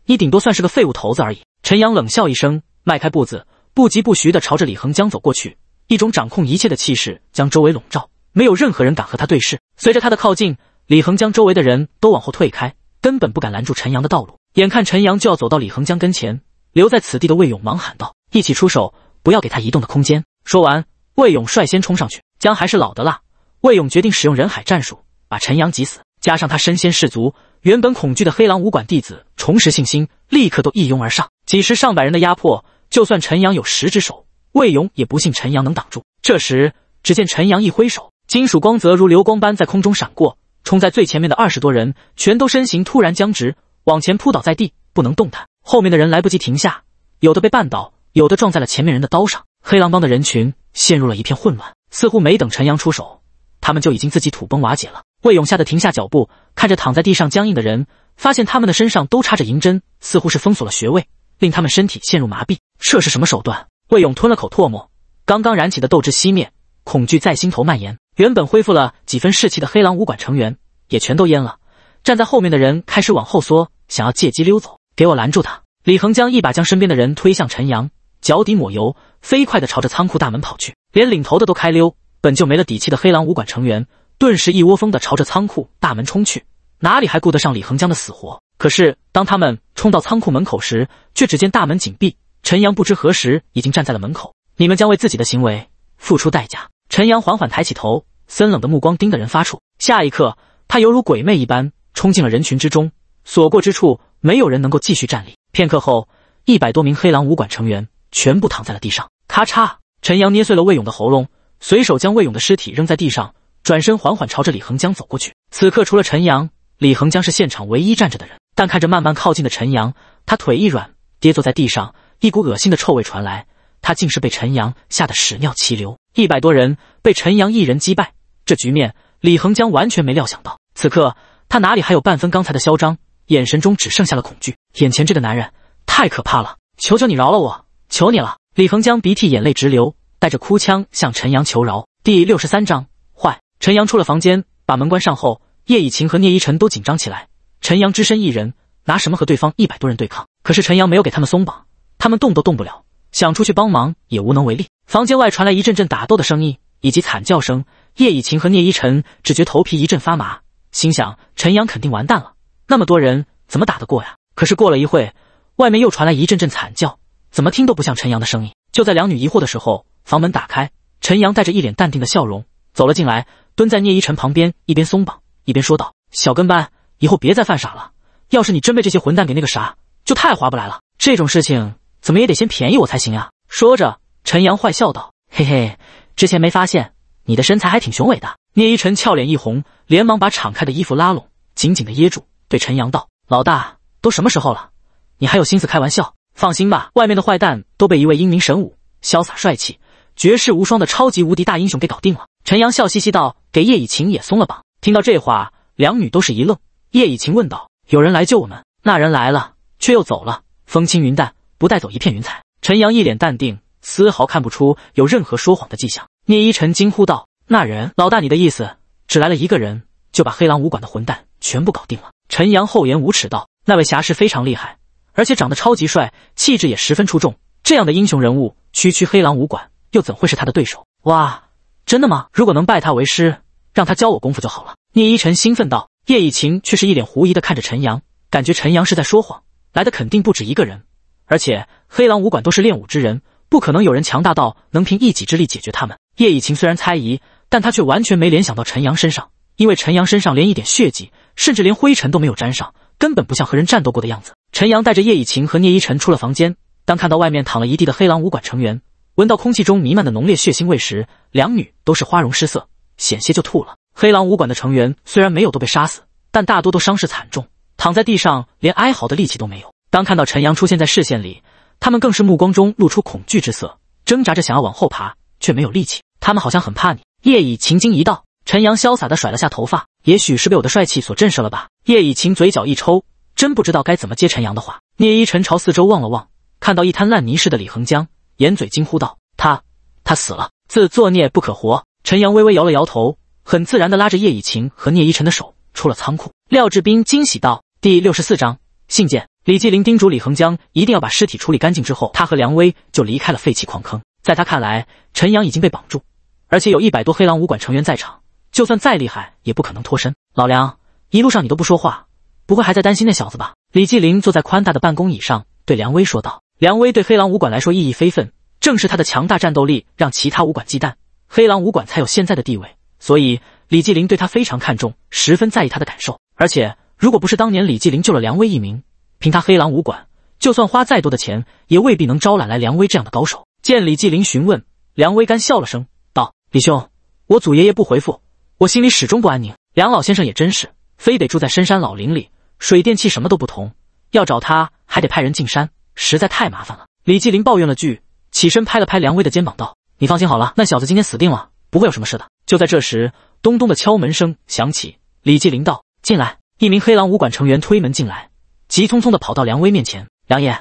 你顶多算是个废物头子而已。陈阳冷笑一声，迈开步子，不疾不徐地朝着李恒江走过去，一种掌控一切的气势将周围笼罩，没有任何人敢和他对视。随着他的靠近，李恒江周围的人都往后退开，根本不敢拦住陈阳的道路。眼看陈阳就要走到李恒江跟前，留在此地的魏勇忙喊道：“一起出手，不要给他移动的空间。”说完，魏勇率先冲上去，姜还是老的辣。魏勇决定使用人海战术，把陈阳挤死。加上他身先士卒，原本恐惧的黑狼武馆弟子重拾信心，立刻都一拥而上。几十上百人的压迫，就算陈阳有十只手，魏勇也不信陈阳能挡住。这时，只见陈阳一挥手，金属光泽如流光般在空中闪过。冲在最前面的二十多人全都身形突然僵直，往前扑倒在地，不能动弹。后面的人来不及停下，有的被绊倒，有的撞在了前面人的刀上。黑狼帮的人群陷入了一片混乱，似乎没等陈阳出手。他们就已经自己土崩瓦解了。魏勇吓得停下脚步，看着躺在地上僵硬的人，发现他们的身上都插着银针，似乎是封锁了穴位，令他们身体陷入麻痹。这是什么手段？魏勇吞了口唾沫，刚刚燃起的斗志熄灭，恐惧在心头蔓延。原本恢复了几分士气的黑狼武馆成员也全都蔫了，站在后面的人开始往后缩，想要借机溜走。给我拦住他！李恒江一把将身边的人推向陈阳，脚底抹油，飞快地朝着仓库大门跑去。连领头的都开溜。本就没了底气的黑狼武馆成员，顿时一窝蜂的朝着仓库大门冲去，哪里还顾得上李恒江的死活？可是当他们冲到仓库门口时，却只见大门紧闭。陈阳不知何时已经站在了门口：“你们将为自己的行为付出代价。”陈阳缓缓抬起头，森冷的目光盯着人发怵。下一刻，他犹如鬼魅一般冲进了人群之中，所过之处没有人能够继续站立。片刻后，一百多名黑狼武馆成员全部躺在了地上。咔嚓，陈阳捏碎了魏勇的喉咙。随手将魏勇的尸体扔在地上，转身缓缓朝着李恒江走过去。此刻除了陈阳，李恒江是现场唯一站着的人。但看着慢慢靠近的陈阳，他腿一软，跌坐在地上。一股恶心的臭味传来，他竟是被陈阳吓得屎尿齐流。一百多人被陈阳一人击败，这局面李恒江完全没料想到。此刻他哪里还有半分刚才的嚣张，眼神中只剩下了恐惧。眼前这个男人太可怕了，求求你饶了我，求你了！李恒江鼻涕眼泪直流。带着哭腔向陈阳求饶。第六十三章坏。陈阳出了房间，把门关上后，叶以晴和聂依晨都紧张起来。陈阳只身一人，拿什么和对方一百多人对抗？可是陈阳没有给他们松绑，他们动都动不了，想出去帮忙也无能为力。房间外传来一阵阵打斗的声音以及惨叫声，叶以晴和聂依晨只觉头皮一阵发麻，心想陈阳肯定完蛋了，那么多人怎么打得过呀？可是过了一会，外面又传来一阵阵惨叫，怎么听都不像陈阳的声音。就在两女疑惑的时候，房门打开，陈阳带着一脸淡定的笑容走了进来，蹲在聂依晨旁边，一边松绑一边说道：“小跟班，以后别再犯傻了。要是你真被这些混蛋给那个啥，就太划不来了。这种事情怎么也得先便宜我才行啊！”说着，陈阳坏笑道：“嘿嘿，之前没发现你的身材还挺雄伟的。”聂依晨俏脸一红，连忙把敞开的衣服拉拢，紧紧的掖住，对陈阳道：“老大，都什么时候了，你还有心思开玩笑？放心吧，外面的坏蛋都被一位英明神武、潇洒帅气。”绝世无双的超级无敌大英雄给搞定了。陈阳笑嘻嘻道：“给叶以晴也松了绑。”听到这话，两女都是一愣。叶以晴问道：“有人来救我们？”那人来了，却又走了，风轻云淡，不带走一片云彩。陈阳一脸淡定，丝毫看不出有任何说谎的迹象。聂一晨惊呼道：“那人，老大，你的意思，只来了一个人，就把黑狼武馆的混蛋全部搞定了？”陈阳厚颜无耻道：“那位侠士非常厉害，而且长得超级帅，气质也十分出众。这样的英雄人物，区区黑狼武馆。”又怎会是他的对手？哇，真的吗？如果能拜他为师，让他教我功夫就好了。”聂依晨兴奋道。叶以晴却是一脸狐疑的看着陈阳，感觉陈阳是在说谎，来的肯定不止一个人，而且黑狼武馆都是练武之人，不可能有人强大到能凭一己之力解决他们。叶以晴虽然猜疑，但他却完全没联想到陈阳身上，因为陈阳身上连一点血迹，甚至连灰尘都没有沾上，根本不像和人战斗过的样子。陈阳带着叶以晴和聂依晨出了房间，当看到外面躺了一地的黑狼武馆成员。闻到空气中弥漫的浓烈血腥味时，两女都是花容失色，险些就吐了。黑狼武馆的成员虽然没有都被杀死，但大多都伤势惨重，躺在地上连哀嚎的力气都没有。当看到陈阳出现在视线里，他们更是目光中露出恐惧之色，挣扎着想要往后爬，却没有力气。他们好像很怕你。”叶以晴惊疑道。陈阳潇洒的甩了下头发，也许是被我的帅气所震慑了吧。叶以晴嘴角一抽，真不知道该怎么接陈阳的话。聂依晨朝四周望了望，看到一滩烂泥似的李恒江。眼嘴惊呼道：“他，他死了！自作孽不可活。”陈阳微微摇了摇头，很自然的拉着叶以晴和聂依晨的手出了仓库。廖志斌惊喜道：“第六十四章信件。”李继林叮嘱李恒江一定要把尸体处理干净之后，他和梁威就离开了废弃矿坑。在他看来，陈阳已经被绑住，而且有一百多黑狼武馆成员在场，就算再厉害也不可能脱身。老梁，一路上你都不说话，不会还在担心那小子吧？李继林坐在宽大的办公椅上，对梁威说道。梁威对黑狼武馆来说意义非分，正是他的强大战斗力让其他武馆忌惮，黑狼武馆才有现在的地位。所以李继林对他非常看重，十分在意他的感受。而且如果不是当年李继林救了梁威一命，凭他黑狼武馆，就算花再多的钱，也未必能招揽来梁威这样的高手。见李继林询问，梁威干笑了声，道：“李兄，我祖爷爷不回复，我心里始终不安宁。梁老先生也真是，非得住在深山老林里，水电气什么都不同，要找他还得派人进山。”实在太麻烦了，李继林抱怨了句，起身拍了拍梁威的肩膀，道：“你放心好了，那小子今天死定了，不会有什么事的。”就在这时，咚咚的敲门声响起。李继林道：“进来！”一名黑狼武馆成员推门进来，急匆匆地跑到梁威面前：“梁爷，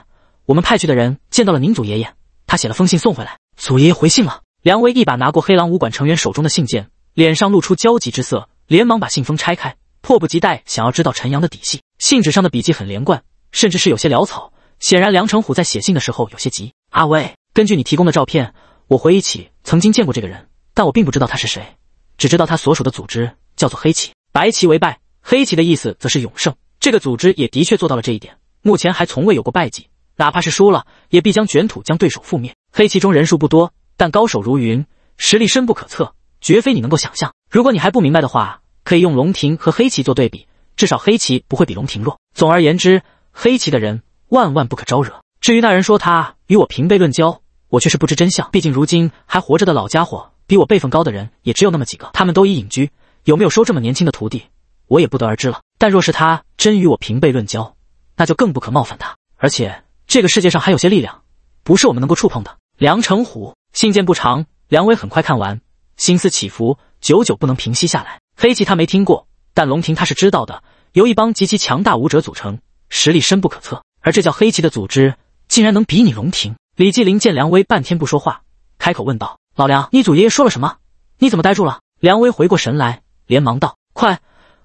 我们派去的人见到了您祖爷爷，他写了封信送回来，祖爷爷回信了。”梁威一把拿过黑狼武馆成员手中的信件，脸上露出焦急之色，连忙把信封拆开，迫不及待想要知道陈阳的底细。信纸上的笔记很连贯，甚至是有些潦草。显然，梁成虎在写信的时候有些急。阿威，根据你提供的照片，我回忆起曾经见过这个人，但我并不知道他是谁，只知道他所属的组织叫做黑旗。白旗为败，黑旗的意思则是永胜。这个组织也的确做到了这一点，目前还从未有过败绩。哪怕是输了，也必将卷土将对手覆灭。黑旗中人数不多，但高手如云，实力深不可测，绝非你能够想象。如果你还不明白的话，可以用龙庭和黑旗做对比，至少黑旗不会比龙庭弱。总而言之，黑旗的人。万万不可招惹。至于那人说他与我平辈论交，我却是不知真相。毕竟如今还活着的老家伙，比我辈分高的人也只有那么几个，他们都已隐居，有没有收这么年轻的徒弟，我也不得而知了。但若是他真与我平辈论交，那就更不可冒犯他。而且这个世界上还有些力量，不是我们能够触碰的。梁成虎信件不长，梁伟很快看完，心思起伏，久久不能平息下来。黑棋他没听过，但龙庭他是知道的，由一帮极其强大武者组成，实力深不可测。而这叫黑旗的组织竟然能比拟龙庭？李继林见梁威半天不说话，开口问道：“老梁，你祖爷爷说了什么？你怎么呆住了？”梁威回过神来，连忙道：“快，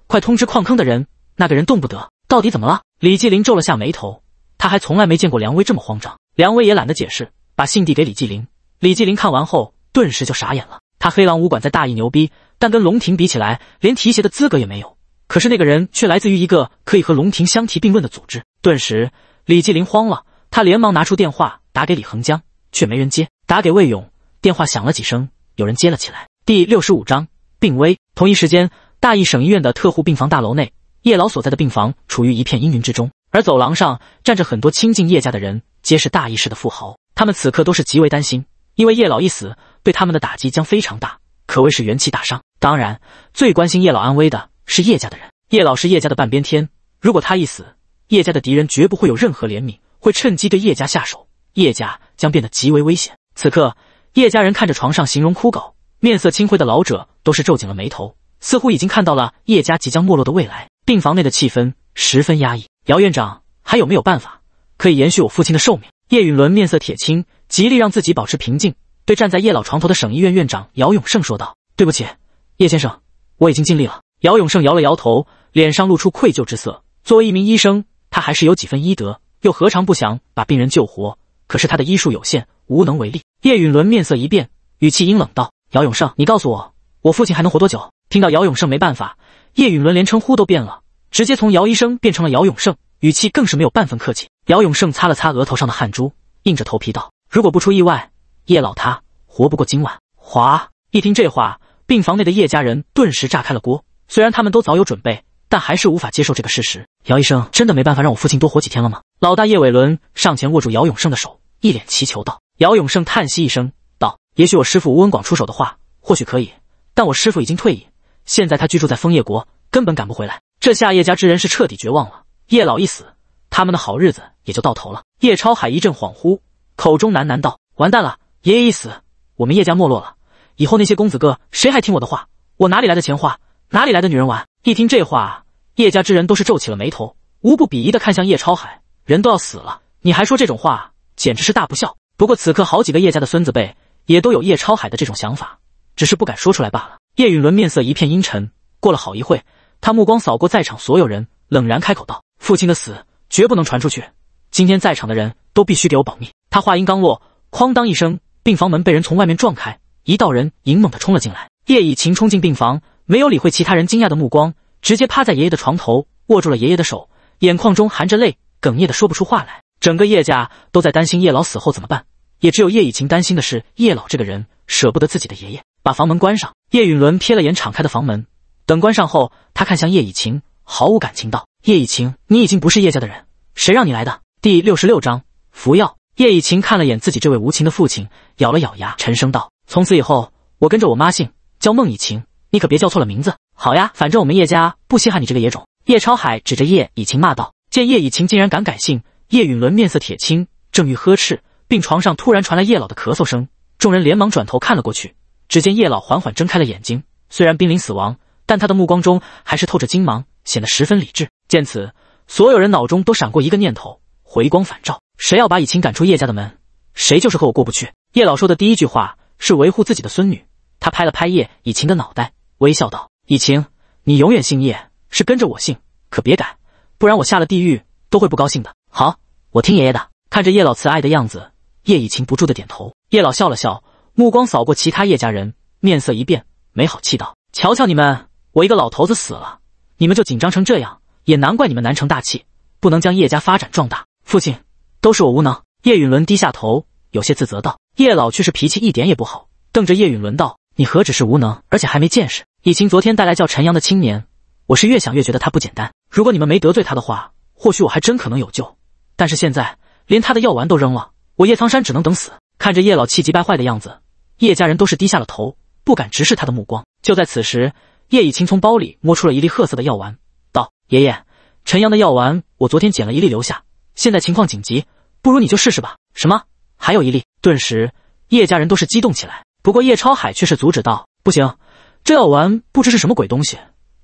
快通知矿坑的人，那个人动不得！到底怎么了？”李继林皱了下眉头，他还从来没见过梁威这么慌张。梁威也懒得解释，把信递给李继林。李继林看完后，顿时就傻眼了。他黑狼武馆在大义牛逼，但跟龙庭比起来，连提鞋的资格也没有。可是那个人却来自于一个可以和龙庭相提并论的组织，顿时。李继林慌了，他连忙拿出电话打给李恒江，却没人接；打给魏勇，电话响了几声，有人接了起来。第六十五章病危。同一时间，大邑省医院的特护病房大楼内，叶老所在的病房处于一片阴云之中，而走廊上站着很多亲近叶家的人，皆是大义市的富豪，他们此刻都是极为担心，因为叶老一死，对他们的打击将非常大，可谓是元气大伤。当然，最关心叶老安危的是叶家的人，叶老是叶家的半边天，如果他一死。叶家的敌人绝不会有任何怜悯，会趁机对叶家下手，叶家将变得极为危险。此刻，叶家人看着床上形容枯槁、面色青灰的老者，都是皱紧了眉头，似乎已经看到了叶家即将没落的未来。病房内的气氛十分压抑。姚院长，还有没有办法可以延续我父亲的寿命？叶允伦面色铁青，极力让自己保持平静，对站在叶老床头的省医院院长姚永胜说道：“对不起，叶先生，我已经尽力了。”姚永胜摇了摇头，脸上露出愧疚之色。作为一名医生。他还是有几分医德，又何尝不想把病人救活？可是他的医术有限，无能为力。叶允伦面色一变，语气阴冷道：“姚永胜，你告诉我，我父亲还能活多久？”听到姚永胜没办法，叶允伦连称呼都变了，直接从姚医生变成了姚永胜，语气更是没有半分客气。姚永胜擦了擦额头上的汗珠，硬着头皮道：“如果不出意外，叶老他活不过今晚。”哗！一听这话，病房内的叶家人顿时炸开了锅。虽然他们都早有准备。但还是无法接受这个事实。姚医生真的没办法让我父亲多活几天了吗？老大叶伟伦上前握住姚永胜的手，一脸祈求道。姚永胜叹息一声，道：“也许我师父吴文广出手的话，或许可以。但我师父已经退隐，现在他居住在枫叶国，根本赶不回来。”这下叶家之人是彻底绝望了。叶老一死，他们的好日子也就到头了。叶超海一阵恍惚，口中喃喃道：“完蛋了，爷爷一死，我们叶家没落了。以后那些公子哥谁还听我的话？我哪里来的钱花？哪里来的女人玩？”一听这话。叶家之人都是皱起了眉头，无不鄙夷的看向叶超海。人都要死了，你还说这种话，简直是大不孝。不过此刻，好几个叶家的孙子辈也都有叶超海的这种想法，只是不敢说出来罢了。叶允伦面色一片阴沉，过了好一会，他目光扫过在场所有人，冷然开口道：“父亲的死绝不能传出去，今天在场的人都必须给我保密。”他话音刚落，哐当一声，病房门被人从外面撞开，一道人迎猛地冲了进来。叶以晴冲进病房，没有理会其他人惊讶的目光。直接趴在爷爷的床头，握住了爷爷的手，眼眶中含着泪，哽咽的说不出话来。整个叶家都在担心叶老死后怎么办，也只有叶以晴担心的是叶老这个人舍不得自己的爷爷。把房门关上，叶允伦瞥了眼敞开的房门，等关上后，他看向叶以晴，毫无感情道：“叶以晴，你已经不是叶家的人，谁让你来的？”第六十六章服药。叶以晴看了眼自己这位无情的父亲，咬了咬牙，沉声道：“从此以后，我跟着我妈姓，叫孟以晴，你可别叫错了名字。”好呀，反正我们叶家不稀罕你这个野种。叶超海指着叶以晴骂道：“见叶以晴竟然敢改姓。”叶允伦面色铁青，正欲呵斥，病床上突然传来叶老的咳嗽声，众人连忙转头看了过去。只见叶老缓缓睁开了眼睛，虽然濒临死亡，但他的目光中还是透着金芒，显得十分理智。见此，所有人脑中都闪过一个念头：回光返照，谁要把以晴赶出叶家的门，谁就是和我过不去。叶老说的第一句话是维护自己的孙女，他拍了拍叶以晴的脑袋，微笑道。以晴，你永远姓叶，是跟着我姓，可别改，不然我下了地狱都会不高兴的。好，我听爷爷的。看着叶老慈爱的样子，叶以晴不住的点头。叶老笑了笑，目光扫过其他叶家人，面色一变，没好气道：“瞧瞧你们，我一个老头子死了，你们就紧张成这样，也难怪你们难成大器，不能将叶家发展壮大。父亲，都是我无能。”叶允伦低下头，有些自责道。叶老却是脾气一点也不好，瞪着叶允伦道：“你何止是无能，而且还没见识。”以晴昨天带来叫陈阳的青年，我是越想越觉得他不简单。如果你们没得罪他的话，或许我还真可能有救。但是现在连他的药丸都扔了，我叶苍山只能等死。看着叶老气急败坏的样子，叶家人都是低下了头，不敢直视他的目光。就在此时，叶以晴从包里摸出了一粒褐色的药丸，道：“爷爷，陈阳的药丸，我昨天捡了一粒留下。现在情况紧急，不如你就试试吧。”什么？还有一粒？顿时，叶家人都是激动起来。不过叶超海却是阻止道：“不行。”这药丸不知是什么鬼东西，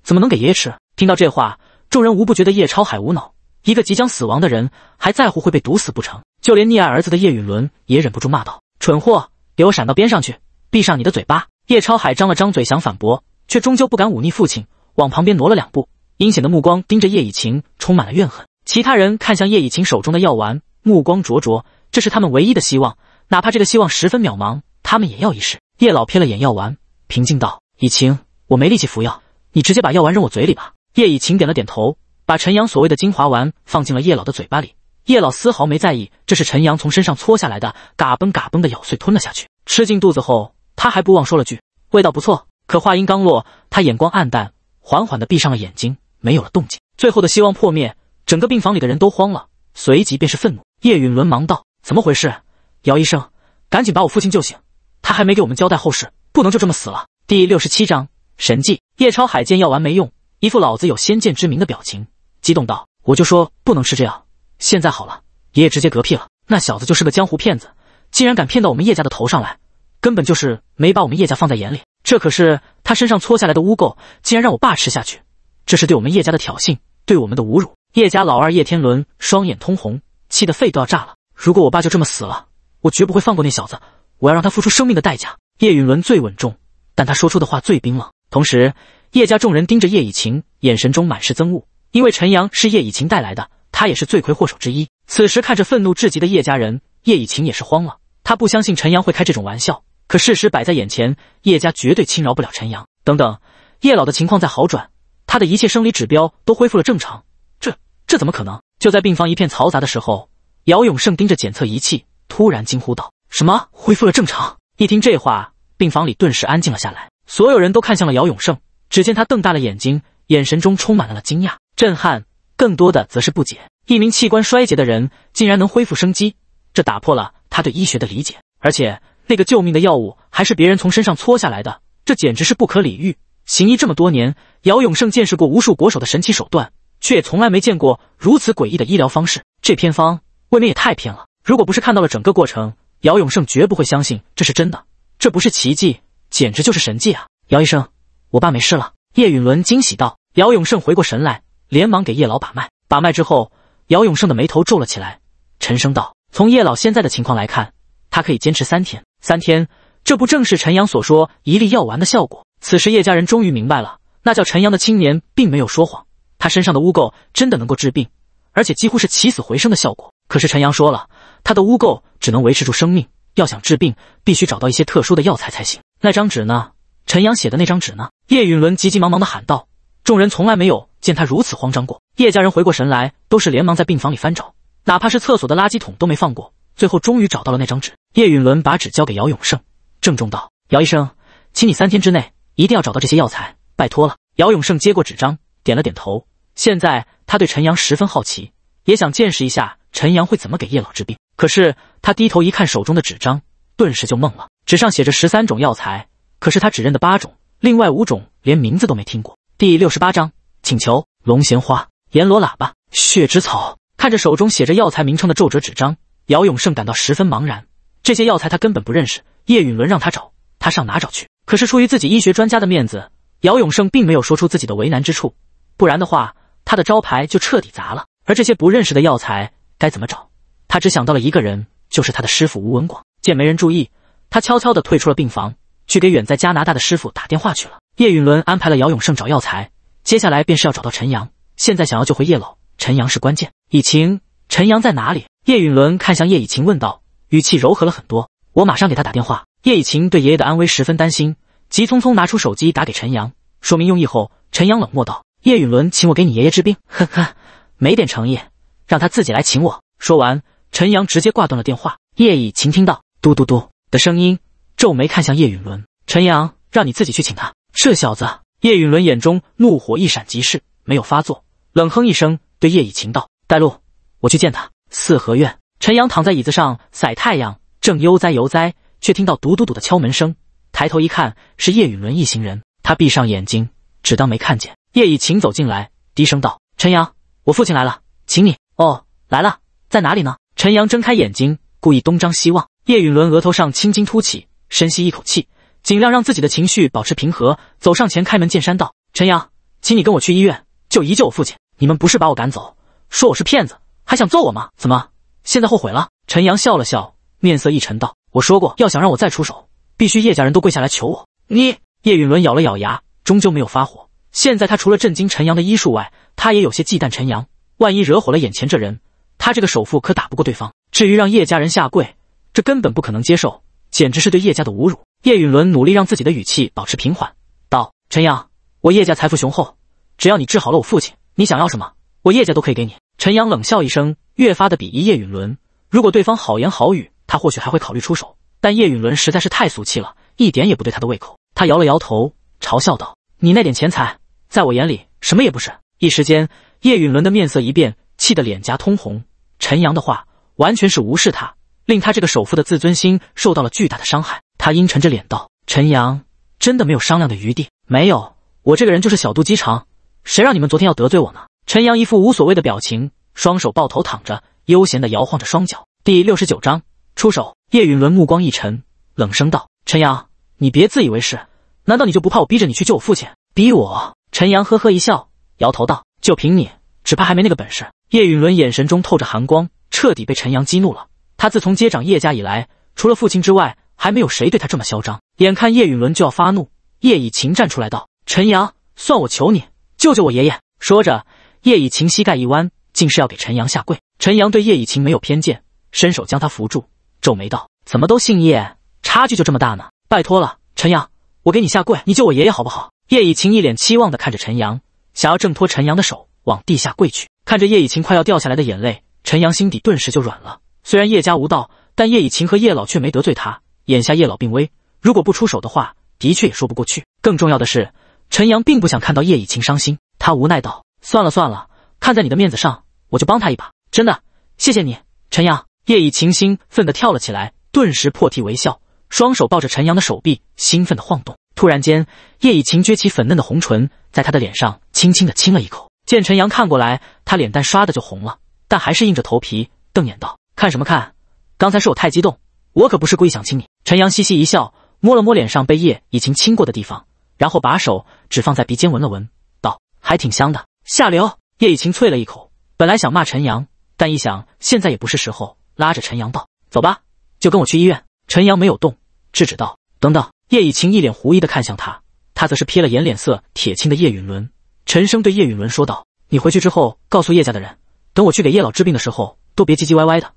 怎么能给爷爷吃？听到这话，众人无不觉得叶超海无脑。一个即将死亡的人还在乎会被毒死不成？就连溺爱儿子的叶允伦也忍不住骂道：“蠢货，给我闪到边上去，闭上你的嘴巴！”叶超海张了张嘴想反驳，却终究不敢忤逆父亲，往旁边挪了两步，阴险的目光盯着叶以晴，充满了怨恨。其他人看向叶以晴手中的药丸，目光灼灼。这是他们唯一的希望，哪怕这个希望十分渺茫，他们也要一试。叶老瞥了眼药丸，平静道。以晴，我没力气服药，你直接把药丸扔我嘴里吧。叶以晴点了点头，把陈阳所谓的精华丸放进了叶老的嘴巴里。叶老丝毫没在意，这是陈阳从身上搓下来的，嘎嘣嘎嘣的咬碎吞了下去。吃进肚子后，他还不忘说了句：“味道不错。”可话音刚落，他眼光暗淡，缓缓地闭上了眼睛，没有了动静。最后的希望破灭，整个病房里的人都慌了，随即便是愤怒。叶允伦忙道：“怎么回事？姚医生，赶紧把我父亲救醒！他还没给我们交代后事，不能就这么死了。”第六十七章神迹。叶超海见药丸没用，一副老子有先见之明的表情，激动道：“我就说不能吃这样！现在好了，爷爷直接嗝屁了。那小子就是个江湖骗子，竟然敢骗到我们叶家的头上来，根本就是没把我们叶家放在眼里。这可是他身上搓下来的污垢，竟然让我爸吃下去，这是对我们叶家的挑衅，对我们的侮辱。”叶家老二叶天伦双眼通红，气得肺都要炸了。如果我爸就这么死了，我绝不会放过那小子，我要让他付出生命的代价。叶允伦最稳重。但他说出的话最冰冷。同时，叶家众人盯着叶以晴，眼神中满是憎恶，因为陈阳是叶以晴带来的，他也是罪魁祸首之一。此时看着愤怒至极的叶家人，叶以晴也是慌了。他不相信陈阳会开这种玩笑，可事实摆在眼前，叶家绝对轻饶不了陈阳。等等，叶老的情况在好转，他的一切生理指标都恢复了正常，这这怎么可能？就在病房一片嘈杂的时候，姚永胜盯着检测仪器，突然惊呼道：“什么？恢复了正常？”一听这话。病房里顿时安静了下来，所有人都看向了姚永胜。只见他瞪大了眼睛，眼神中充满了惊讶、震撼，更多的则是不解。一名器官衰竭的人竟然能恢复生机，这打破了他对医学的理解。而且那个救命的药物还是别人从身上搓下来的，这简直是不可理喻。行医这么多年，姚永胜见识过无数国手的神奇手段，却也从来没见过如此诡异的医疗方式。这偏方未免也太偏了。如果不是看到了整个过程，姚永胜绝不会相信这是真的。这不是奇迹，简直就是神迹啊！姚医生，我爸没事了。叶允伦惊喜道。姚永胜回过神来，连忙给叶老把脉。把脉之后，姚永胜的眉头皱了起来，沉声道：“从叶老现在的情况来看，他可以坚持三天。三天，这不正是陈阳所说一粒药丸的效果？”此时，叶家人终于明白了，那叫陈阳的青年并没有说谎，他身上的污垢真的能够治病，而且几乎是起死回生的效果。可是陈阳说了，他的污垢只能维持住生命。要想治病，必须找到一些特殊的药材才行。那张纸呢？陈阳写的那张纸呢？叶允伦急急忙忙地喊道。众人从来没有见他如此慌张过。叶家人回过神来，都是连忙在病房里翻找，哪怕是厕所的垃圾桶都没放过。最后终于找到了那张纸。叶允伦把纸交给姚永胜，郑重道：“姚医生，请你三天之内一定要找到这些药材，拜托了。”姚永胜接过纸张，点了点头。现在他对陈阳十分好奇。也想见识一下陈阳会怎么给叶老治病，可是他低头一看手中的纸张，顿时就懵了。纸上写着十三种药材，可是他只认得八种，另外五种连名字都没听过。第六十八章请求：龙涎花、阎罗喇叭、血之草。看着手中写着药材名称的皱褶纸张，姚永胜感到十分茫然。这些药材他根本不认识。叶允伦让他找，他上哪找去？可是出于自己医学专家的面子，姚永胜并没有说出自己的为难之处，不然的话，他的招牌就彻底砸了。而这些不认识的药材该怎么找？他只想到了一个人，就是他的师傅吴文广。见没人注意，他悄悄地退出了病房，去给远在加拿大的师傅打电话去了。叶允伦安排了姚永胜找药材，接下来便是要找到陈阳。现在想要救回叶老，陈阳是关键。以晴，陈阳在哪里？叶允伦看向叶以晴问道，语气柔和了很多。我马上给他打电话。叶以晴对爷爷的安危十分担心，急匆匆拿出手机打给陈阳，说明用意后，陈阳冷漠道：“叶允伦，请我给你爷爷治病？”呵呵。没点诚意，让他自己来请我。说完，陈阳直接挂断了电话。叶以晴听到嘟嘟嘟的声音，皱眉看向叶允伦。陈阳，让你自己去请他，这小子。叶允伦眼中怒火一闪即逝，没有发作，冷哼一声，对叶以晴道：“带路，我去见他。”四合院，陈阳躺在椅子上晒太阳，正悠哉悠哉，却听到嘟嘟嘟的敲门声。抬头一看，是叶允伦一行人。他闭上眼睛，只当没看见。叶以晴走进来，低声道：“陈阳。”我父亲来了，请你哦，来了，在哪里呢？陈阳睁开眼睛，故意东张西望。叶允伦额头上青筋凸起，深吸一口气，尽量让自己的情绪保持平和，走上前，开门见山道：“陈阳，请你跟我去医院就一救我父亲。你们不是把我赶走，说我是骗子，还想揍我吗？怎么现在后悔了？”陈阳笑了笑，面色一沉道：“我说过，要想让我再出手，必须叶家人都跪下来求我。”你叶允伦咬了咬牙，终究没有发火。现在他除了震惊陈阳的医术外，他也有些忌惮陈阳。万一惹火了眼前这人，他这个首富可打不过对方。至于让叶家人下跪，这根本不可能接受，简直是对叶家的侮辱。叶允伦努力让自己的语气保持平缓，道：“陈阳，我叶家财富雄厚，只要你治好了我父亲，你想要什么，我叶家都可以给你。”陈阳冷笑一声，越发的鄙夷叶允伦。如果对方好言好语，他或许还会考虑出手，但叶允伦实在是太俗气了，一点也不对他的胃口。他摇了摇头，嘲笑道：“你那点钱财。”在我眼里，什么也不是。一时间，叶允伦的面色一变，气得脸颊通红。陈阳的话完全是无视他，令他这个首富的自尊心受到了巨大的伤害。他阴沉着脸道：“陈阳，真的没有商量的余地？没有，我这个人就是小肚鸡肠，谁让你们昨天要得罪我呢？”陈阳一副无所谓的表情，双手抱头躺着，悠闲地摇晃着双脚。第六十九章出手。叶允伦目光一沉，冷声道：“陈阳，你别自以为是，难道你就不怕我逼着你去救我父亲？逼我？”陈阳呵呵一笑，摇头道：“就凭你，只怕还没那个本事。”叶允伦眼神中透着寒光，彻底被陈阳激怒了。他自从接掌叶家以来，除了父亲之外，还没有谁对他这么嚣张。眼看叶允伦就要发怒，叶以晴站出来道：“陈阳，算我求你，救救我爷爷。”说着，叶以晴膝盖一弯，竟是要给陈阳下跪。陈阳对叶以晴没有偏见，伸手将他扶住，皱眉道：“怎么都姓叶，差距就这么大呢？拜托了，陈阳，我给你下跪，你救我爷爷好不好？”叶以晴一脸期望的看着陈阳，想要挣脱陈阳的手往地下跪去。看着叶以晴快要掉下来的眼泪，陈阳心底顿时就软了。虽然叶家无道，但叶以晴和叶老却没得罪他。眼下叶老病危，如果不出手的话，的确也说不过去。更重要的是，陈阳并不想看到叶以晴伤心。他无奈道：“算了算了，看在你的面子上，我就帮他一把。真的，谢谢你，陈阳。”叶以晴兴奋地跳了起来，顿时破涕为笑。双手抱着陈阳的手臂，兴奋的晃动。突然间，叶以晴撅起粉嫩的红唇，在他的脸上轻轻的亲了一口。见陈阳看过来，他脸蛋刷的就红了，但还是硬着头皮瞪眼道：“看什么看？刚才是我太激动，我可不是故意想亲你。”陈阳嘻嘻一笑，摸了摸脸上被叶以晴亲过的地方，然后把手只放在鼻尖闻了闻，道：“还挺香的。”下流！叶以晴啐了一口，本来想骂陈阳，但一想现在也不是时候，拉着陈阳道：“走吧，就跟我去医院。”陈阳没有动，制止道：“等等。”叶以晴一脸狐疑的看向他，他则是瞥了眼脸色铁青的叶允伦，沉声对叶允伦说道：“你回去之后告诉叶家的人，等我去给叶老治病的时候，都别唧唧歪歪的，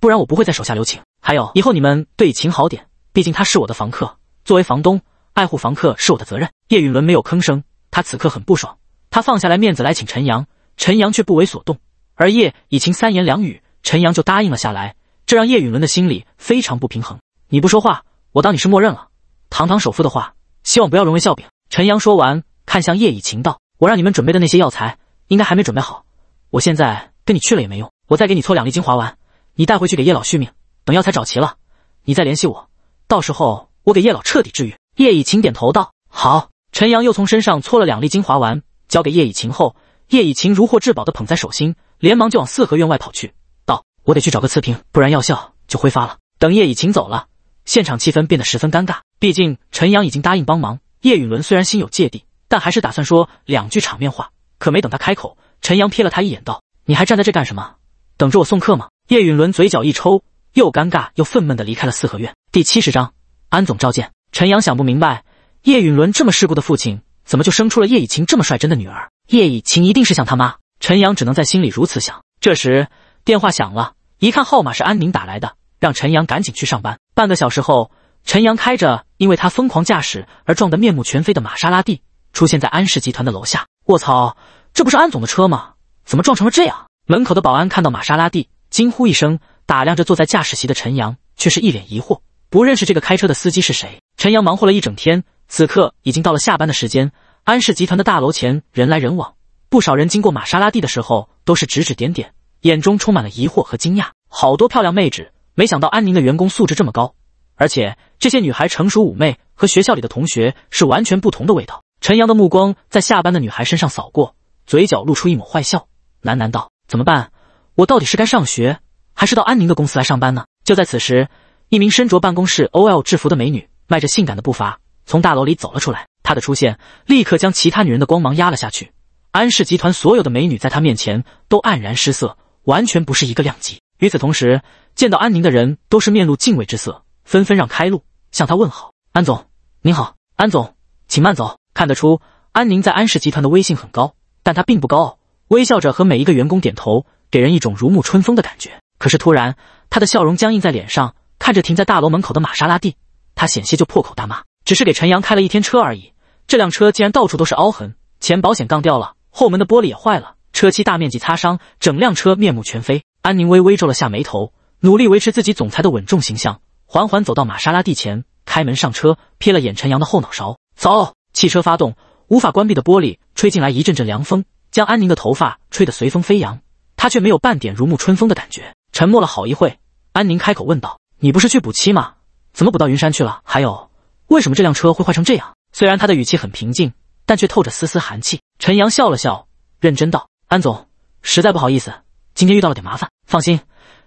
不然我不会再手下留情。还有，以后你们对以晴好点，毕竟他是我的房客，作为房东，爱护房客是我的责任。”叶允伦没有吭声，他此刻很不爽，他放下来面子来请陈阳，陈阳却不为所动，而叶以晴三言两语，陈阳就答应了下来，这让叶允伦的心里非常不平衡。你不说话，我当你是默认了。堂堂首富的话，希望不要沦为笑柄。陈阳说完，看向叶以晴道：“我让你们准备的那些药材，应该还没准备好。我现在跟你去了也没用。我再给你搓两粒精华丸，你带回去给叶老续命。等药材找齐了，你再联系我。到时候我给叶老彻底治愈。”叶以晴点头道：“好。”陈阳又从身上搓了两粒精华丸，交给叶以晴后，叶以晴如获至宝的捧在手心，连忙就往四合院外跑去，道：“我得去找个瓷瓶，不然药效就挥发了。”等叶以晴走了。现场气氛变得十分尴尬，毕竟陈阳已经答应帮忙。叶允伦虽然心有芥蒂，但还是打算说两句场面话。可没等他开口，陈阳瞥了他一眼，道：“你还站在这干什么？等着我送客吗？”叶允伦嘴角一抽，又尴尬又愤懑地离开了四合院。第七十章安总召见。陈阳想不明白，叶允伦这么世故的父亲，怎么就生出了叶以晴这么率真的女儿？叶以晴一定是像他妈。陈阳只能在心里如此想。这时电话响了，一看号码是安宁打来的，让陈阳赶紧去上班。半个小时后，陈阳开着因为他疯狂驾驶而撞得面目全非的玛莎拉蒂，出现在安氏集团的楼下。卧槽，这不是安总的车吗？怎么撞成了这样？门口的保安看到玛莎拉蒂，惊呼一声，打量着坐在驾驶席的陈阳，却是一脸疑惑，不认识这个开车的司机是谁。陈阳忙活了一整天，此刻已经到了下班的时间。安氏集团的大楼前人来人往，不少人经过玛莎拉蒂的时候，都是指指点点，眼中充满了疑惑和惊讶。好多漂亮妹纸。没想到安宁的员工素质这么高，而且这些女孩成熟妩媚，和学校里的同学是完全不同的味道。陈阳的目光在下班的女孩身上扫过，嘴角露出一抹坏笑，喃喃道：“怎么办？我到底是该上学，还是到安宁的公司来上班呢？”就在此时，一名身着办公室 OL 制服的美女，迈着性感的步伐从大楼里走了出来。她的出现立刻将其他女人的光芒压了下去，安氏集团所有的美女在她面前都黯然失色，完全不是一个量级。与此同时，见到安宁的人都是面露敬畏之色，纷纷让开路，向他问好：“安总，您好。”“安总，请慢走。”看得出，安宁在安氏集团的威信很高，但他并不高傲，微笑着和每一个员工点头，给人一种如沐春风的感觉。可是突然，他的笑容僵硬在脸上，看着停在大楼门口的玛莎拉蒂，他险些就破口大骂：“只是给陈阳开了一天车而已，这辆车竟然到处都是凹痕，前保险杠掉了，后门的玻璃也坏了，车漆大面积擦伤，整辆车面目全非。”安宁微微皱了下眉头，努力维持自己总裁的稳重形象，缓缓走到玛莎拉蒂前，开门上车，瞥了眼陈阳的后脑勺，走。汽车发动，无法关闭的玻璃吹进来一阵阵凉风，将安宁的头发吹得随风飞扬，他却没有半点如沐春风的感觉。沉默了好一会，安宁开口问道：“你不是去补漆吗？怎么补到云山去了？还有，为什么这辆车会坏成这样？”虽然他的语气很平静，但却透着丝丝寒气。陈阳笑了笑，认真道：“安总，实在不好意思。”今天遇到了点麻烦，放心，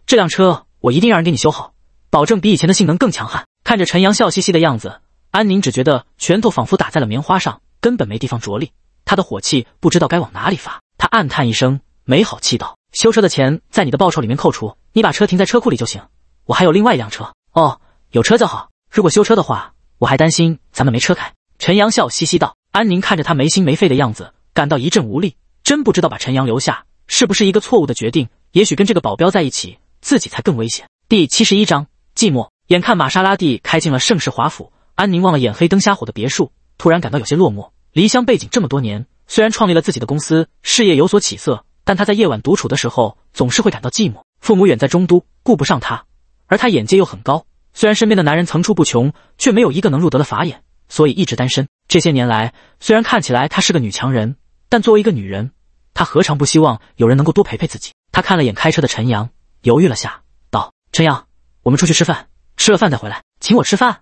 这辆车我一定让人给你修好，保证比以前的性能更强悍。看着陈阳笑嘻嘻的样子，安宁只觉得拳头仿佛打在了棉花上，根本没地方着力。他的火气不知道该往哪里发，他暗叹一声，没好气道：“修车的钱在你的报酬里面扣除，你把车停在车库里就行。我还有另外一辆车，哦，有车就好。如果修车的话，我还担心咱们没车开。”陈阳笑嘻嘻道。安宁看着他没心没肺的样子，感到一阵无力，真不知道把陈阳留下。是不是一个错误的决定？也许跟这个保镖在一起，自己才更危险。第七十一章寂寞。眼看玛莎拉蒂开进了盛世华府，安宁望了眼黑灯瞎火的别墅，突然感到有些落寞。离乡背井这么多年，虽然创立了自己的公司，事业有所起色，但她在夜晚独处的时候，总是会感到寂寞。父母远在中都，顾不上她，而她眼界又很高，虽然身边的男人层出不穷，却没有一个能入得了法眼，所以一直单身。这些年来，虽然看起来她是个女强人，但作为一个女人。他何尝不希望有人能够多陪陪自己？他看了眼开车的陈阳，犹豫了下，道：“陈阳，我们出去吃饭，吃了饭再回来，请我吃饭？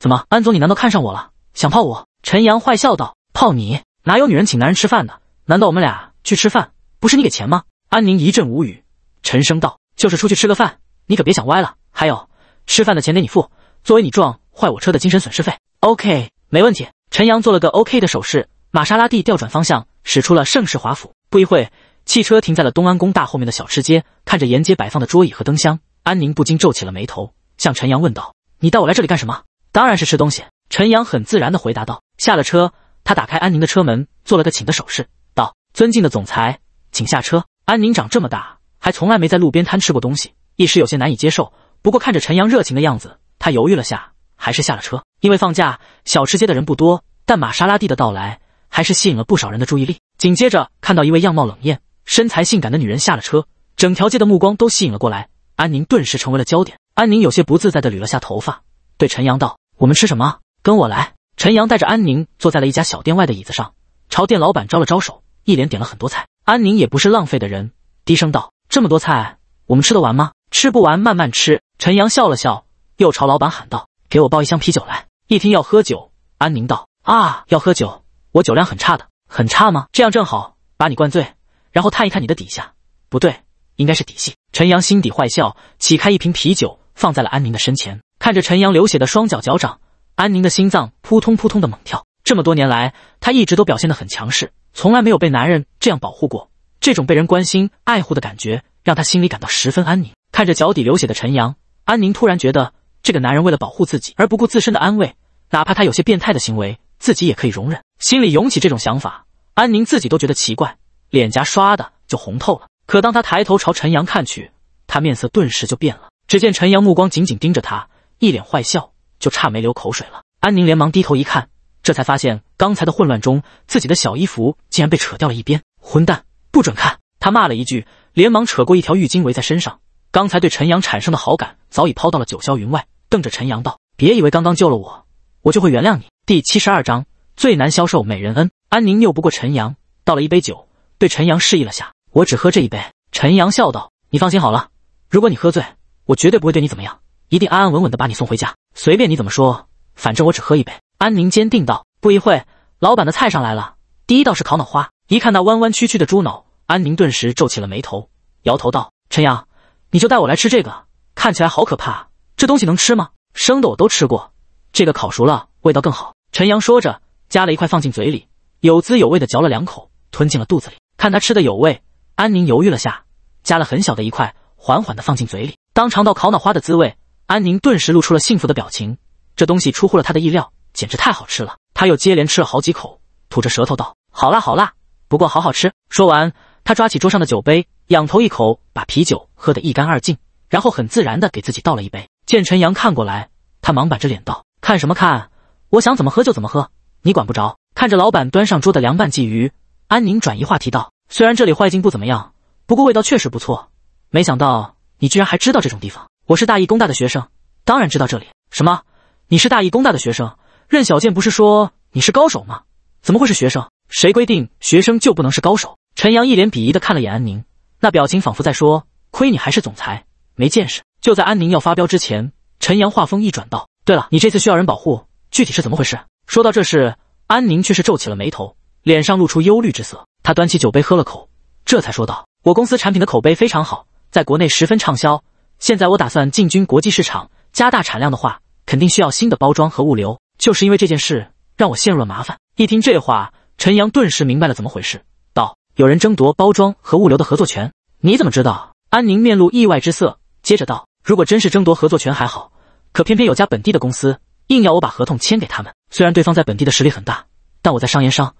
怎么，安总，你难道看上我了，想泡我？”陈阳坏笑道：“泡你？哪有女人请男人吃饭的？难道我们俩去吃饭，不是你给钱吗？”安宁一阵无语，沉声道：“就是出去吃个饭，你可别想歪了。还有，吃饭的钱得你付，作为你撞坏我车的精神损失费。”OK，没问题。陈阳做了个 OK 的手势，玛莎拉蒂调转方向，驶出了盛世华府。不一会汽车停在了东安宫大后面的小吃街。看着沿街摆放的桌椅和灯箱，安宁不禁皱起了眉头，向陈阳问道：“你带我来这里干什么？”“当然是吃东西。”陈阳很自然的回答道。下了车，他打开安宁的车门，做了个请的手势，道：“尊敬的总裁，请下车。”安宁长这么大，还从来没在路边摊吃过东西，一时有些难以接受。不过看着陈阳热情的样子，他犹豫了下，还是下了车。因为放假，小吃街的人不多，但玛莎拉蒂的到来还是吸引了不少人的注意力。紧接着看到一位样貌冷艳、身材性感的女人下了车，整条街的目光都吸引了过来，安宁顿时成为了焦点。安宁有些不自在的捋了下头发，对陈阳道：“我们吃什么？跟我来。”陈阳带着安宁坐在了一家小店外的椅子上，朝店老板招了招手，一连点了很多菜。安宁也不是浪费的人，低声道：“这么多菜，我们吃得完吗？吃不完慢慢吃。”陈阳笑了笑，又朝老板喊道：“给我抱一箱啤酒来！”一听要喝酒，安宁道：“啊，要喝酒，我酒量很差的。”很差吗？这样正好把你灌醉，然后探一探你的底下。不对，应该是底细。陈阳心底坏笑，起开一瓶啤酒，放在了安宁的身前。看着陈阳流血的双脚脚掌，安宁的心脏扑通扑通的猛跳。这么多年来，他一直都表现得很强势，从来没有被男人这样保护过。这种被人关心爱护的感觉，让他心里感到十分安宁。看着脚底流血的陈阳，安宁突然觉得，这个男人为了保护自己而不顾自身的安危，哪怕他有些变态的行为。自己也可以容忍，心里涌起这种想法，安宁自己都觉得奇怪，脸颊唰的就红透了。可当他抬头朝陈阳看去，他面色顿时就变了。只见陈阳目光紧紧盯着他，一脸坏笑，就差没流口水了。安宁连忙低头一看，这才发现刚才的混乱中，自己的小衣服竟然被扯掉了一边。混蛋，不准看！他骂了一句，连忙扯过一条浴巾围在身上。刚才对陈阳产生的好感早已抛到了九霄云外，瞪着陈阳道：“别以为刚刚救了我，我就会原谅你。”第七十二章最难消受美人恩。安宁拗不过陈阳，倒了一杯酒，对陈阳示意了下：“我只喝这一杯。”陈阳笑道：“你放心好了，如果你喝醉，我绝对不会对你怎么样，一定安安稳稳的把你送回家。随便你怎么说，反正我只喝一杯。”安宁坚定道。不一会，老板的菜上来了，第一道是烤脑花。一看那弯弯曲曲的猪脑，安宁顿时皱起了眉头，摇头道：“陈阳，你就带我来吃这个，看起来好可怕，这东西能吃吗？生的我都吃过，这个烤熟了味道更好。”陈阳说着，夹了一块放进嘴里，有滋有味的嚼了两口，吞进了肚子里。看他吃的有味，安宁犹豫了下，夹了很小的一块，缓缓的放进嘴里。当尝到烤脑花的滋味，安宁顿时露出了幸福的表情。这东西出乎了他的意料，简直太好吃了。他又接连吃了好几口，吐着舌头道：“好辣，好辣，不过好好吃。”说完，他抓起桌上的酒杯，仰头一口把啤酒喝得一干二净，然后很自然的给自己倒了一杯。见陈阳看过来，他忙板着脸道：“看什么看？”我想怎么喝就怎么喝，你管不着。看着老板端上桌的凉拌鲫鱼，安宁转移话题道：“虽然这里坏境不怎么样，不过味道确实不错。没想到你居然还知道这种地方。我是大义工大的学生，当然知道这里。什么？你是大义工大的学生？任小健不是说你是高手吗？怎么会是学生？谁规定学生就不能是高手？”陈阳一脸鄙夷的看了眼安宁，那表情仿佛在说：“亏你还是总裁，没见识。”就在安宁要发飙之前，陈阳话锋一转道：“对了，你这次需要人保护。”具体是怎么回事？说到这事，安宁却是皱起了眉头，脸上露出忧虑之色。他端起酒杯喝了口，这才说道：“我公司产品的口碑非常好，在国内十分畅销。现在我打算进军国际市场，加大产量的话，肯定需要新的包装和物流。就是因为这件事，让我陷入了麻烦。”一听这话，陈阳顿时明白了怎么回事，道：“有人争夺包装和物流的合作权？”你怎么知道？安宁面露意外之色，接着道：“如果真是争夺合作权还好，可偏偏有家本地的公司。”硬要我把合同签给他们。虽然对方在本地的实力很大，但我在商言商，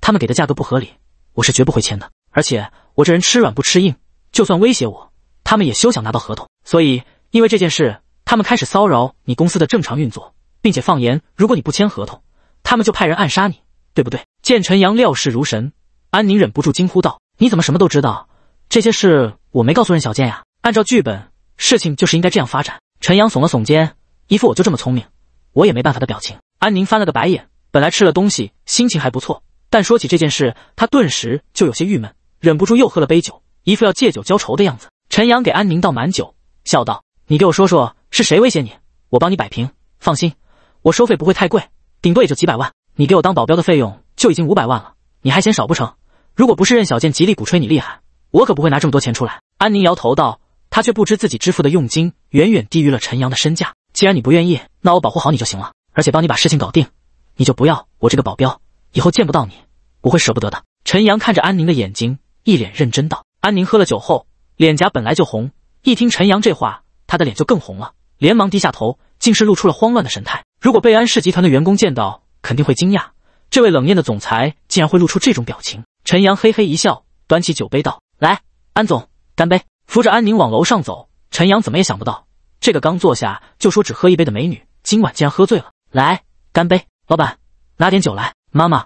他们给的价格不合理，我是绝不会签的。而且我这人吃软不吃硬，就算威胁我，他们也休想拿到合同。所以，因为这件事，他们开始骚扰你公司的正常运作，并且放言，如果你不签合同，他们就派人暗杀你，对不对？见陈阳料事如神，安宁忍不住惊呼道：“你怎么什么都知道？这些事我没告诉任小健呀。”按照剧本，事情就是应该这样发展。陈阳耸了耸肩，一副我就这么聪明。我也没办法的表情。安宁翻了个白眼，本来吃了东西心情还不错，但说起这件事，他顿时就有些郁闷，忍不住又喝了杯酒，一副要借酒浇愁的样子。陈阳给安宁倒满酒，笑道：“你给我说说是谁威胁你，我帮你摆平。放心，我收费不会太贵，顶多也就几百万。你给我当保镖的费用就已经五百万了，你还嫌少不成？如果不是任小贱极力鼓吹你厉害，我可不会拿这么多钱出来。”安宁摇头道，他却不知自己支付的佣金远远低于了陈阳的身价。既然你不愿意，那我保护好你就行了，而且帮你把事情搞定，你就不要我这个保镖。以后见不到你，我会舍不得的。陈阳看着安宁的眼睛，一脸认真道。安宁喝了酒后，脸颊本来就红，一听陈阳这话，她的脸就更红了，连忙低下头，竟是露出了慌乱的神态。如果被安氏集团的员工见到，肯定会惊讶，这位冷艳的总裁竟然会露出这种表情。陈阳嘿嘿一笑，端起酒杯道：“来，安总，干杯。”扶着安宁往楼上走，陈阳怎么也想不到。这个刚坐下就说只喝一杯的美女，今晚竟然喝醉了。来，干杯！老板，拿点酒来。妈妈，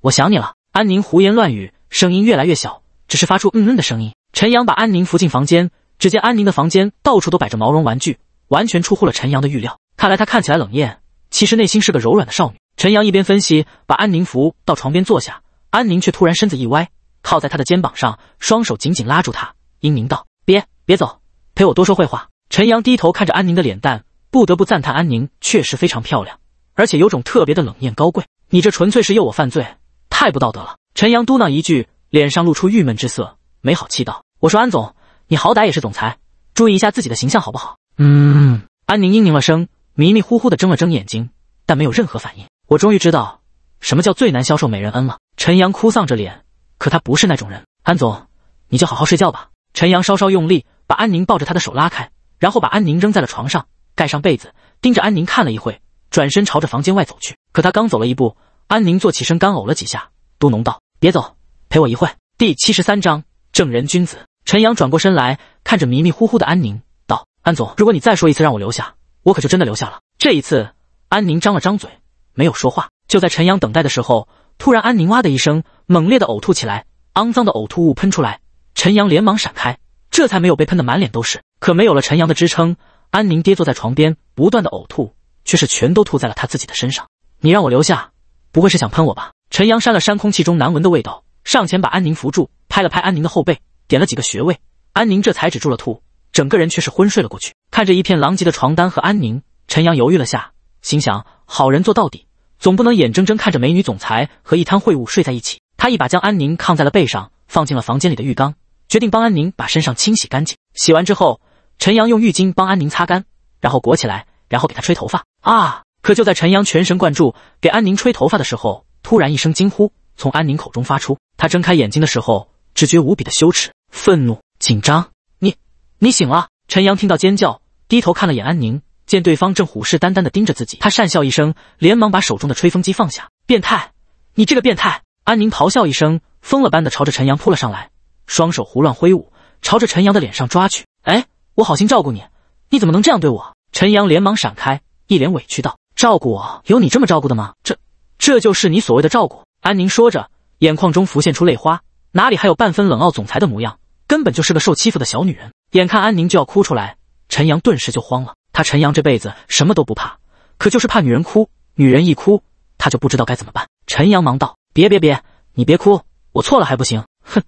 我想你了。安宁胡言乱语，声音越来越小，只是发出嗯嗯的声音。陈阳把安宁扶进房间，只见安宁的房间到处都摆着毛绒玩具，完全出乎了陈阳的预料。看来她看起来冷艳，其实内心是个柔软的少女。陈阳一边分析，把安宁扶到床边坐下，安宁却突然身子一歪，靠在他的肩膀上，双手紧紧拉住他，英咛道：“别别走，陪我多说会话。”陈阳低头看着安宁的脸蛋，不得不赞叹安宁确实非常漂亮，而且有种特别的冷艳高贵。你这纯粹是诱我犯罪，太不道德了！陈阳嘟囔一句，脸上露出郁闷之色，没好气道：“我说安总，你好歹也是总裁，注意一下自己的形象好不好？”嗯，安宁嘤咛了声，迷迷糊糊地睁了睁眼睛，但没有任何反应。我终于知道什么叫最难消受美人恩了。陈阳哭丧着脸，可他不是那种人。安总，你就好好睡觉吧。陈阳稍稍用力，把安宁抱着他的手拉开。然后把安宁扔在了床上，盖上被子，盯着安宁看了一会，转身朝着房间外走去。可他刚走了一步，安宁坐起身，干呕了几下，嘟哝道：“别走，陪我一会第七十三章正人君子。陈阳转过身来，看着迷迷糊糊的安宁，道：“安总，如果你再说一次让我留下，我可就真的留下了。”这一次，安宁张了张嘴，没有说话。就在陈阳等待的时候，突然，安宁哇的一声，猛烈的呕吐起来，肮脏的呕吐物喷出来，陈阳连忙闪开，这才没有被喷得满脸都是。可没有了陈阳的支撑，安宁跌坐在床边，不断的呕吐，却是全都吐在了他自己的身上。你让我留下，不会是想喷我吧？陈阳扇了扇空气中难闻的味道，上前把安宁扶住，拍了拍安宁的后背，点了几个穴位，安宁这才止住了吐，整个人却是昏睡了过去。看着一片狼藉的床单和安宁，陈阳犹豫了下，心想：好人做到底，总不能眼睁睁看着美女总裁和一滩秽物睡在一起。他一把将安宁抗在了背上，放进了房间里的浴缸，决定帮安宁把身上清洗干净。洗完之后。陈阳用浴巾帮安宁擦干，然后裹起来，然后给她吹头发啊！可就在陈阳全神贯注给安宁吹头发的时候，突然一声惊呼从安宁口中发出。他睁开眼睛的时候，只觉无比的羞耻、愤怒、紧张。你、你醒了！陈阳听到尖叫，低头看了眼安宁，见对方正虎视眈眈的盯着自己，他讪笑一声，连忙把手中的吹风机放下。变态！你这个变态！安宁咆哮一声，疯了般的朝着陈阳扑了上来，双手胡乱挥舞，朝着陈阳的脸上抓去。哎！我好心照顾你，你怎么能这样对我？陈阳连忙闪开，一脸委屈道：“照顾我，有你这么照顾的吗？这，这就是你所谓的照顾？”安宁说着，眼眶中浮现出泪花，哪里还有半分冷傲总裁的模样，根本就是个受欺负的小女人。眼看安宁就要哭出来，陈阳顿时就慌了。他陈阳这辈子什么都不怕，可就是怕女人哭，女人一哭，他就不知道该怎么办。陈阳忙道：“别别别，你别哭，我错了还不行？哼，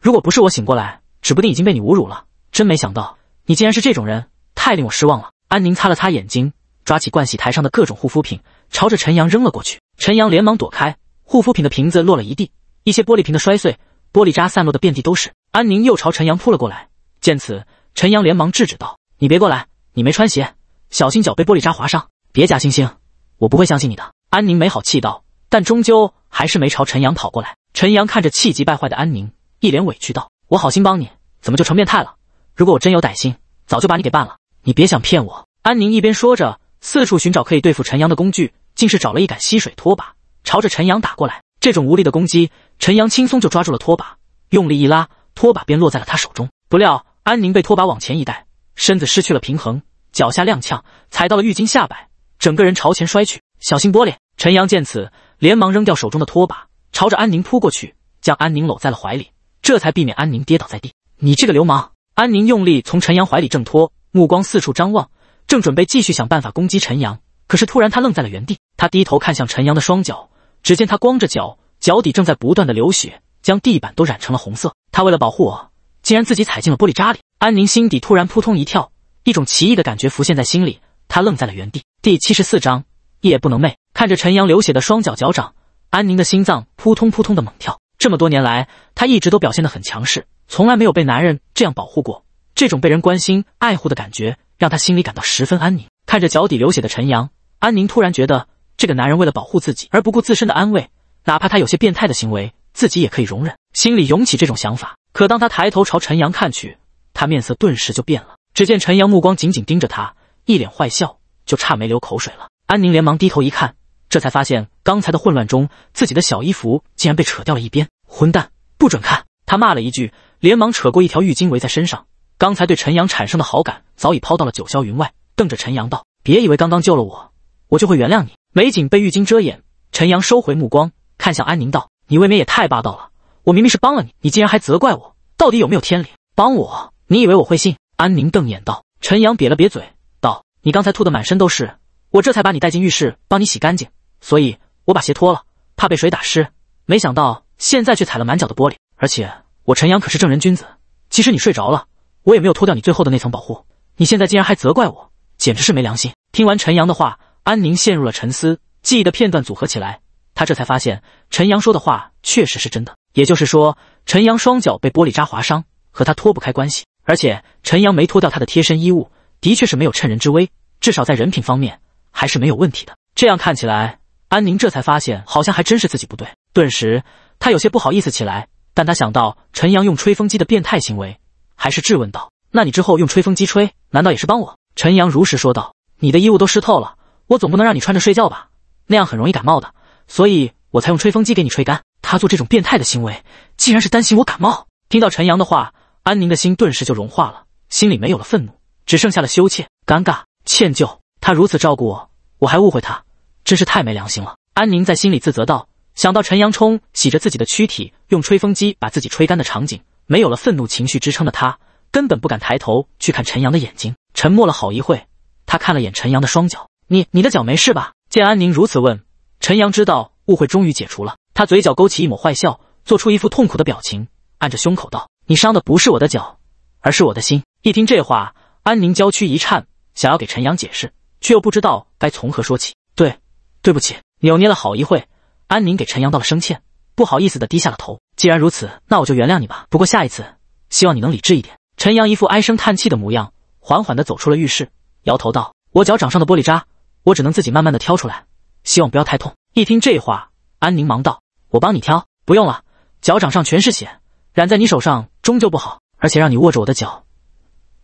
如果不是我醒过来，指不定已经被你侮辱了。真没想到。”你竟然是这种人，太令我失望了！安宁擦了擦眼睛，抓起盥洗台上的各种护肤品，朝着陈阳扔了过去。陈阳连忙躲开，护肤品的瓶子落了一地，一些玻璃瓶的摔碎，玻璃渣散落的遍地都是。安宁又朝陈阳扑了过来，见此，陈阳连忙制止道：“你别过来，你没穿鞋，小心脚被玻璃渣划伤。别假惺惺，我不会相信你的。”安宁没好气道，但终究还是没朝陈阳跑过来。陈阳看着气急败坏的安宁，一脸委屈道：“我好心帮你，怎么就成变态了？”如果我真有歹心，早就把你给办了。你别想骗我！安宁一边说着，四处寻找可以对付陈阳的工具，竟是找了一杆吸水拖把，朝着陈阳打过来。这种无力的攻击，陈阳轻松就抓住了拖把，用力一拉，拖把便落在了他手中。不料安宁被拖把往前一带，身子失去了平衡，脚下踉跄，踩到了浴巾下摆，整个人朝前摔去。小心玻璃！陈阳见此，连忙扔掉手中的拖把，朝着安宁扑过去，将安宁搂在了怀里，这才避免安宁跌倒在地。你这个流氓！安宁用力从陈阳怀里挣脱，目光四处张望，正准备继续想办法攻击陈阳，可是突然他愣在了原地。他低头看向陈阳的双脚，只见他光着脚，脚底正在不断的流血，将地板都染成了红色。他为了保护我，竟然自己踩进了玻璃渣里。安宁心底突然扑通一跳，一种奇异的感觉浮现在心里，他愣在了原地。第七十四章夜不能寐，看着陈阳流血的双脚脚掌，安宁的心脏扑通扑通的猛跳。这么多年来，他一直都表现的很强势。从来没有被男人这样保护过，这种被人关心爱护的感觉，让他心里感到十分安宁。看着脚底流血的陈阳，安宁突然觉得这个男人为了保护自己而不顾自身的安危，哪怕他有些变态的行为，自己也可以容忍。心里涌起这种想法。可当他抬头朝陈阳看去，他面色顿时就变了。只见陈阳目光紧紧盯着他，一脸坏笑，就差没流口水了。安宁连忙低头一看，这才发现刚才的混乱中，自己的小衣服竟然被扯掉了一边。混蛋，不准看！他骂了一句。连忙扯过一条浴巾围在身上，刚才对陈阳产生的好感早已抛到了九霄云外，瞪着陈阳道：“别以为刚刚救了我，我就会原谅你。”美景被浴巾遮掩，陈阳收回目光，看向安宁道：“你未免也太霸道了！我明明是帮了你，你竟然还责怪我，到底有没有天理？”“帮我？你以为我会信？”安宁瞪眼道。陈阳瘪了瘪嘴，道：“你刚才吐得满身都是，我这才把你带进浴室帮你洗干净，所以我把鞋脱了，怕被水打湿。没想到现在却踩了满脚的玻璃，而且……”我陈阳可是正人君子，即使你睡着了，我也没有脱掉你最后的那层保护。你现在竟然还责怪我，简直是没良心！听完陈阳的话，安宁陷入了沉思，记忆的片段组合起来，他这才发现陈阳说的话确实是真的。也就是说，陈阳双脚被玻璃渣划伤和他脱不开关系，而且陈阳没脱掉他的贴身衣物，的确是没有趁人之危，至少在人品方面还是没有问题的。这样看起来，安宁这才发现，好像还真是自己不对，顿时他有些不好意思起来。但他想到陈阳用吹风机的变态行为，还是质问道：“那你之后用吹风机吹，难道也是帮我？”陈阳如实说道：“你的衣物都湿透了，我总不能让你穿着睡觉吧？那样很容易感冒的，所以我才用吹风机给你吹干。”他做这种变态的行为，竟然是担心我感冒。听到陈阳的话，安宁的心顿时就融化了，心里没有了愤怒，只剩下了羞怯、尴尬、歉疚。他如此照顾我，我还误会他，真是太没良心了。安宁在心里自责道。想到陈阳冲洗着自己的躯体，用吹风机把自己吹干的场景，没有了愤怒情绪支撑的他，根本不敢抬头去看陈阳的眼睛。沉默了好一会，他看了眼陈阳的双脚：“你你的脚没事吧？”见安宁如此问，陈阳知道误会终于解除了。他嘴角勾起一抹坏笑，做出一副痛苦的表情，按着胸口道：“你伤的不是我的脚，而是我的心。”一听这话，安宁娇躯一颤，想要给陈阳解释，却又不知道该从何说起。“对对不起。”扭捏了好一会。安宁给陈阳道了声歉，不好意思的低下了头。既然如此，那我就原谅你吧。不过下一次，希望你能理智一点。陈阳一副唉声叹气的模样，缓缓的走出了浴室，摇头道：“我脚掌上的玻璃渣，我只能自己慢慢的挑出来，希望不要太痛。”一听这话，安宁忙道：“我帮你挑。”“不用了，脚掌上全是血，染在你手上终究不好，而且让你握着我的脚，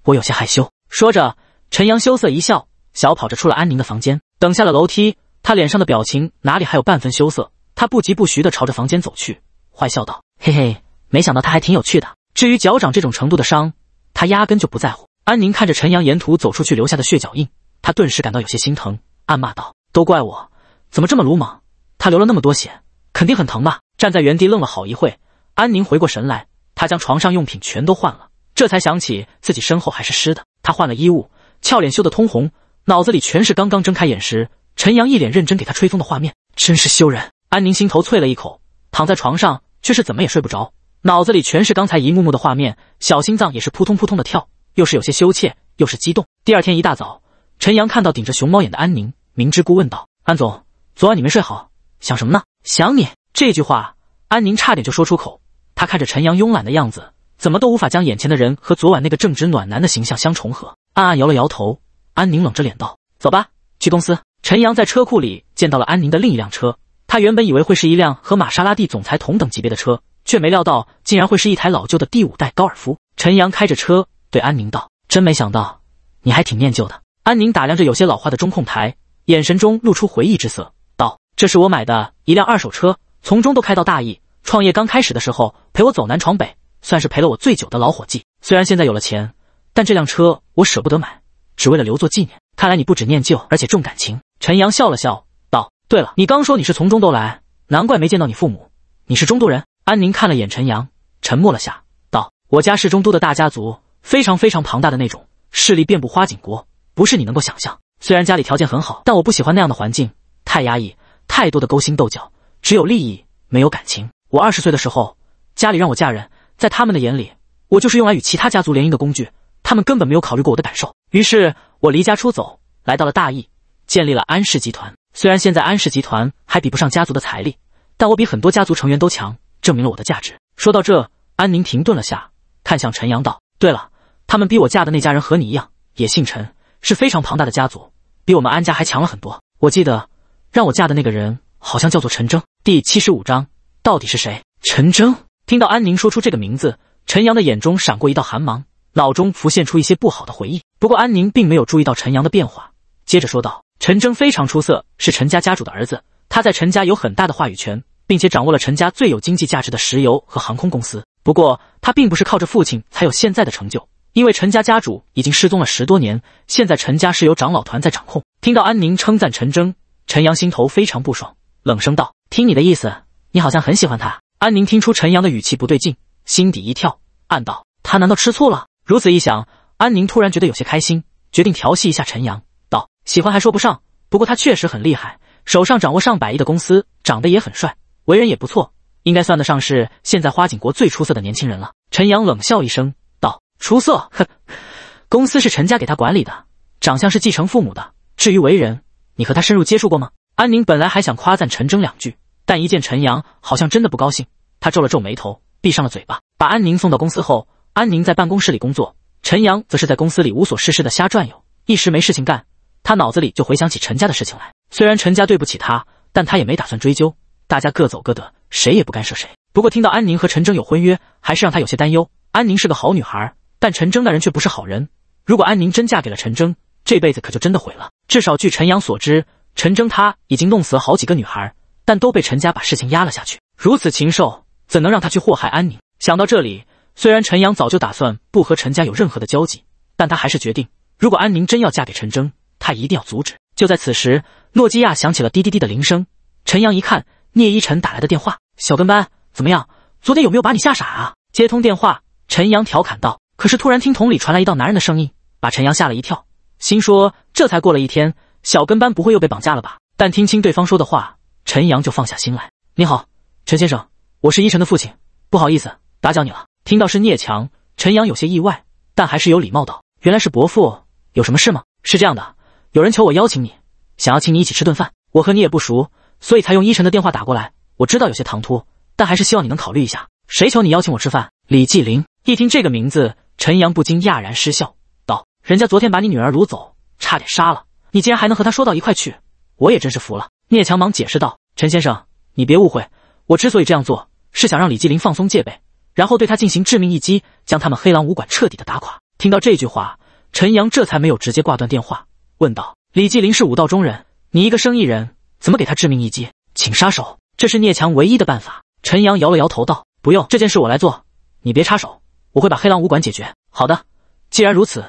我有些害羞。”说着，陈阳羞涩一笑，小跑着出了安宁的房间。等下了楼梯。他脸上的表情哪里还有半分羞涩？他不疾不徐地朝着房间走去，坏笑道：“嘿嘿，没想到他还挺有趣的。至于脚掌这种程度的伤，他压根就不在乎。”安宁看着陈阳沿途走出去留下的血脚印，他顿时感到有些心疼，暗骂道：“都怪我，怎么这么鲁莽？他流了那么多血，肯定很疼吧？”站在原地愣了好一会，安宁回过神来，他将床上用品全都换了，这才想起自己身后还是湿的。他换了衣物，俏脸羞得通红，脑子里全是刚刚睁开眼时。陈阳一脸认真给他吹风的画面，真是羞人。安宁心头啐了一口，躺在床上却是怎么也睡不着，脑子里全是刚才一幕幕的画面，小心脏也是扑通扑通的跳，又是有些羞怯，又是激动。第二天一大早，陈阳看到顶着熊猫眼的安宁，明知故问道：“安总，昨晚你没睡好，想什么呢？”“想你。”这句话，安宁差点就说出口。他看着陈阳慵懒的样子，怎么都无法将眼前的人和昨晚那个正直暖男的形象相重合，暗暗摇了摇头。安宁冷着脸道：“走吧，去公司。”陈阳在车库里见到了安宁的另一辆车，他原本以为会是一辆和玛莎拉蒂总裁同等级别的车，却没料到竟然会是一台老旧的第五代高尔夫。陈阳开着车对安宁道：“真没想到，你还挺念旧的。”安宁打量着有些老化的中控台，眼神中露出回忆之色，道：“这是我买的一辆二手车，从中都开到大意。创业刚开始的时候，陪我走南闯北，算是陪了我最久的老伙计。虽然现在有了钱，但这辆车我舍不得买，只为了留作纪念。看来你不止念旧，而且重感情。”陈阳笑了笑，道：“对了，你刚说你是从中都来，难怪没见到你父母。你是中都人？”安宁看了眼陈阳，沉默了下，道：“我家是中都的大家族，非常非常庞大的那种，势力遍布花锦国，不是你能够想象。虽然家里条件很好，但我不喜欢那样的环境，太压抑，太多的勾心斗角，只有利益，没有感情。我二十岁的时候，家里让我嫁人，在他们的眼里，我就是用来与其他家族联姻的工具，他们根本没有考虑过我的感受。于是，我离家出走，来到了大邑。”建立了安氏集团。虽然现在安氏集团还比不上家族的财力，但我比很多家族成员都强，证明了我的价值。说到这，安宁停顿了下，看向陈阳，道：“对了，他们逼我嫁的那家人和你一样，也姓陈，是非常庞大的家族，比我们安家还强了很多。我记得让我嫁的那个人好像叫做陈峥。”第七十五章到底是谁？陈峥？听到安宁说出这个名字，陈阳的眼中闪过一道寒芒，脑中浮现出一些不好的回忆。不过安宁并没有注意到陈阳的变化，接着说道。陈铮非常出色，是陈家家主的儿子。他在陈家有很大的话语权，并且掌握了陈家最有经济价值的石油和航空公司。不过，他并不是靠着父亲才有现在的成就，因为陈家家主已经失踪了十多年。现在陈家是由长老团在掌控。听到安宁称赞陈铮，陈阳心头非常不爽，冷声道：“听你的意思，你好像很喜欢他。”安宁听出陈阳的语气不对劲，心底一跳，暗道：“他难道吃醋了？”如此一想，安宁突然觉得有些开心，决定调戏一下陈阳。喜欢还说不上，不过他确实很厉害，手上掌握上百亿的公司，长得也很帅，为人也不错，应该算得上是现在花锦国最出色的年轻人了。陈阳冷笑一声道：“出色，呵，公司是陈家给他管理的，长相是继承父母的，至于为人，你和他深入接触过吗？”安宁本来还想夸赞陈峥两句，但一见陈阳好像真的不高兴，他皱了皱眉头，闭上了嘴巴。把安宁送到公司后，安宁在办公室里工作，陈阳则是在公司里无所事事的瞎转悠，一时没事情干。他脑子里就回想起陈家的事情来。虽然陈家对不起他，但他也没打算追究，大家各走各的，谁也不干涉谁。不过听到安宁和陈峥有婚约，还是让他有些担忧。安宁是个好女孩，但陈峥那人却不是好人。如果安宁真嫁给了陈峥，这辈子可就真的毁了。至少据陈阳所知，陈峥他已经弄死了好几个女孩，但都被陈家把事情压了下去。如此禽兽，怎能让他去祸害安宁？想到这里，虽然陈阳早就打算不和陈家有任何的交集，但他还是决定，如果安宁真要嫁给陈峥，他一定要阻止。就在此时，诺基亚响起了滴滴滴的铃声。陈阳一看，聂依晨打来的电话。小跟班怎么样？昨天有没有把你吓傻啊？接通电话，陈阳调侃道。可是突然听筒里传来一道男人的声音，把陈阳吓了一跳，心说这才过了一天，小跟班不会又被绑架了吧？但听清对方说的话，陈阳就放下心来。你好，陈先生，我是依晨的父亲，不好意思打搅你了。听到是聂强，陈阳有些意外，但还是有礼貌道：“原来是伯父，有什么事吗？是这样的。”有人求我邀请你，想要请你一起吃顿饭。我和你也不熟，所以才用依晨的电话打过来。我知道有些唐突，但还是希望你能考虑一下。谁求你邀请我吃饭？李继林一听这个名字，陈阳不禁哑然失笑，道：“人家昨天把你女儿掳走，差点杀了你，竟然还能和他说到一块去，我也真是服了。”聂强忙解释道：“陈先生，你别误会，我之所以这样做，是想让李继林放松戒备，然后对他进行致命一击，将他们黑狼武馆彻底的打垮。”听到这句话，陈阳这才没有直接挂断电话。问道：“李继林是武道中人，你一个生意人怎么给他致命一击？请杀手，这是聂强唯一的办法。”陈阳摇了摇头道：“不用，这件事我来做，你别插手，我会把黑狼武馆解决。”好的，既然如此，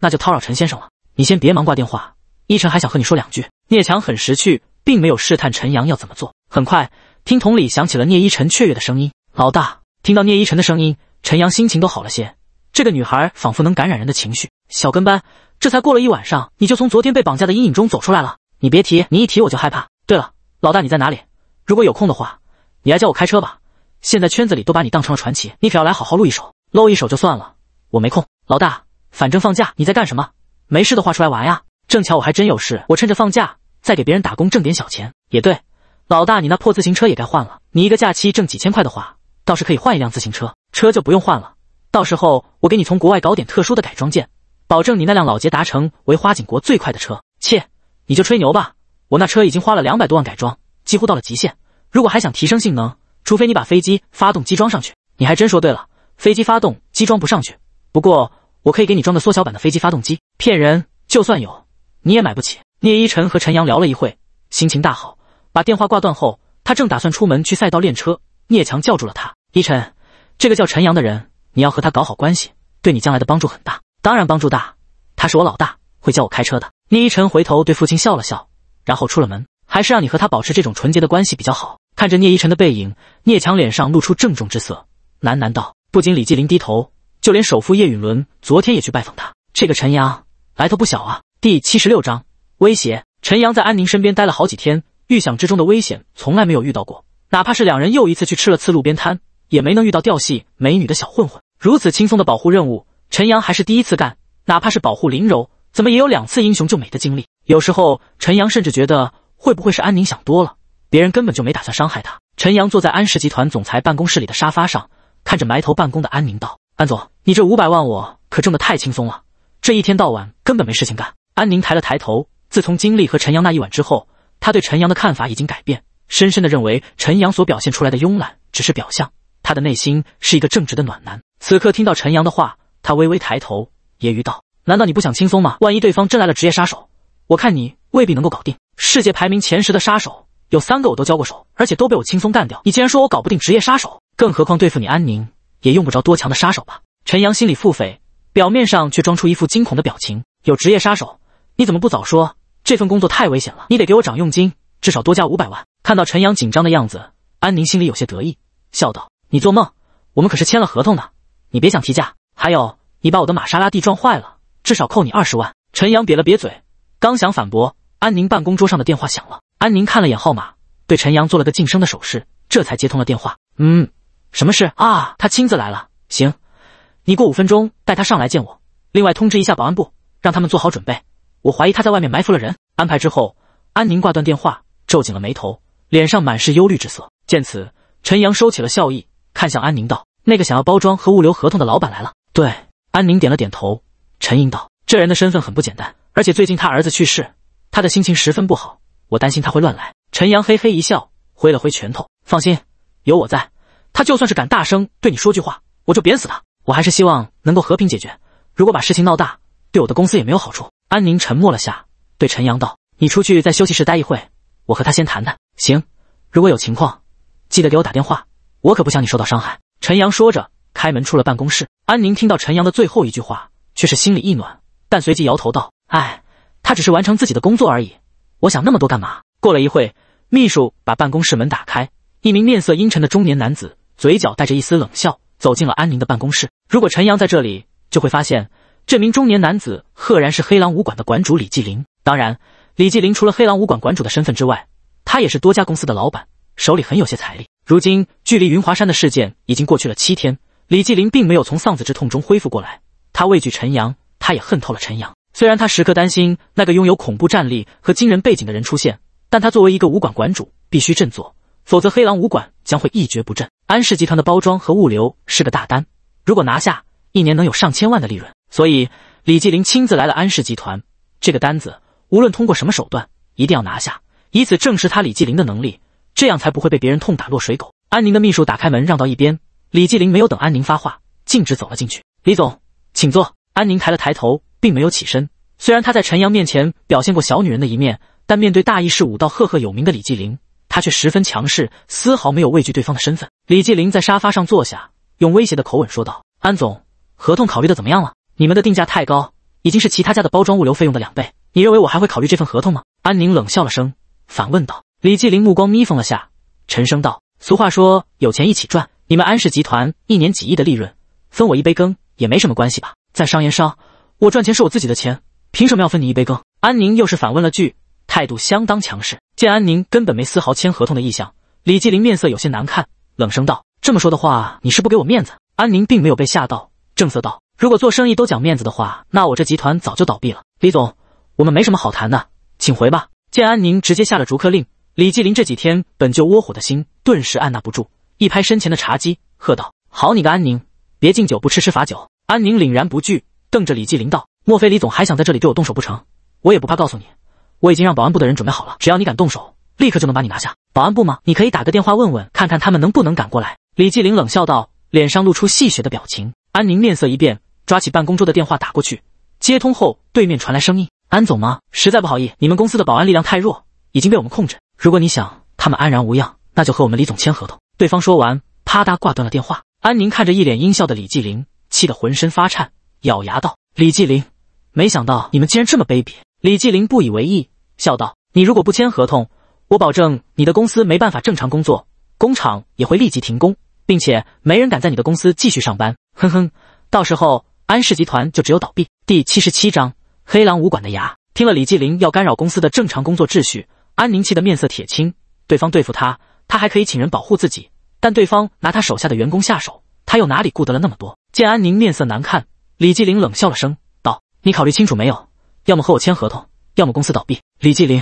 那就叨扰陈先生了。你先别忙挂电话，依晨还想和你说两句。”聂强很识趣，并没有试探陈阳要怎么做。很快，听筒里响起了聂依晨雀跃的声音：“老大！”听到聂依晨的声音，陈阳心情都好了些。这个女孩仿佛能感染人的情绪。小跟班，这才过了一晚上，你就从昨天被绑架的阴影中走出来了？你别提，你一提我就害怕。对了，老大你在哪里？如果有空的话，你来教我开车吧。现在圈子里都把你当成了传奇，你可要来好好露一手。露一手就算了，我没空。老大，反正放假，你在干什么？没事的话出来玩呀。正巧我还真有事，我趁着放假再给别人打工挣点小钱。也对，老大你那破自行车也该换了。你一个假期挣几千块的话，倒是可以换一辆自行车，车就不用换了。到时候我给你从国外搞点特殊的改装件，保证你那辆老捷达成为花锦国最快的车。切，你就吹牛吧！我那车已经花了两百多万改装，几乎到了极限。如果还想提升性能，除非你把飞机发动机装上去。你还真说对了，飞机发动机装不上去。不过我可以给你装个缩小版的飞机发动机。骗人！就算有，你也买不起。聂一晨和陈阳聊了一会，心情大好，把电话挂断后，他正打算出门去赛道练车，聂强叫住了他。一晨，这个叫陈阳的人。你要和他搞好关系，对你将来的帮助很大。当然帮助大，他是我老大，会教我开车的。聂依晨回头对父亲笑了笑，然后出了门。还是让你和他保持这种纯洁的关系比较好。看着聂依晨的背影，聂强脸上露出郑重之色，喃喃道：“不仅李继林低头，就连首富叶允伦昨天也去拜访他。这个陈阳来头不小啊。”第七十六章威胁。陈阳在安宁身边待了好几天，预想之中的危险从来没有遇到过，哪怕是两人又一次去吃了次路边摊，也没能遇到钓戏美女的小混混。如此轻松的保护任务，陈阳还是第一次干。哪怕是保护林柔，怎么也有两次英雄救美的经历。有时候，陈阳甚至觉得，会不会是安宁想多了？别人根本就没打算伤害他。陈阳坐在安氏集团总裁办公室里的沙发上，看着埋头办公的安宁道：“安总，你这五百万我可挣得太轻松了，这一天到晚根本没事情干。”安宁抬了抬头，自从经历和陈阳那一晚之后，他对陈阳的看法已经改变，深深的认为陈阳所表现出来的慵懒只是表象。他的内心是一个正直的暖男。此刻听到陈阳的话，他微微抬头，揶揄道：“难道你不想轻松吗？万一对方真来了职业杀手，我看你未必能够搞定。世界排名前十的杀手，有三个我都交过手，而且都被我轻松干掉。你竟然说我搞不定职业杀手，更何况对付你安宁，也用不着多强的杀手吧？”陈阳心里腹诽，表面上却装出一副惊恐的表情：“有职业杀手，你怎么不早说？这份工作太危险了，你得给我涨佣金，至少多加五百万。”看到陈阳紧张的样子，安宁心里有些得意，笑道。你做梦！我们可是签了合同的，你别想提价。还有，你把我的玛莎拉蒂撞坏了，至少扣你二十万。陈阳瘪了瘪嘴，刚想反驳，安宁办公桌上的电话响了。安宁看了眼号码，对陈阳做了个噤声的手势，这才接通了电话。嗯，什么事啊？他亲自来了。行，你过五分钟带他上来见我。另外通知一下保安部，让他们做好准备。我怀疑他在外面埋伏了人。安排之后，安宁挂断电话，皱紧了眉头，脸上满是忧虑之色。见此，陈阳收起了笑意。看向安宁道：“那个想要包装和物流合同的老板来了。”对安宁点了点头，沉吟道：“这人的身份很不简单，而且最近他儿子去世，他的心情十分不好。我担心他会乱来。”陈阳嘿嘿一笑，挥了挥拳头：“放心，有我在，他就算是敢大声对你说句话，我就扁死他。我还是希望能够和平解决，如果把事情闹大，对我的公司也没有好处。”安宁沉默了下，对陈阳道：“你出去在休息室待一会，我和他先谈谈。行，如果有情况，记得给我打电话。”我可不想你受到伤害。”陈阳说着，开门出了办公室。安宁听到陈阳的最后一句话，却是心里一暖，但随即摇头道：“哎，他只是完成自己的工作而已，我想那么多干嘛？”过了一会，秘书把办公室门打开，一名面色阴沉的中年男子，嘴角带着一丝冷笑，走进了安宁的办公室。如果陈阳在这里，就会发现这名中年男子赫然是黑狼武馆的馆主李继林。当然，李继林除了黑狼武馆馆主的身份之外，他也是多家公司的老板。手里很有些财力。如今距离云华山的事件已经过去了七天，李继林并没有从丧子之痛中恢复过来。他畏惧陈阳，他也恨透了陈阳。虽然他时刻担心那个拥有恐怖战力和惊人背景的人出现，但他作为一个武馆馆主，必须振作，否则黑狼武馆将会一蹶不振。安氏集团的包装和物流是个大单，如果拿下，一年能有上千万的利润。所以李继林亲自来了安氏集团。这个单子，无论通过什么手段，一定要拿下，以此证实他李继林的能力。这样才不会被别人痛打落水狗。安宁的秘书打开门，让到一边。李继林没有等安宁发话，径直走了进去。李总，请坐。安宁抬了抬头，并没有起身。虽然他在陈阳面前表现过小女人的一面，但面对大义是武道赫赫有名的李继林，他却十分强势，丝毫没有畏惧对方的身份。李继林在沙发上坐下，用威胁的口吻说道：“安总，合同考虑的怎么样了？你们的定价太高，已经是其他家的包装物流费用的两倍。你认为我还会考虑这份合同吗？”安宁冷笑了声，反问道。李继林目光眯缝了下，沉声道：“俗话说，有钱一起赚。你们安氏集团一年几亿的利润，分我一杯羹也没什么关系吧？在商言商，我赚钱是我自己的钱，凭什么要分你一杯羹？”安宁又是反问了句，态度相当强势。见安宁根本没丝毫签合同的意向，李继林面色有些难看，冷声道：“这么说的话，你是不给我面子？”安宁并没有被吓到，正色道：“如果做生意都讲面子的话，那我这集团早就倒闭了。李总，我们没什么好谈的，请回吧。”见安宁直接下了逐客令。李继林这几天本就窝火的心，顿时按捺不住，一拍身前的茶几，喝道：“好你个安宁，别敬酒不吃吃罚酒！”安宁凛然不惧，瞪着李继林道：“莫非李总还想在这里对我动手不成？我也不怕，告诉你，我已经让保安部的人准备好了，只要你敢动手，立刻就能把你拿下。保安部吗？你可以打个电话问问，看看他们能不能赶过来。”李继林冷笑道，脸上露出戏谑的表情。安宁面色一变，抓起办公桌的电话打过去，接通后，对面传来声音：“安总吗？实在不好意思，你们公司的保安力量太弱，已经被我们控制。”如果你想他们安然无恙，那就和我们李总签合同。对方说完，啪嗒挂断了电话。安宁看着一脸阴笑的李继林，气得浑身发颤，咬牙道：“李继林，没想到你们竟然这么卑鄙！”李继林不以为意，笑道：“你如果不签合同，我保证你的公司没办法正常工作，工厂也会立即停工，并且没人敢在你的公司继续上班。哼哼，到时候安氏集团就只有倒闭。”第七十七章黑狼武馆的牙。听了李继林要干扰公司的正常工作秩序。安宁气得面色铁青，对方对付他，他还可以请人保护自己；但对方拿他手下的员工下手，他又哪里顾得了那么多？见安宁面色难看，李继林冷笑了声，道：“你考虑清楚没有？要么和我签合同，要么公司倒闭。”李继林，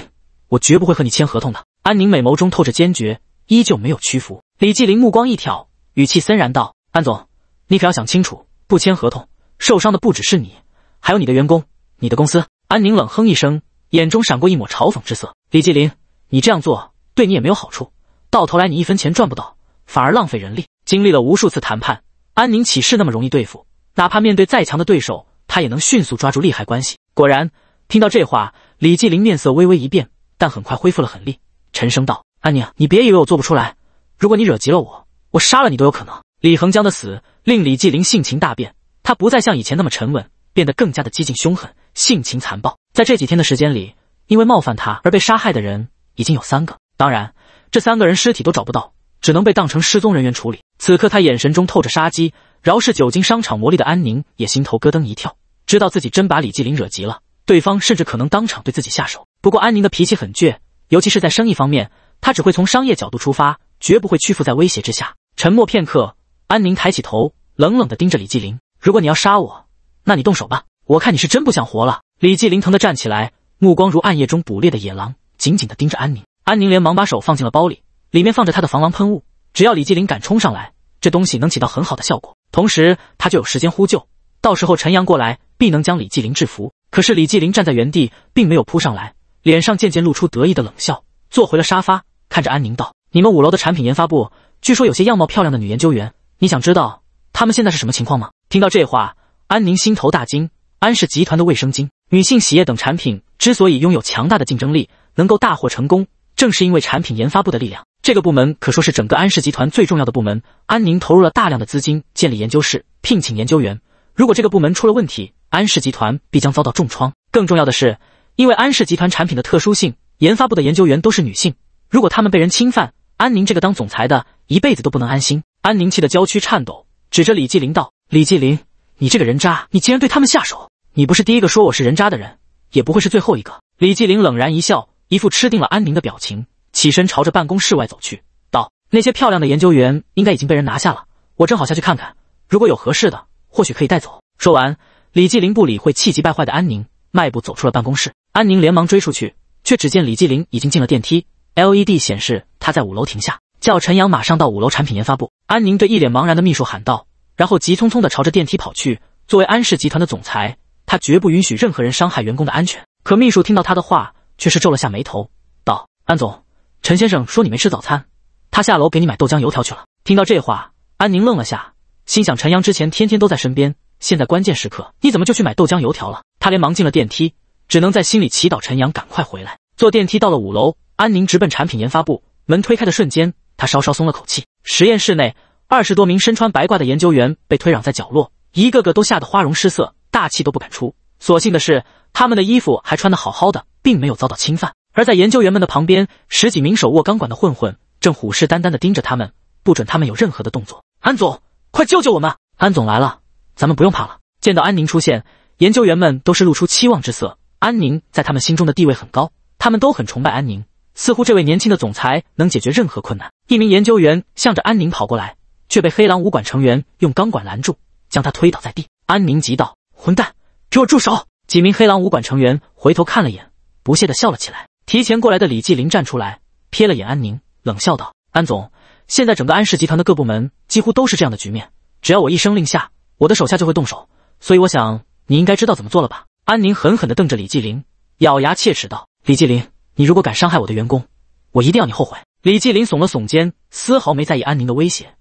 我绝不会和你签合同的。安宁美眸中透着坚决，依旧没有屈服。李继林目光一挑，语气森然道：“安总，你可要想清楚，不签合同，受伤的不只是你，还有你的员工，你的公司。”安宁冷哼一声。眼中闪过一抹嘲讽之色，李继林，你这样做对你也没有好处，到头来你一分钱赚不到，反而浪费人力。经历了无数次谈判，安宁岂是那么容易对付？哪怕面对再强的对手，他也能迅速抓住利害关系。果然，听到这话，李继林面色微微一变，但很快恢复了狠厉，沉声道：“安宁，你别以为我做不出来，如果你惹急了我，我杀了你都有可能。”李恒江的死令李继林性情大变，他不再像以前那么沉稳。变得更加的激进凶狠，性情残暴。在这几天的时间里，因为冒犯他而被杀害的人已经有三个。当然，这三个人尸体都找不到，只能被当成失踪人员处理。此刻，他眼神中透着杀机。饶是久经商场磨砺的安宁，也心头咯噔一跳，知道自己真把李继林惹急了，对方甚至可能当场对自己下手。不过，安宁的脾气很倔，尤其是在生意方面，他只会从商业角度出发，绝不会屈服在威胁之下。沉默片刻，安宁抬起头，冷冷的盯着李继林：“如果你要杀我。”那你动手吧，我看你是真不想活了。李继林疼的站起来，目光如暗夜中捕猎的野狼，紧紧地盯着安宁。安宁连忙把手放进了包里，里面放着他的防狼喷雾。只要李继林敢冲上来，这东西能起到很好的效果，同时他就有时间呼救。到时候陈阳过来，必能将李继林制服。可是李继林站在原地，并没有扑上来，脸上渐渐露出得意的冷笑，坐回了沙发，看着安宁道：“你们五楼的产品研发部，据说有些样貌漂亮的女研究员，你想知道他们现在是什么情况吗？”听到这话。安宁心头大惊，安氏集团的卫生巾、女性洗液等产品之所以拥有强大的竞争力，能够大获成功，正是因为产品研发部的力量。这个部门可说是整个安氏集团最重要的部门。安宁投入了大量的资金建立研究室，聘请研究员。如果这个部门出了问题，安氏集团必将遭到重创。更重要的是，因为安氏集团产品的特殊性，研发部的研究员都是女性。如果他们被人侵犯，安宁这个当总裁的一辈子都不能安心。安宁气得娇躯颤抖，指着李继林道：“李继林。”你这个人渣，你竟然对他们下手！你不是第一个说我是人渣的人，也不会是最后一个。李继林冷然一笑，一副吃定了安宁的表情，起身朝着办公室外走去，道：“那些漂亮的研究员应该已经被人拿下了，我正好下去看看，如果有合适的，或许可以带走。”说完，李继林不理会气急败坏的安宁，迈步走出了办公室。安宁连忙追出去，却只见李继林已经进了电梯，LED 显示他在五楼停下，叫陈阳马上到五楼产品研发部。安宁对一脸茫然的秘书喊道。然后急匆匆地朝着电梯跑去。作为安氏集团的总裁，他绝不允许任何人伤害员工的安全。可秘书听到他的话，却是皱了下眉头，道：“安总，陈先生说你没吃早餐，他下楼给你买豆浆油条去了。”听到这话，安宁愣了下，心想：陈阳之前天天都在身边，现在关键时刻，你怎么就去买豆浆油条了？他连忙进了电梯，只能在心里祈祷陈阳赶快回来。坐电梯到了五楼，安宁直奔产品研发部。门推开的瞬间，他稍稍松了口气。实验室内。二十多名身穿白褂的研究员被推攘在角落，一个个都吓得花容失色，大气都不敢出。所幸的是，他们的衣服还穿得好好的，并没有遭到侵犯。而在研究员们的旁边，十几名手握钢管的混混正虎视眈眈地盯着他们，不准他们有任何的动作。安总，快救救我们！安总来了，咱们不用怕了。见到安宁出现，研究员们都是露出期望之色。安宁在他们心中的地位很高，他们都很崇拜安宁，似乎这位年轻的总裁能解决任何困难。一名研究员向着安宁跑过来。却被黑狼武馆成员用钢管拦住，将他推倒在地。安宁急道：“混蛋，给我住手！”几名黑狼武馆成员回头看了眼，不屑的笑了起来。提前过来的李继林站出来，瞥了眼安宁，冷笑道：“安总，现在整个安氏集团的各部门几乎都是这样的局面，只要我一声令下，我的手下就会动手。所以我想，你应该知道怎么做了吧？”安宁狠狠地瞪着李继林，咬牙切齿道：“李继林，你如果敢伤害我的员工，我一定要你后悔！”李继林耸了耸肩，丝毫没在意安宁的威胁。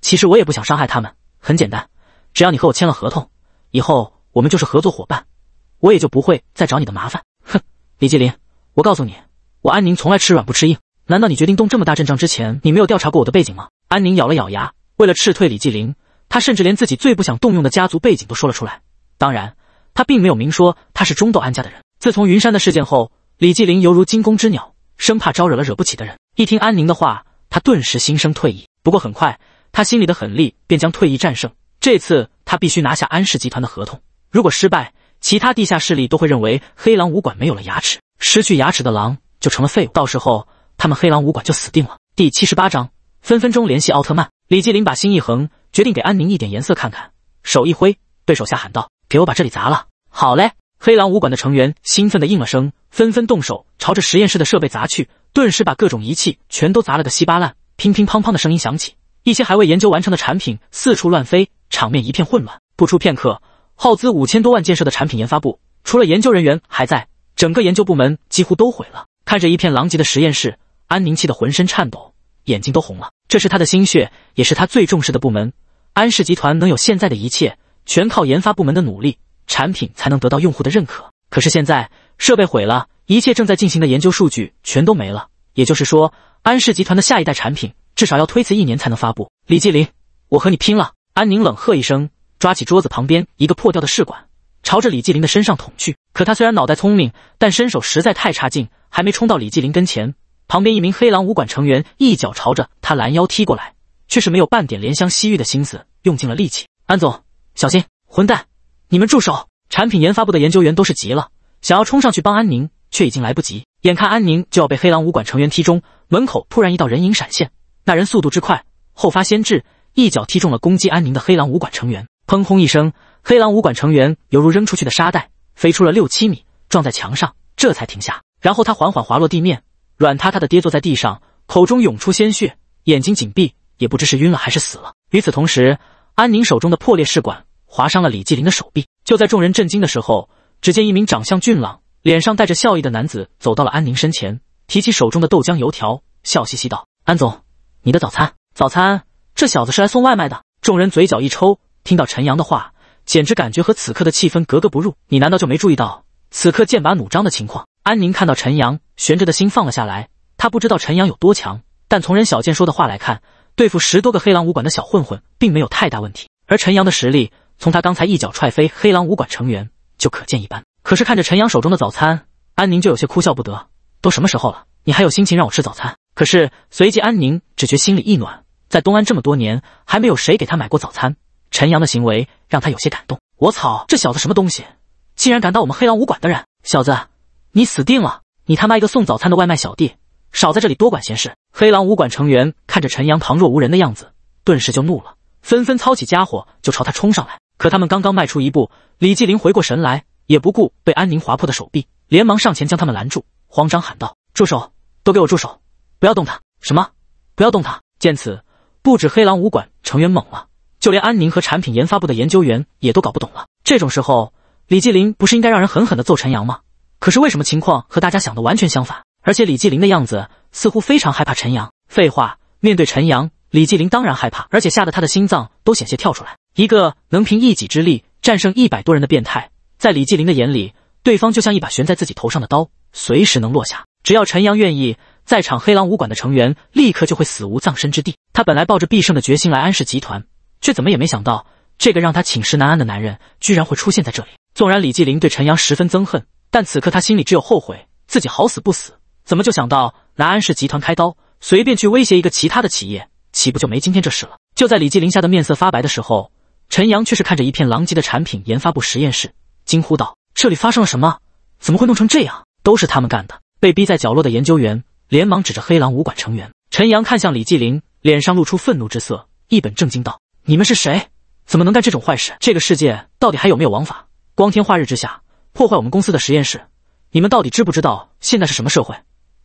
其实我也不想伤害他们，很简单，只要你和我签了合同，以后我们就是合作伙伴，我也就不会再找你的麻烦。哼，李继林，我告诉你，我安宁从来吃软不吃硬。难道你决定动这么大阵仗之前，你没有调查过我的背景吗？安宁咬了咬牙，为了斥退李继林，他甚至连自己最不想动用的家族背景都说了出来。当然，他并没有明说他是中斗安家的人。自从云山的事件后，李继林犹如惊弓之鸟，生怕招惹了惹不起的人。一听安宁的话，他顿时心生退意。不过很快。他心里的狠力便将退役战胜。这次他必须拿下安氏集团的合同。如果失败，其他地下势力都会认为黑狼武馆没有了牙齿，失去牙齿的狼就成了废物。到时候，他们黑狼武馆就死定了。第七十八章，分分钟联系奥特曼。李继林把心一横，决定给安宁一点颜色看看。手一挥，对手下喊道：“给我把这里砸了！”好嘞！黑狼武馆的成员兴奋地应了声，纷纷动手，朝着实验室的设备砸去，顿时把各种仪器全都砸了个稀巴烂，乒乒乓乓的声音响起。一些还未研究完成的产品四处乱飞，场面一片混乱。不出片刻，耗资五千多万建设的产品研发部，除了研究人员还在，整个研究部门几乎都毁了。看着一片狼藉的实验室，安宁气得浑身颤抖，眼睛都红了。这是他的心血，也是他最重视的部门。安氏集团能有现在的一切，全靠研发部门的努力，产品才能得到用户的认可。可是现在设备毁了，一切正在进行的研究数据全都没了。也就是说，安氏集团的下一代产品。至少要推辞一年才能发布。李继林，我和你拼了！安宁冷喝一声，抓起桌子旁边一个破掉的试管，朝着李继林的身上捅去。可他虽然脑袋聪明，但身手实在太差劲，还没冲到李继林跟前，旁边一名黑狼武馆成员一脚朝着他拦腰踢过来，却是没有半点怜香惜玉的心思，用尽了力气。安总，小心！混蛋，你们住手！产品研发部的研究员都是急了，想要冲上去帮安宁，却已经来不及。眼看安宁就要被黑狼武馆成员踢中，门口突然一道人影闪现。那人速度之快，后发先至，一脚踢中了攻击安宁的黑狼武馆成员。砰轰一声，黑狼武馆成员犹如扔出去的沙袋，飞出了六七米，撞在墙上，这才停下。然后他缓缓滑落地面，软塌塌的跌坐在地上，口中涌出鲜血，眼睛紧闭，也不知是晕了还是死了。与此同时，安宁手中的破裂试管划伤了李继林的手臂。就在众人震惊的时候，只见一名长相俊朗、脸上带着笑意的男子走到了安宁身前，提起手中的豆浆油条，笑嘻嘻道：“安总。”你的早餐，早餐，这小子是来送外卖的。众人嘴角一抽，听到陈阳的话，简直感觉和此刻的气氛格格不入。你难道就没注意到此刻剑拔弩张的情况？安宁看到陈阳悬着的心放了下来，他不知道陈阳有多强，但从任小健说的话来看，对付十多个黑狼武馆的小混混并没有太大问题。而陈阳的实力，从他刚才一脚踹飞黑狼武馆成员就可见一斑。可是看着陈阳手中的早餐，安宁就有些哭笑不得。都什么时候了，你还有心情让我吃早餐？可是，随即安宁只觉心里一暖，在东安这么多年，还没有谁给他买过早餐。陈阳的行为让他有些感动。我操，这小子什么东西，竟然敢打我们黑狼武馆的人！小子，你死定了！你他妈一个送早餐的外卖小弟，少在这里多管闲事！黑狼武馆成员看着陈阳旁若无人的样子，顿时就怒了，纷纷操起家伙就朝他冲上来。可他们刚刚迈出一步，李继林回过神来，也不顾被安宁划破的手臂，连忙上前将他们拦住，慌张喊道：“住手！都给我住手！”不要动他！什么？不要动他！见此，不止黑狼武馆成员懵了，就连安宁和产品研发部的研究员也都搞不懂了。这种时候，李继林不是应该让人狠狠的揍陈阳吗？可是为什么情况和大家想的完全相反？而且李继林的样子似乎非常害怕陈阳。废话，面对陈阳，李继林当然害怕，而且吓得他的心脏都险些跳出来。一个能凭一己之力战胜一百多人的变态，在李继林的眼里，对方就像一把悬在自己头上的刀，随时能落下。只要陈阳愿意。在场黑狼武馆的成员立刻就会死无葬身之地。他本来抱着必胜的决心来安氏集团，却怎么也没想到，这个让他寝食难安的男人居然会出现在这里。纵然李继林对陈阳十分憎恨，但此刻他心里只有后悔，自己好死不死，怎么就想到拿安氏集团开刀，随便去威胁一个其他的企业，岂不就没今天这事了？就在李继林吓得面色发白的时候，陈阳却是看着一片狼藉的产品研发部实验室，惊呼道：“这里发生了什么？怎么会弄成这样？都是他们干的！”被逼在角落的研究员。连忙指着黑狼武馆成员，陈阳看向李继林，脸上露出愤怒之色，一本正经道：“你们是谁？怎么能干这种坏事？这个世界到底还有没有王法？光天化日之下破坏我们公司的实验室，你们到底知不知道现在是什么社会？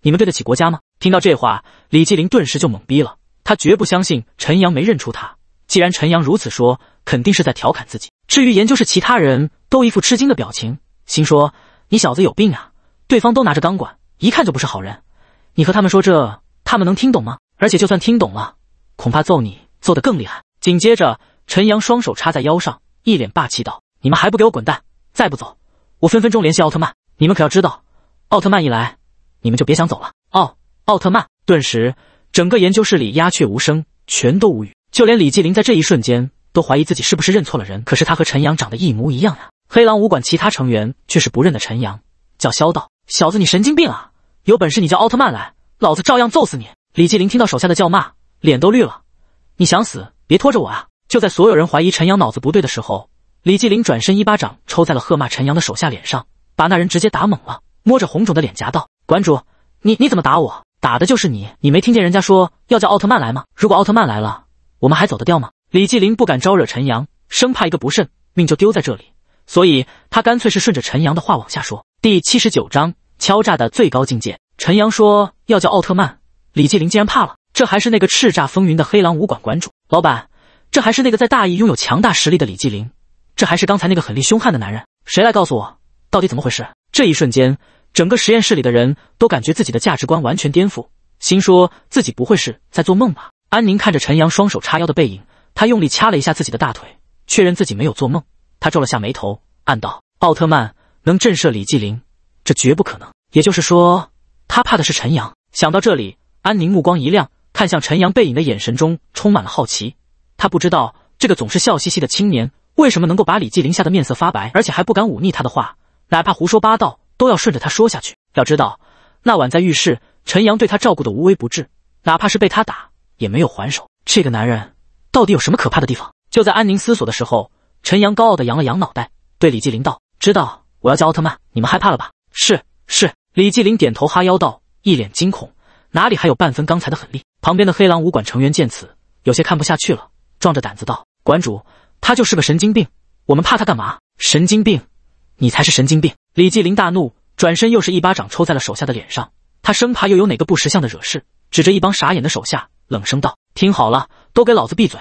你们对得起国家吗？”听到这话，李继林顿时就懵逼了。他绝不相信陈阳没认出他。既然陈阳如此说，肯定是在调侃自己。至于研究室其他人，都一副吃惊的表情，心说：“你小子有病啊！”对方都拿着钢管，一看就不是好人。你和他们说这，他们能听懂吗？而且就算听懂了，恐怕揍你揍得更厉害。紧接着，陈阳双手插在腰上，一脸霸气道：“你们还不给我滚蛋！再不走，我分分钟联系奥特曼！你们可要知道，奥特曼一来，你们就别想走了。”奥奥特曼！顿时，整个研究室里鸦雀无声，全都无语。就连李继林在这一瞬间都怀疑自己是不是认错了人。可是他和陈阳长得一模一样呀！黑狼武馆其他成员却是不认得陈阳，叫嚣道：“小子，你神经病啊！”有本事你叫奥特曼来，老子照样揍死你！李继林听到手下的叫骂，脸都绿了。你想死别拖着我啊！就在所有人怀疑陈阳脑子不对的时候，李继林转身一巴掌抽在了喝骂陈阳的手下脸上，把那人直接打懵了，摸着红肿的脸颊道：“馆主，你你怎么打我？打的就是你！你没听见人家说要叫奥特曼来吗？如果奥特曼来了，我们还走得掉吗？”李继林不敢招惹陈阳，生怕一个不慎命就丢在这里，所以他干脆是顺着陈阳的话往下说。第七十九章。敲诈的最高境界，陈阳说要叫奥特曼，李继林竟然怕了。这还是那个叱咤风云的黑狼武馆馆主老板，这还是那个在大义拥有强大实力的李继林，这还是刚才那个狠厉凶悍的男人。谁来告诉我，到底怎么回事？这一瞬间，整个实验室里的人都感觉自己的价值观完全颠覆，心说自己不会是在做梦吧？安宁看着陈阳双手叉腰的背影，他用力掐了一下自己的大腿，确认自己没有做梦。他皱了下眉头，暗道：奥特曼能震慑李继林。绝不可能。也就是说，他怕的是陈阳。想到这里，安宁目光一亮，看向陈阳背影的眼神中充满了好奇。他不知道这个总是笑嘻嘻的青年为什么能够把李继林吓得面色发白，而且还不敢忤逆他的话，哪怕胡说八道都要顺着他说下去。要知道，那晚在浴室，陈阳对他照顾的无微不至，哪怕是被他打也没有还手。这个男人到底有什么可怕的地方？就在安宁思索的时候，陈阳高傲的扬了扬脑袋，对李继林道：“知道我要叫奥特曼，你们害怕了吧？”是是，李继林点头哈腰道，一脸惊恐，哪里还有半分刚才的狠厉？旁边的黑狼武馆成员见此，有些看不下去了，壮着胆子道：“馆主，他就是个神经病，我们怕他干嘛？”“神经病，你才是神经病！”李继林大怒，转身又是一巴掌抽在了手下的脸上。他生怕又有哪个不识相的惹事，指着一帮傻眼的手下，冷声道：“听好了，都给老子闭嘴！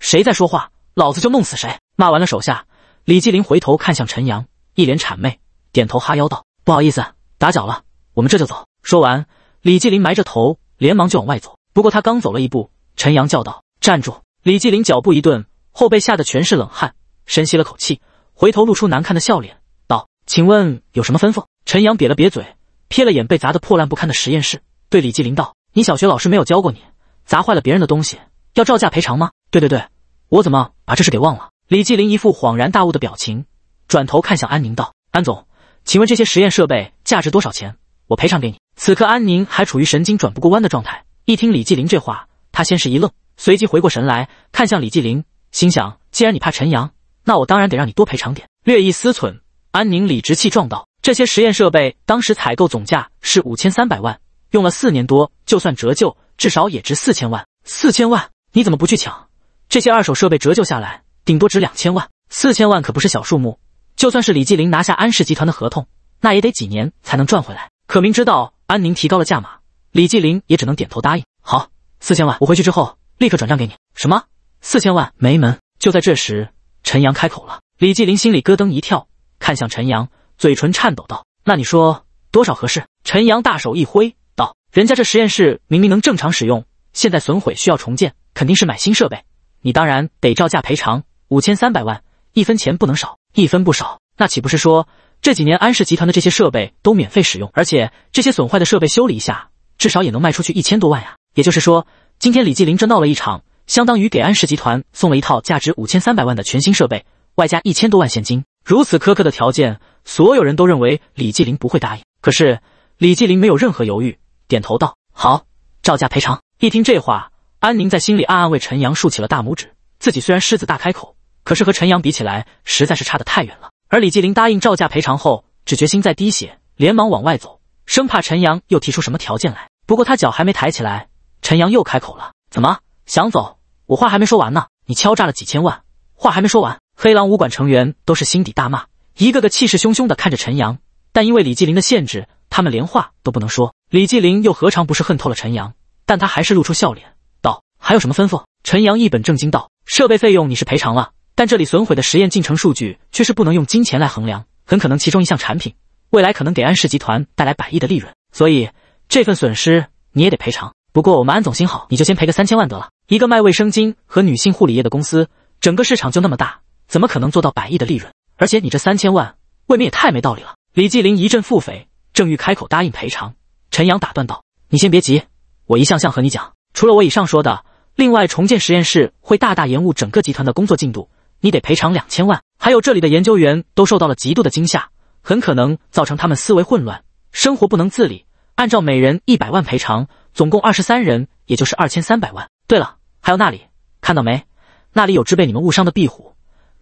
谁再说话，老子就弄死谁！”骂完了手下，李继林回头看向陈阳，一脸谄媚，点头哈腰道。不好意思，打搅了，我们这就走。说完，李继林埋着头，连忙就往外走。不过他刚走了一步，陈阳叫道：“站住！”李继林脚步一顿，后背吓得全是冷汗，深吸了口气，回头露出难看的笑脸，道：“请问有什么吩咐？”陈阳瘪了瘪嘴，瞥了眼被砸得破烂不堪的实验室，对李继林道：“你小学老师没有教过你，砸坏了别人的东西要照价赔偿吗？”“对对对，我怎么把这事给忘了？”李继林一副恍然大悟的表情，转头看向安宁道：“安总。”请问这些实验设备价值多少钱？我赔偿给你。此刻安宁还处于神经转不过弯的状态，一听李继林这话，他先是一愣，随即回过神来，看向李继林，心想：既然你怕陈阳，那我当然得让你多赔偿点。略一思忖，安宁理直气壮道：这些实验设备当时采购总价是五千三百万，用了四年多，就算折旧，至少也值四千万。四千万？你怎么不去抢？这些二手设备折旧下来，顶多值两千万。四千万可不是小数目。就算是李继林拿下安氏集团的合同，那也得几年才能赚回来。可明知道安宁提高了价码，李继林也只能点头答应。好，四千万，我回去之后立刻转账给你。什么？四千万？没门！就在这时，陈阳开口了。李继林心里咯噔一跳，看向陈阳，嘴唇颤抖道：“那你说多少合适？”陈阳大手一挥道：“人家这实验室明明能正常使用，现在损毁需要重建，肯定是买新设备。你当然得照价赔偿，五千三百万，一分钱不能少。”一分不少，那岂不是说这几年安氏集团的这些设备都免费使用？而且这些损坏的设备修理一下，至少也能卖出去一千多万呀！也就是说，今天李继林这闹了一场，相当于给安氏集团送了一套价值五千三百万的全新设备，外加一千多万现金。如此苛刻的条件，所有人都认为李继林不会答应。可是李继林没有任何犹豫，点头道：“好，照价赔偿。”一听这话，安宁在心里暗暗为陈阳竖起了大拇指。自己虽然狮子大开口。可是和陈阳比起来，实在是差得太远了。而李继林答应照价赔偿后，只决心再滴血，连忙往外走，生怕陈阳又提出什么条件来。不过他脚还没抬起来，陈阳又开口了：“怎么想走？我话还没说完呢！你敲诈了几千万，话还没说完。”黑狼武馆成员都是心底大骂，一个个气势汹汹地看着陈阳，但因为李继林的限制，他们连话都不能说。李继林又何尝不是恨透了陈阳？但他还是露出笑脸道：“还有什么吩咐？”陈阳一本正经道：“设备费用你是赔偿了。”但这里损毁的实验进程数据却是不能用金钱来衡量，很可能其中一项产品未来可能给安氏集团带来百亿的利润，所以这份损失你也得赔偿。不过我们安总心好，你就先赔个三千万得了。一个卖卫生巾和女性护理液的公司，整个市场就那么大，怎么可能做到百亿的利润？而且你这三千万未免也太没道理了。李继林一阵腹诽，正欲开口答应赔偿，陈阳打断道：“你先别急，我一项项和你讲。除了我以上说的，另外重建实验室会大大延误整个集团的工作进度。”你得赔偿两千万，还有这里的研究员都受到了极度的惊吓，很可能造成他们思维混乱，生活不能自理。按照每人一百万赔偿，总共二十三人，也就是二千三百万。对了，还有那里看到没？那里有只被你们误伤的壁虎，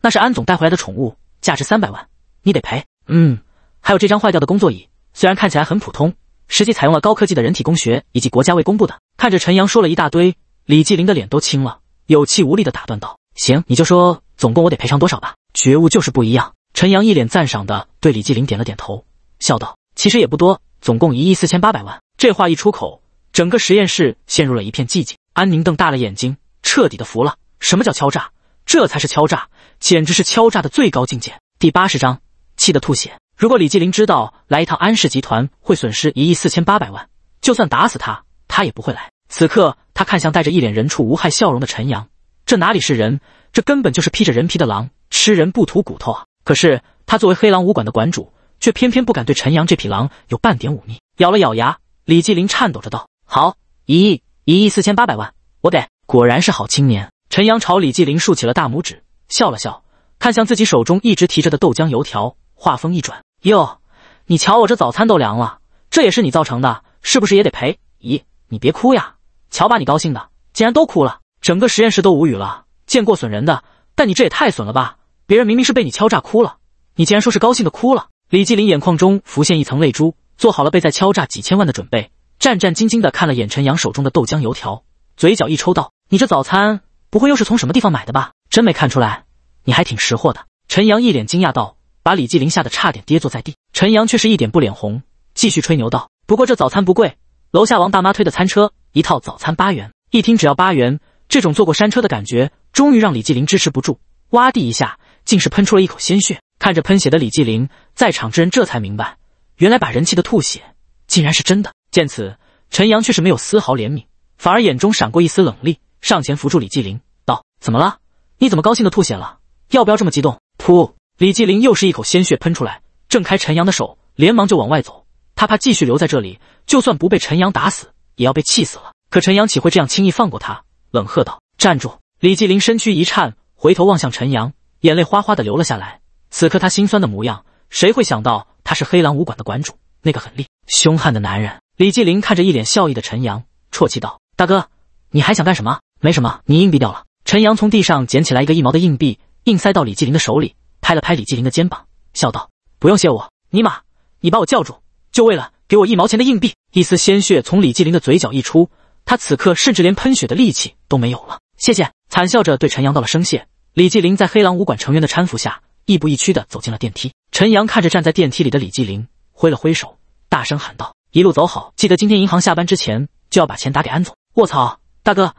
那是安总带回来的宠物，价值三百万，你得赔。嗯，还有这张坏掉的工作椅，虽然看起来很普通，实际采用了高科技的人体工学以及国家未公布的。看着陈阳说了一大堆，李继林的脸都青了，有气无力的打断道：“行，你就说。”总共我得赔偿多少吧？觉悟就是不一样。陈阳一脸赞赏的对李继林点了点头，笑道：“其实也不多，总共一亿四千八百万。”这话一出口，整个实验室陷入了一片寂静。安宁瞪大了眼睛，彻底的服了。什么叫敲诈？这才是敲诈，简直是敲诈的最高境界。第八十章，气得吐血。如果李继林知道来一趟安氏集团会损失一亿四千八百万，就算打死他，他也不会来。此刻，他看向带着一脸人畜无害笑容的陈阳，这哪里是人？这根本就是披着人皮的狼，吃人不吐骨头啊！可是他作为黑狼武馆的馆主，却偏偏不敢对陈阳这匹狼有半点忤逆。咬了咬牙，李继林颤抖着道：“好，一亿，一亿四千八百万，我给。”果然是好青年。陈阳朝李继林竖起了大拇指，笑了笑，看向自己手中一直提着的豆浆油条，话锋一转：“哟，你瞧我这早餐都凉了，这也是你造成的，是不是也得赔？咦，你别哭呀，瞧把你高兴的，竟然都哭了。整个实验室都无语了。”见过损人的，但你这也太损了吧！别人明明是被你敲诈哭了，你竟然说是高兴的哭了。李继林眼眶中浮现一层泪珠，做好了被再敲诈几千万的准备，战战兢兢地看了眼陈阳手中的豆浆油条，嘴角一抽道：“你这早餐不会又是从什么地方买的吧？真没看出来你还挺识货的。”陈阳一脸惊讶道，把李继林吓得差点跌坐在地。陈阳却是一点不脸红，继续吹牛道：“不过这早餐不贵，楼下王大妈推的餐车，一套早餐八元。一听只要八元，这种坐过山车的感觉。”终于让李继林支持不住，哇地一下，竟是喷出了一口鲜血。看着喷血的李继林，在场之人这才明白，原来把人气的吐血，竟然是真的。见此，陈阳却是没有丝毫怜悯，反而眼中闪过一丝冷厉，上前扶住李继林，道：“怎么了？你怎么高兴的吐血了？要不要这么激动？”噗！李继林又是一口鲜血喷出来，挣开陈阳的手，连忙就往外走。他怕继续留在这里，就算不被陈阳打死，也要被气死了。可陈阳岂会这样轻易放过他？冷喝道：“站住！”李继林身躯一颤，回头望向陈阳，眼泪哗哗的流了下来。此刻他心酸的模样，谁会想到他是黑狼武馆的馆主，那个狠厉凶悍的男人？李继林看着一脸笑意的陈阳，啜泣道：“大哥，你还想干什么？”“没什么，你硬币掉了。”陈阳从地上捡起来一个一毛的硬币，硬塞到李继林的手里，拍了拍李继林的肩膀，笑道：“不用谢我。”“尼玛，你把我叫住，就为了给我一毛钱的硬币？”一丝鲜血从李继林的嘴角溢出，他此刻甚至连喷血的力气都没有了。“谢谢。”惨笑着对陈阳道了声谢，李继林在黑狼武馆成员的搀扶下，亦步亦趋的走进了电梯。陈阳看着站在电梯里的李继林，挥了挥手，大声喊道：“一路走好！记得今天银行下班之前就要把钱打给安总。”卧槽，大哥，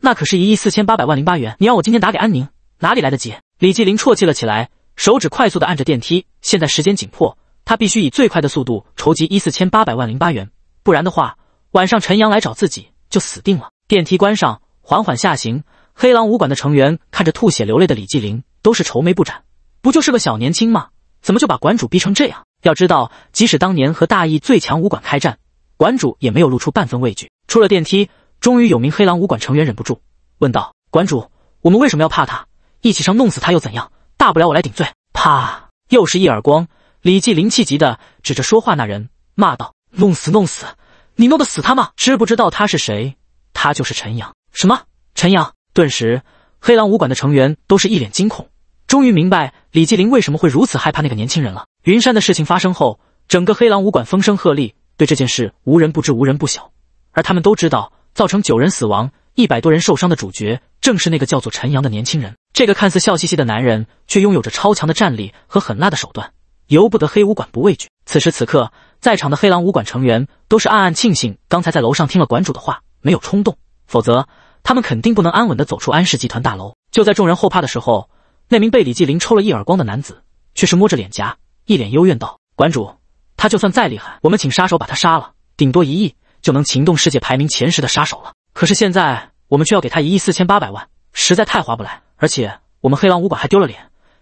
那可是一亿四千八百万零八元，你让我今天打给安宁，哪里来得及？李继林啜泣了起来，手指快速的按着电梯。现在时间紧迫，他必须以最快的速度筹集一四千八百万零八元，不然的话，晚上陈阳来找自己就死定了。电梯关上，缓缓下行。黑狼武馆的成员看着吐血流泪的李继林，都是愁眉不展。不就是个小年轻吗？怎么就把馆主逼成这样？要知道，即使当年和大义最强武馆开战，馆主也没有露出半分畏惧。出了电梯，终于有名黑狼武馆成员忍不住问道：“馆主，我们为什么要怕他？一起上弄死他又怎样？大不了我来顶罪。”啪！又是一耳光！李继林气急的指着说话那人骂道：“弄死，弄死！你弄得死他吗？知不知道他是谁？他就是陈阳！什么陈阳？”顿时，黑狼武馆的成员都是一脸惊恐，终于明白李继林为什么会如此害怕那个年轻人了。云山的事情发生后，整个黑狼武馆风声鹤唳，对这件事无人不知，无人不晓。而他们都知道，造成九人死亡、一百多人受伤的主角，正是那个叫做陈阳的年轻人。这个看似笑嘻嘻的男人，却拥有着超强的战力和狠辣的手段，由不得黑武馆不畏惧。此时此刻，在场的黑狼武馆成员都是暗暗庆幸，刚才在楼上听了馆主的话，没有冲动，否则。他们肯定不能安稳的走出安氏集团大楼。就在众人后怕的时候，那名被李继林抽了一耳光的男子却是摸着脸颊，一脸幽怨道：“馆主，他就算再厉害，我们请杀手把他杀了，顶多一亿就能擒动世界排名前十的杀手了。可是现在我们却要给他一亿四千八百万，实在太划不来。而且我们黑狼武馆还丢了脸。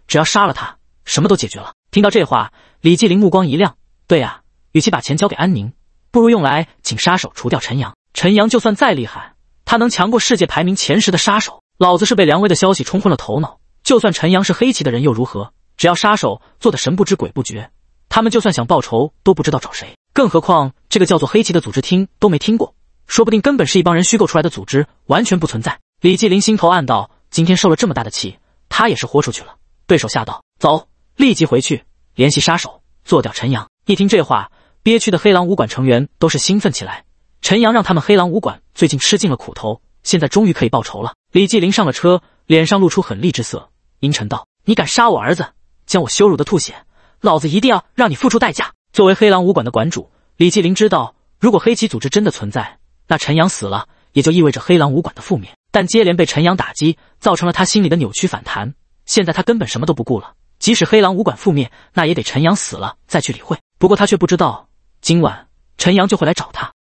只要杀了他，什么都解决了。”听到这话，李继林目光一亮：“对呀，与其把钱交给安宁，不如用来请杀手除掉陈阳。陈阳就算再厉害。”他能强过世界排名前十的杀手？老子是被梁威的消息冲昏了头脑。就算陈阳是黑旗的人又如何？只要杀手做的神不知鬼不觉，他们就算想报仇都不知道找谁。更何况这个叫做黑旗的组织听都没听过，说不定根本是一帮人虚构出来的组织，完全不存在。李继林心头暗道：今天受了这么大的气，他也是豁出去了。对手吓到，走，立即回去联系杀手做掉陈阳。一听这话，憋屈的黑狼武馆成员都是兴奋起来。陈阳让他们黑狼武馆最近吃尽了苦头，现在终于可以报仇了。李继林上了车，脸上露出狠厉之色，阴沉道：“你敢杀我儿子，将我羞辱的吐血，老子一定要让你付出代价。”作为黑狼武馆的馆主，李继林知道，如果黑旗组织真的存在，那陈阳死了也就意味着黑狼武馆的覆灭。但接连被陈阳打击，造成了他心里的扭曲反弹。现在他根本什么都不顾了，即使黑狼武馆覆灭，那也得陈阳死了再去理会。不过他却不知道，今晚陈阳就会来找他。